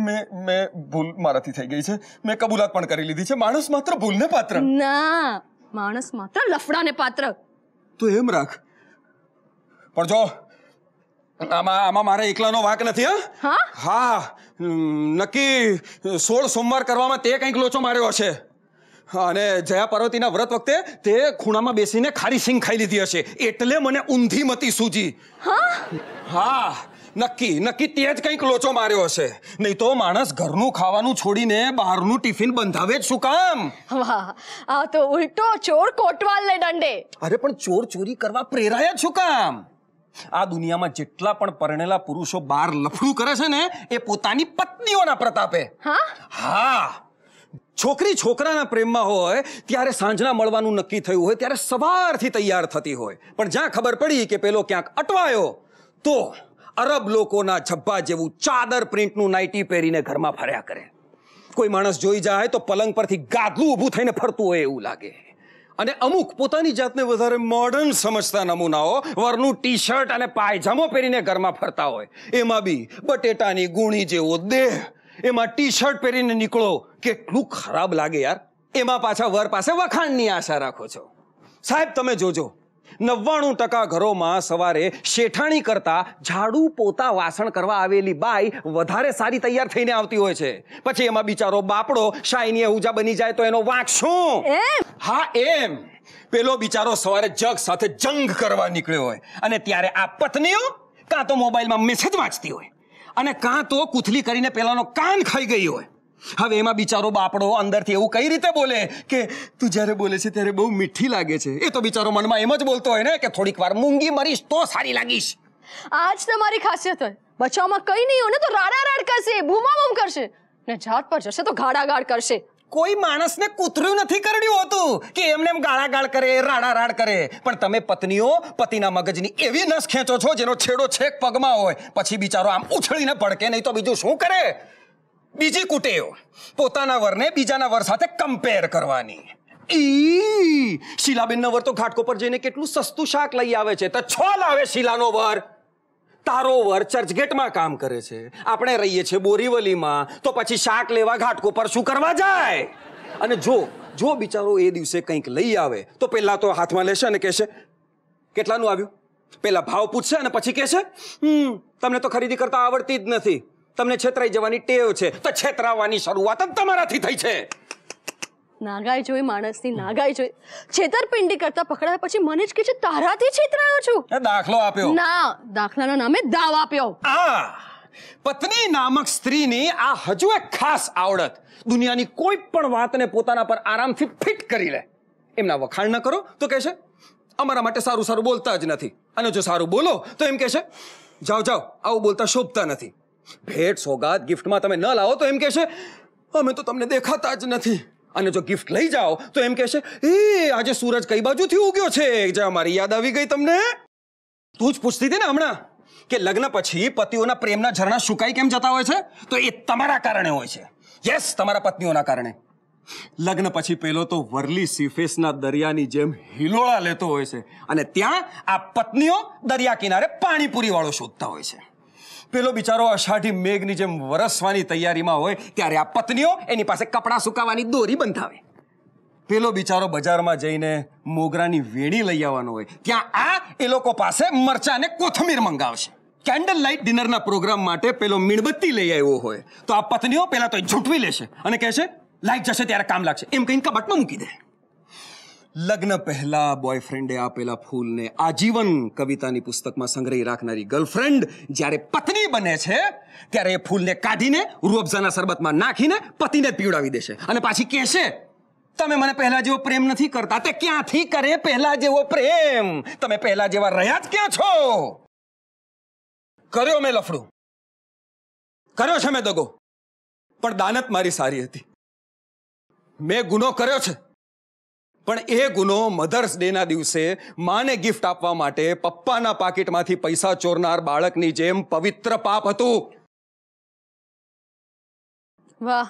મેં મેં ભૂલ મારાથી થઈ ગઈ છે મેં કબૂલાત પણ કરી લીધી છે માણસ માત્ર ભૂલને પાત્ર ના માણસ માત્ર લફડાને પાત્ર તો એમ રાખ પણ જો આમાં આમાં મારે એકલાનો વાક નથી હા હા નક્કી સોળ સોમવાર કરવામાં તે કંઈક લોચો માર્યો હશે અને જયા પાર્વતીના વ્રત વખતે તે ખૂણામાં બેસીને ખારી સિંગ ખાઈ લીધી હશે એટલે મને ઊંધી મતી સૂજી હા નક્કી નક્કી તે જ કંઈક લોચો માર્યો હશે નહીં તો માણસ ઘરનું ખાવાનું છોડીને બહારનું ટિફિન બંધાવે જ શું કામ વાહ આ તો ઉલટો ચોર કોટવાલ કોટવાલને દંડે અરે પણ ચોર ચોરી કરવા જ શું કામ આ દુનિયામાં જેટલા પણ પરણેલા પુરુષો બાર લફડું કરે છે ને એ પોતાની પત્નીઓના પ્રતાપે હા છોકરી છોકરાના પ્રેમમાં હોય ત્યારે સાંજના મળવાનું નક્કી થયું હોય ત્યારે સવારથી તૈયાર થતી હોય પણ જ્યાં ખબર પડી કે પેલો ક્યાંક અટવાયો તો અરબ લોકોના જબ્બા જેવું ચાદર પ્રિન્ટનું નાઇટી પહેરીને ઘરમાં ફર્યા કરે કોઈ માણસ જોઈ જાય તો પલંગ પરથી ગાદલું ઊભું થઈને ફરતું હોય એવું લાગે અને અમુક પોતાની જાતને વધારે મોડર્ન સમજતા નમૂનાઓ વરનું ટી શર્ટ અને પાયજામો પહેરીને ઘરમાં ફરતા હોય એમાં બી બટેટાની ગુણી જેવો દેહ એમાં ટી શર્ટ પહેરીને નીકળો કેટલું ખરાબ લાગે યાર એમાં પાછા વર પાસે વખાણની આશા રાખો છો સાહેબ તમે જોજો નવ્વાણું ટકા ઘરોમાં સવારે શેઠાણી કરતા ઝાડુ પોતા વાસણ કરવા આવેલી બાઈ વધારે સારી તૈયાર થઈને આવતી હોય છે પછી એમાં બિચારો બાપડો શાયની ઉજા બની જાય તો એનો વાંક શું હા એમ પેલો બિચારો સવારે જગ સાથે જંગ કરવા નીકળ્યો હોય અને ત્યારે આ પત્નીઓ કાં તો મોબાઈલમાં મેસેજ વાંચતી હોય અને કાં તો કુથલી કરીને પેલાનો કાન ખાઈ ગઈ હોય હવે એમાં બિચારો બાપડો અંદરથી એવું કઈ રીતે બોલે કે તું જ્યારે બોલે છે ત્યારે બહુ મીઠી લાગે છે એ તો બિચારો મનમાં એમ જ બોલતો હોય ને કે થોડીક વાર મૂંગી મરીશ તો સારી લાગીશ આજ તમારી ખાસિયત હોય બચાવમાં કઈ નહીં હોય ને તો રાડા રાડ કરશે બૂમા બૂમ કરશે ને જાત પર જશે તો ગાડા ગાડ કરશે કોઈ માણસને કૂતરું નથી કરડ્યું હોતું કે એમને એમ ગાળાગાળ કરે રાડા રાડ કરે પણ તમે પત્નીઓ પતિના મગજની એવી નસ ખેંચો છો જેનો છેડો છેક પગમાં હોય પછી બિચારો આમ ઉછળીને પડકે નહીં તો બીજું શું કરે બીજી કુટેવ પોતાના વરને બીજાના વર સાથે કમ્પેર કરવાની ઈ શીલાબેનનો વર તો ઘાટકો પર જઈને કેટલું સસ્તું શાક લઈ આવે છે તો છ લાવે શીલાનો વર તારો વર ચર્ચગેટમાં કામ કરે છે આપણે રહીએ છીએ બોરીવલીમાં તો પછી શાક લેવા ઘાટકો પર શું કરવા જાય અને જો જો બિચારો એ દિવસે કંઈક લઈ આવે તો પહેલાં તો હાથમાં લેશે અને કહેશે કેટલાનું આવ્યું પહેલાં ભાવ પૂછશે અને પછી કહેશે હમ તમને તો ખરીદી કરતા આવડતી જ નથી તમને છેતરાઈ જવાની ટેવ છે તો છેતરાવવાની શરૂઆત જ તમારાથી થઈ છે નાગાઈ જોઈ માણસની નાગાઈ જોઈ છેતરપિંડી કરતા પકડાયા પછી મને જ કે છે તારાથી છેતરાયો છું દાખલો આપ્યો ના દાખલાના નામે દાવ આપ્યો આ પત્ની નામક સ્ત્રીની આ હજુ એક ખાસ આવડત દુનિયાની કોઈ પણ વાતને પોતાના પર આરામથી ફિટ કરી લે એમના વખાણ ન કરો તો કહેશે અમારા માટે સારું સારું બોલતા જ નથી અને જો સારું બોલો તો એમ કહેશે જાઓ જાઓ આવું બોલતા શોભતા નથી ભેટ સોગાદ ગિફ્ટમાં તમે ન લાવો તો એમ કહેશે અમે તો તમને દેખાતા જ નથી અને જો ગિફ્ટ લઈ જાઓ તો એમ કહેશે એ આજે સૂરજ કઈ બાજુથી ઉગ્યો છે જે અમારી યાદ આવી ગઈ તમને તું જ પૂછતી હતી ને હમણાં કે લગ્ન પછી પતિઓના પ્રેમના ઝરણા સુકાઈ કેમ જતા હોય છે તો એ તમારા કારણે હોય છે યસ તમારા પત્નીઓના કારણે લગ્ન પછી પહેલો તો વરલી સીફેસના દરિયાની જેમ હિલોળા લેતો હોય છે અને ત્યાં આ પત્નીઓ દરિયા કિનારે પાણીપુરી વાળો શોધતા હોય છે પેલો બિચારો અષાઢી મેઘની જેમ વરસવાની તૈયારીમાં હોય ત્યારે આ પત્નીઓ એની પાસે કપડાં સુકાવવાની દોરી બંધાવે પેલો બિચારો બજારમાં જઈને મોગરાની વેણી લઈ આવવાનો હોય ત્યાં આ એ લોકો પાસે મરચા અને કોથમીર મંગાવશે કેન્ડલ લાઇટ ડિનરના પ્રોગ્રામ માટે પેલો મીણબત્તી લઈ આવ્યો હોય તો આ પત્નીઓ પહેલાં તો ઝૂંટવી લેશે અને કહેશે લાઇટ જશે ત્યારે કામ લાગશે એમ કહીને કબાટમાં મૂકી દે લગ્ન પહેલા બોયફ્રેન્ડે આપેલા ફૂલને આજીવન કવિતાની પુસ્તકમાં સંગ્રહી રાખનારી ગર્લફ્રેન્ડ જ્યારે પત્ની બને છે ત્યારે એ ફૂલને કાઢીને રૂઅફઝાના શરબતમાં નાખીને પતિને પીવડાવી દેશે અને પાછી કહેશે તમે મને પહેલા જેવો પ્રેમ નથી કરતા તે ક્યાંથી કરે પહેલા જેવો પ્રેમ તમે પહેલા જેવા રહ્યા જ ક્યાં છો કર્યો મેં લફડું કર્યો છે મેં દગો પણ દાનત મારી સારી હતી મેં ગુનો કર્યો છે પણ એ ગુનો મધર્સ ડેના દિવસે માને ગિફ્ટ આપવા માટે પપ્પાના પાકીટમાંથી પૈસા ચોરનાર બાળકની જેમ પવિત્ર પાપ હતું વાહ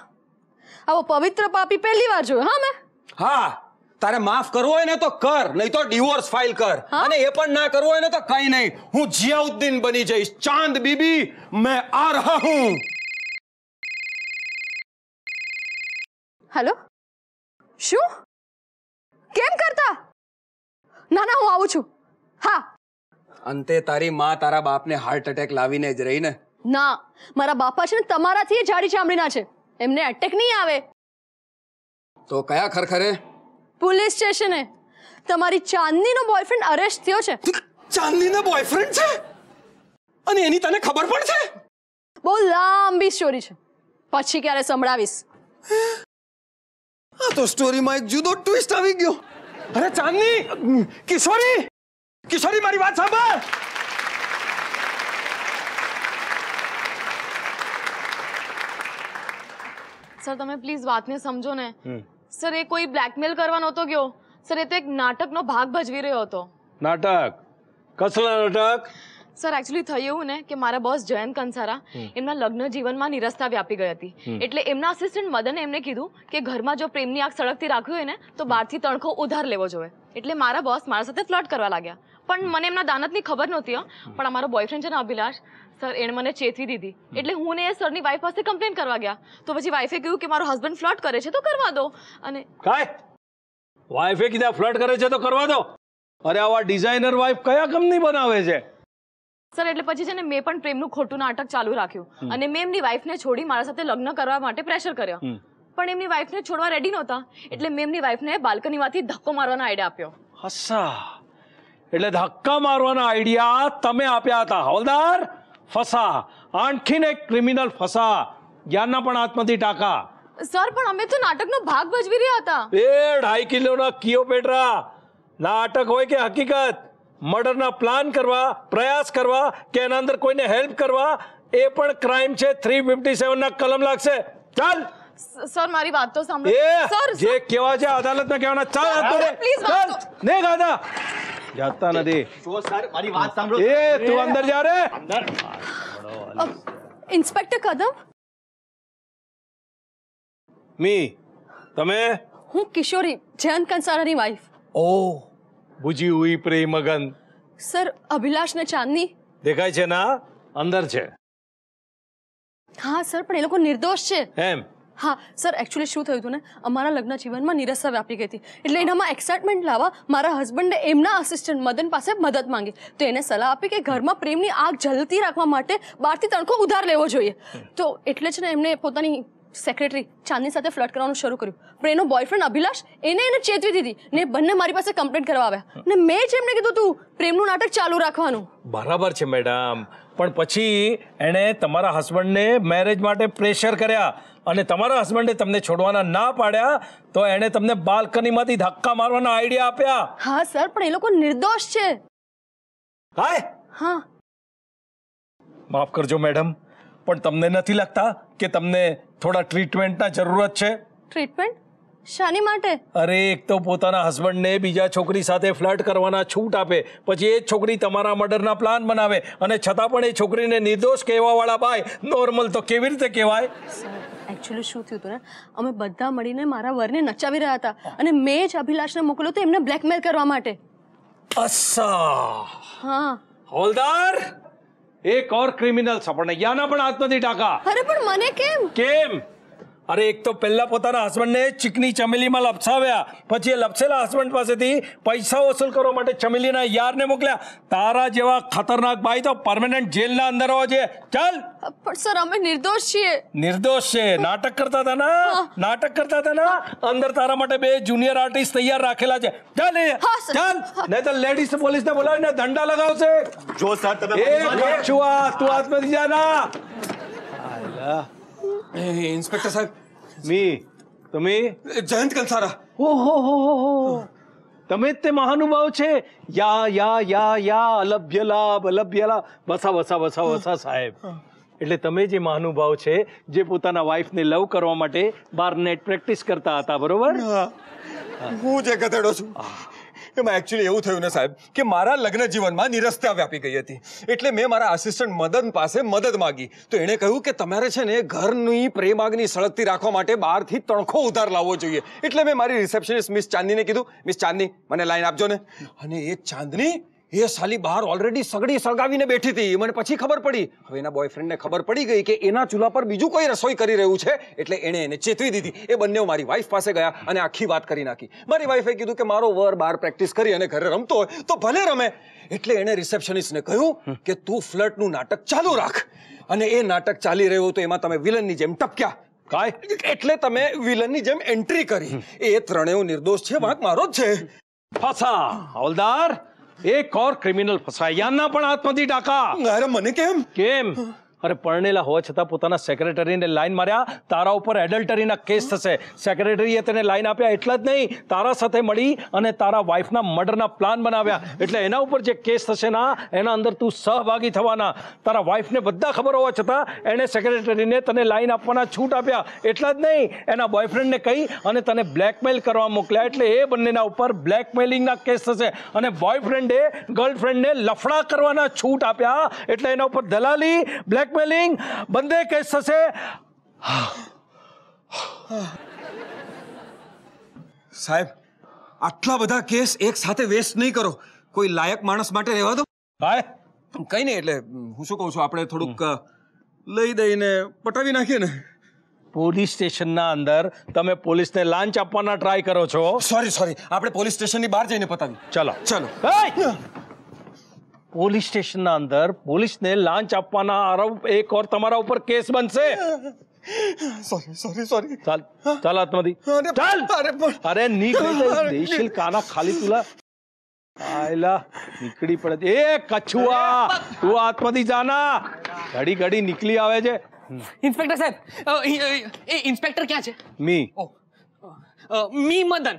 આવો પવિત્ર પાપી પહેલી વાર જોયો હા મેં હા તારે માફ કરવો હોય ને તો કર નહીં તો ડિવોર્સ ફાઇલ કર અને એ પણ ના કરવો હોય ને તો કઈ નહીં હું જિયાઉદ્દીન બની જઈશ ચાંદ બીબી મેં આ રહા હું હેલો શું કેમ કરતા ના ના હું આવું છું હા અંતે તારી માં તારા બાપને હાર્ટ એટેક લાવીને જ રહી ને ના મારા બાપા છે ને તમારાથી જાડી ચામડીના છે એમને એટેક નહીં આવે તો કયા ખરખરે પોલીસ સ્ટેશને તમારી ચાંદનીનો બોયફ્રેન્ડ અરેસ્ટ થયો છે ચાંદનીનો બોયફ્રેન્ડ છે અને એની તને ખબર પણ છે બહુ લાંબી સ્ટોરી છે પછી ક્યારે સંભળાવીશ આ તો સ્ટોરીમાં એક જુદો ટ્વિસ્ટ આવી ગયો અરે ચાંદની કિશોરી કિશોરી મારી વાત સાંભળ સર તમે પ્લીઝ વાતને સમજો ને સર એ કોઈ બ્લેકમેલ કરવાનો નહોતો ગયો સર એ તો એક નાટકનો ભાગ ભજવી રહ્યો હતો નાટક કસલા નાટક સર એકચ્યુઅલી થયું એવું ને કે મારા બોસ જયંત કંસારા એમના લગ્ન જીવનમાં નિરસ્તા વ્યાપી ગઈ હતી એટલે એમના આસિસ્ટન્ટ મદને એમને કીધું કે ઘરમાં જો પ્રેમની આગ સળગતી રાખવી હોય ને તો બહારથી તણખો ઉધાર લેવો જોઈએ એટલે મારા બોસ મારા સાથે ફ્લર્ટ કરવા લાગ્યા પણ મને એમના દાનતની ખબર નહોતી પણ અમારો બોયફ્રેન્ડ છે ને અભિલાષ સર એણે મને ચેતવી દીધી એટલે હું ને એ સરની વાઈફ પાસે કમ્પ્લેન કરવા ગયા તો પછી વાઈફે કહ્યું કે મારો હસબન્ડ ફ્લર્ટ કરે છે તો કરવા દો અને વાઈફે કીધા ફ્લર્ટ કરે છે તો કરવા દો અરે આવા ડિઝાઇનર વાઈફ કયા કંપની બનાવે છે સર એટલે પછી છે ને મેં પણ પ્રેમનું ખોટું નાટક ચાલુ રાખ્યું અને મેં એમની વાઈફને છોડી મારા સાથે લગ્ન કરવા માટે પ્રેશર કર્યો પણ એમની વાઈફને છોડવા રેડી નહોતા એટલે મેં એમની વાઈફને બાલ્કનીમાંથી ધક્કો મારવાનો આઈડિયા આપ્યો હસા એટલે ધક્કા મારવાના આઈડિયા તમે આપ્યા હતા હવલદાર ફસા આણખીને ક્રિમિનલ ફસા જ્ઞાનના પણ હાથમાંથી ટાંકા સર પણ અમે તો નાટકનો ભાગ ભજવી રહ્યા હતા એ ઢાઈ કિલોના કિયો પેટરા નાટક હોય કે હકીકત મર્ડરના પ્લાન કરવા પ્રયાસ કરવા કે એના અંદર કોઈને હેલ્પ કરવા એ પણ ક્રાઇમ છે થ્રી ફિફ્ટી સેવનના કલમ લાગશે ચાલ સર મારી વાત તો સાંભળો સર જે કેવા છે અદાલતમાં કહેવાના ચાલ હાથ નથી મારી વાત સાંભળો તું અંદર જા રે અંદર ઇન્સ્પેક્ટર મી તમે હું કિશોરી જયંત કંસારાની વાઈફ ઓહ બુજી હુઈ પ્રેમ ગન સર અભિલાષ ને ચાંદની દેખાય છે ના અંદર છે હા સર પણ એ લોકો નિર્દોષ છે એમ હા સર એકચ્યુઅલી શું થયું હતું ને અમારા લગ્ન જીવનમાં નિરસતા વ્યાપી ગઈ હતી એટલે એનામાં એક્સાઇટમેન્ટ લાવવા મારા હસબન્ડે એમના આસિસ્ટન્ટ મદન પાસે મદદ માંગી તો એને સલાહ આપી કે ઘરમાં પ્રેમની આગ જલતી રાખવા માટે બહારથી તણખો ઉધાર લેવો જોઈએ તો એટલે છે ને એમને પોતાની સેક્રેટરી ચાંદની સાથે ફ્લર્ટ કરવાનું શરૂ કર્યું પણ એનો બોયફ્રેન્ડ અભિલાષ એને એને ચેતવી દીધી ને બંને મારી પાસે કમ્પ્લેન્ટ કરવા આવ્યા ને મેં જ એમને કીધું તું પ્રેમનું નાટક ચાલુ રાખવાનું બરાબર છે મેડમ પણ પછી એણે તમારા હસબન્ડને મેરેજ માટે પ્રેશર કર્યા અને તમારા હસબન્ડે તમને છોડવાના ના પાડ્યા તો એણે તમને બાલ્કનીમાંથી ધક્કા મારવાના આઈડિયા આપ્યા હા સર પણ એ લોકો નિર્દોષ છે હાય હા માફ કરજો મેડમ પણ તમને નથી લાગતા કે તમને થોડા ટ્રીટમેન્ટના જરૂરત છે ટ્રીટમેન્ટ શાની માટે અરે એક તો પોતાના હસબન્ડને બીજા છોકરી સાથે ફ્લર્ટ કરવાના છૂટ આપે પછી એ છોકરી તમારા મર્ડરના પ્લાન બનાવે અને છતાં પણ એ છોકરીને નિર્દોષ કહેવાવાળા ભાઈ નોર્મલ તો કેવી રીતે કહેવાય એકચ્યુઅલી શું થયું હતું ને અમે બધા મળીને મારા વરને નચાવી રહ્યા હતા અને મેં જ અભિલાષને મોકલ્યો તો એમને બ્લેકમેલ કરવા માટે અસ્સા હા હોલદાર એક ઓર ક્રિમિનલ્સ પણ અહીંયાના પણ હાથ નથી ટાંકા અરે પણ મને કેમ કેમ અરે એક તો પહેલા પોતાના હસબન્ડને ચીકની ચમેલીમાં લપસાવ્યા પછી એ લપસેલા હસબન્ડ પાસેથી પૈસા વસૂલ કરવા માટે ચમેલીના યારને મોકલ્યા તારા જેવા ખતરનાક ભાઈ તો પરમેનન્ટ જેલના અંદર હોવા જોઈએ ચાલ પણ સર અમે નિર્દોષ છીએ નિર્દોષ છે નાટક કરતા હતા ના નાટક કરતા હતા ના અંદર તારા માટે બે જુનિયર આર્ટિસ્ટ તૈયાર રાખેલા છે ચાલ ચાલ નહીં તો લેડીઝ પોલીસ ને બોલાવીને ધંડા લગાવશે જો સર તમે એ તું હાથમાંથી જા ના इन्स्पेक्टर साहेब मी तुम्ही जयंत कंसारा हो हो हो हो તમે જ તે મહાનુભાવ છે યા યા યા યા અલભ્ય લાભ અલભ્ય લાભ બસા બસા બસા બસા સાહેબ એટલે તમે જે મહાનુભાવ છે જે પોતાના વાઈફને લવ કરવા માટે બાર નેટ પ્રેક્ટિસ કરતા હતા બરોબર હું જે ગધેડો છું એમાં એકચ્યુઅલી એવું થયું ને સાહેબ કે મારા લગ્ન જીવનમાં નિરસ્તા વ્યાપી ગઈ હતી એટલે મેં મારા આસિસ્ટન્ટ મદન પાસે મદદ માગી તો એણે કહ્યું કે તમારે છે ને ઘરની પ્રેમાગની સળગતી રાખવા માટે બહારથી તણખો ઉધાર લાવવો જોઈએ એટલે મેં મારી રિસેપ્શનિસ્ટ મિસ ચાંદીને કીધું મિસ ચાંદની મને લાઈન આપજો ને અને એ ચાંદની એ સાલી બહાર ઓલરેડી સગડી સળગાવીને બેઠી હતી મને પછી ખબર પડી હવે એના બોયફ્રેન્ડને ખબર પડી ગઈ કે એના ચૂલા પર બીજું કોઈ રસોઈ કરી રહ્યું છે એટલે એણે એને ચેતવી દીધી એ બંને મારી વાઈફ પાસે ગયા અને આખી વાત કરી નાખી મારી વાઈફે કીધું કે મારો વર બહાર પ્રેક્ટિસ કરી અને ઘરે રમતો હોય તો ભલે રમે એટલે એણે રિસેપ્શનિસ્ટને કહ્યું કે તું ફ્લટનું નાટક ચાલુ રાખ અને એ નાટક ચાલી રહ્યું તો એમાં તમે વિલનની જેમ ટપક્યા કાય એટલે તમે વિલનની જેમ એન્ટ્રી કરી એ ત્રણેય નિર્દોષ છે વાંક મારો જ છે પાછા હવલદાર એક ઓર ક્રિમિનલ ફસાયા ના પણ હાથમાંથી ટાકા અરે મને કેમ કેમ અરે પરણેલા હોવા છતાં પોતાના સેક્રેટરીને લાઈન માર્યા તારા ઉપર એડલ્ટરીના કેસ થશે સેક્રેટરીએ તને લાઈન આપ્યા એટલા જ નહીં તારા સાથે મળી અને તારા વાઈફના મર્ડરના પ્લાન બનાવ્યા એટલે એના ઉપર જે કેસ થશે ના એના અંદર તું સહભાગી થવાના તારા વાઈફને બધા ખબર હોવા છતાં એણે સેક્રેટરીને તને લાઈન આપવાના છૂટ આપ્યા એટલા જ નહીં એના બોયફ્રેન્ડને કહી અને તને બ્લેકમેલ કરવા મોકલ્યા એટલે એ બંનેના ઉપર બ્લેકમેલિંગના કેસ થશે અને બોયફ્રેન્ડે ગર્લફ્રેન્ડને લફડા કરવાના છૂટ આપ્યા એટલે એના ઉપર દલાલી બ્લેક ಬ್ಲ್ಯಾಕ್ಮೇಲಿಂಗ್ ಬಂದೇ ಕೈ ಸಸೆ સાહેબ આટલા બધા કેસ એક સાથે વેસ્ટ નહીં કરો કોઈ લાયક માણસ માટે રહેવા દો ભાઈ કઈ નહીં એટલે હું શું કહું છું આપણે થોડુંક લઈ દઈને પટાવી નાખીએ ને પોલીસ સ્ટેશનના અંદર તમે પોલીસને લાંચ આપવાના ટ્રાય કરો છો સોરી સોરી આપણે પોલીસ સ્ટેશનની બહાર જઈને પતાવી ચલો ચલો પોલીસ સ્ટેશનના અંદર પોલીસને લાંચ આપવાના આરોપ એક ઓર તમારા ઉપર કેસ બનશે ખાલી તુલા નીકળી પડે એ કછુઆ તું આત્માદી જાના ઘડી ઘડી નીકળી આવે છે એ ઇન્સ્પેક્ટર ક્યાં છે મી મી મદન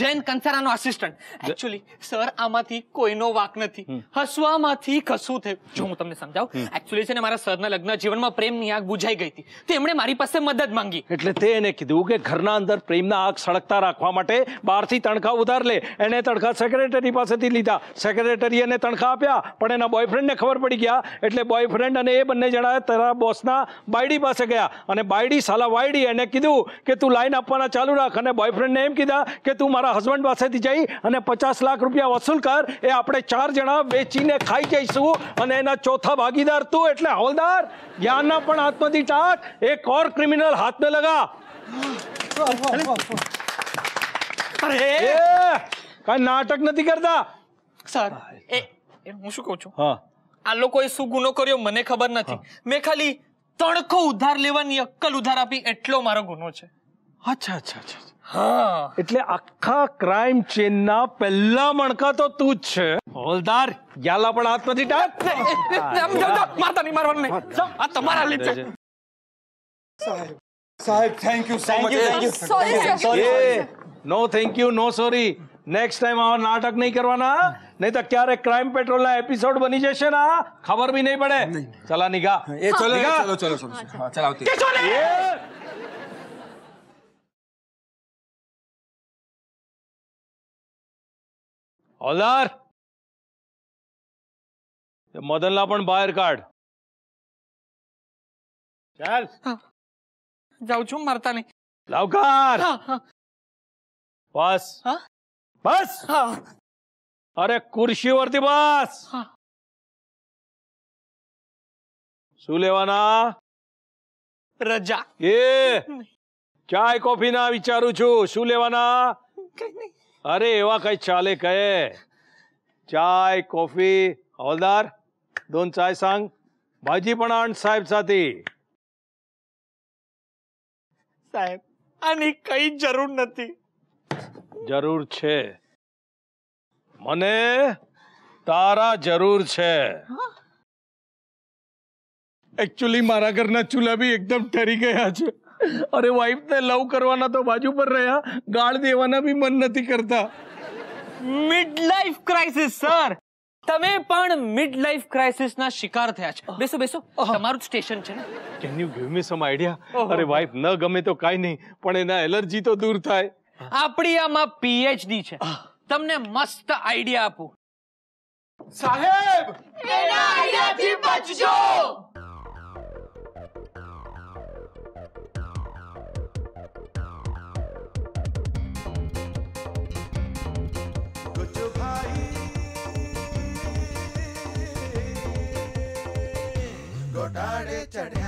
જૈન કંસારાનો આસિસ્ટન્ટ એકચ્યુઅલી સર આમાંથી કોઈનો વાક નથી હસવામાંથી કશું થયું જો હું તમને સમજાવું એકચ્યુઅલી છે ને મારા સરના લગ્ન જીવનમાં પ્રેમની આગ બુઝાઈ ગઈ હતી તેમણે મારી પાસે મદદ માંગી એટલે તે એને કીધું કે ઘરના અંદર પ્રેમના આગ સળગતા રાખવા માટે બહારથી તણખા ઉધાર લે એને તણખા સેક્રેટરી પાસેથી લીધા સેક્રેટરી એને તણખા આપ્યા પણ એના બોયફ્રેન્ડને ખબર પડી ગયા એટલે બોયફ્રેન્ડ અને એ બંને જણા તારા બોસના બાયડી પાસે ગયા અને બાયડી સાલા વાયડી એને કીધું કે તું લાઈન આપવાના ચાલુ રાખ લાખ અને બોયફ્રેન્ડને એમ કીધા કે તું મારા હસબન્ડ પાસેથી જઈ અને પચાસ લાખ રૂપિયા વસૂલ કર એ આપણે ચાર જણા વેચીને ખાઈ જઈશું અને એના ચોથા ભાગીદાર તું એટલે હવલદાર જ્ઞાનના પણ હાથમાંથી ટાક એક ઓર ક્રિમિનલ હાથને લગા અરે કાંઈ નાટક નથી કરતા સર એ હું શું કહું છું હા આ લોકોએ શું ગુનો કર્યો મને ખબર નથી મેં ખાલી તણખો ઉધાર લેવાની અક્કલ ઉધાર આપી એટલો મારો ગુનો છે अच्छा अच्छा हां એટલે આખા ક્રાઈમ ચેનનો પેલા મણકા તો તું જ છે હોલદાર ગ્યાલા પડાત નથી ડાત સમજો મારતા નહીં મારવને આ تمہارا લીધે સાહેબ thank you so much thank you sorry no thank you no sorry next time આવા નાટક નઈ કરવાના નહી તો ક્યારે ક્રાઈમ પેટ્રોલના એપિસોડ બની જશે ના ખબર ભી નઈ પડે ચલા નિકા એ ચલો ચલો ચલો ચાલ હા ચલા ઉઠી કે ચલે हॉलदार मदनला पण बाहेर काढ चल जाऊ जाऊचू मरता नाही लावकार बस बस अरे खुर्शीवरती बस सुलेवाना रजा ये चाय कॉफी ना विचारू छू सुलेवाना काही नाही અરે એવા કઈ ચાલે કહે ચાય કોફી હવાલદાર दोन ચાય सांग ભાજી પણ આણ સાહેબ साथी સાહેબ આની કઈ જરૂર નથી જરૂર છે મને તારા જરૂર છે એકચ્યુઅલી મારા ઘરના ચૂલા બી એકદમ ઠરી ગયા છે અરે વાઈફને લવ કરવાના તો બાજુ પર રહ્યા ગાળ દેવાના બી મન નથી કરતા મિડ લાઈફ ક્રાઇસિસ સર તમે પણ મિડ લાઈફ ક્રાઇસિસ ના શિકાર થયા છો બેસો બેસો તમારું સ્ટેશન છે ને can you give me some idea અરે વાઈફ ન ગમે તો કાઈ નહીં પણ એના એલર્જી તો દૂર થાય આપણી આમાં પીએચડી છે તમને મસ્ત આઈડિયા આપું સાહેબ એના આઈડિયાથી બચજો echaré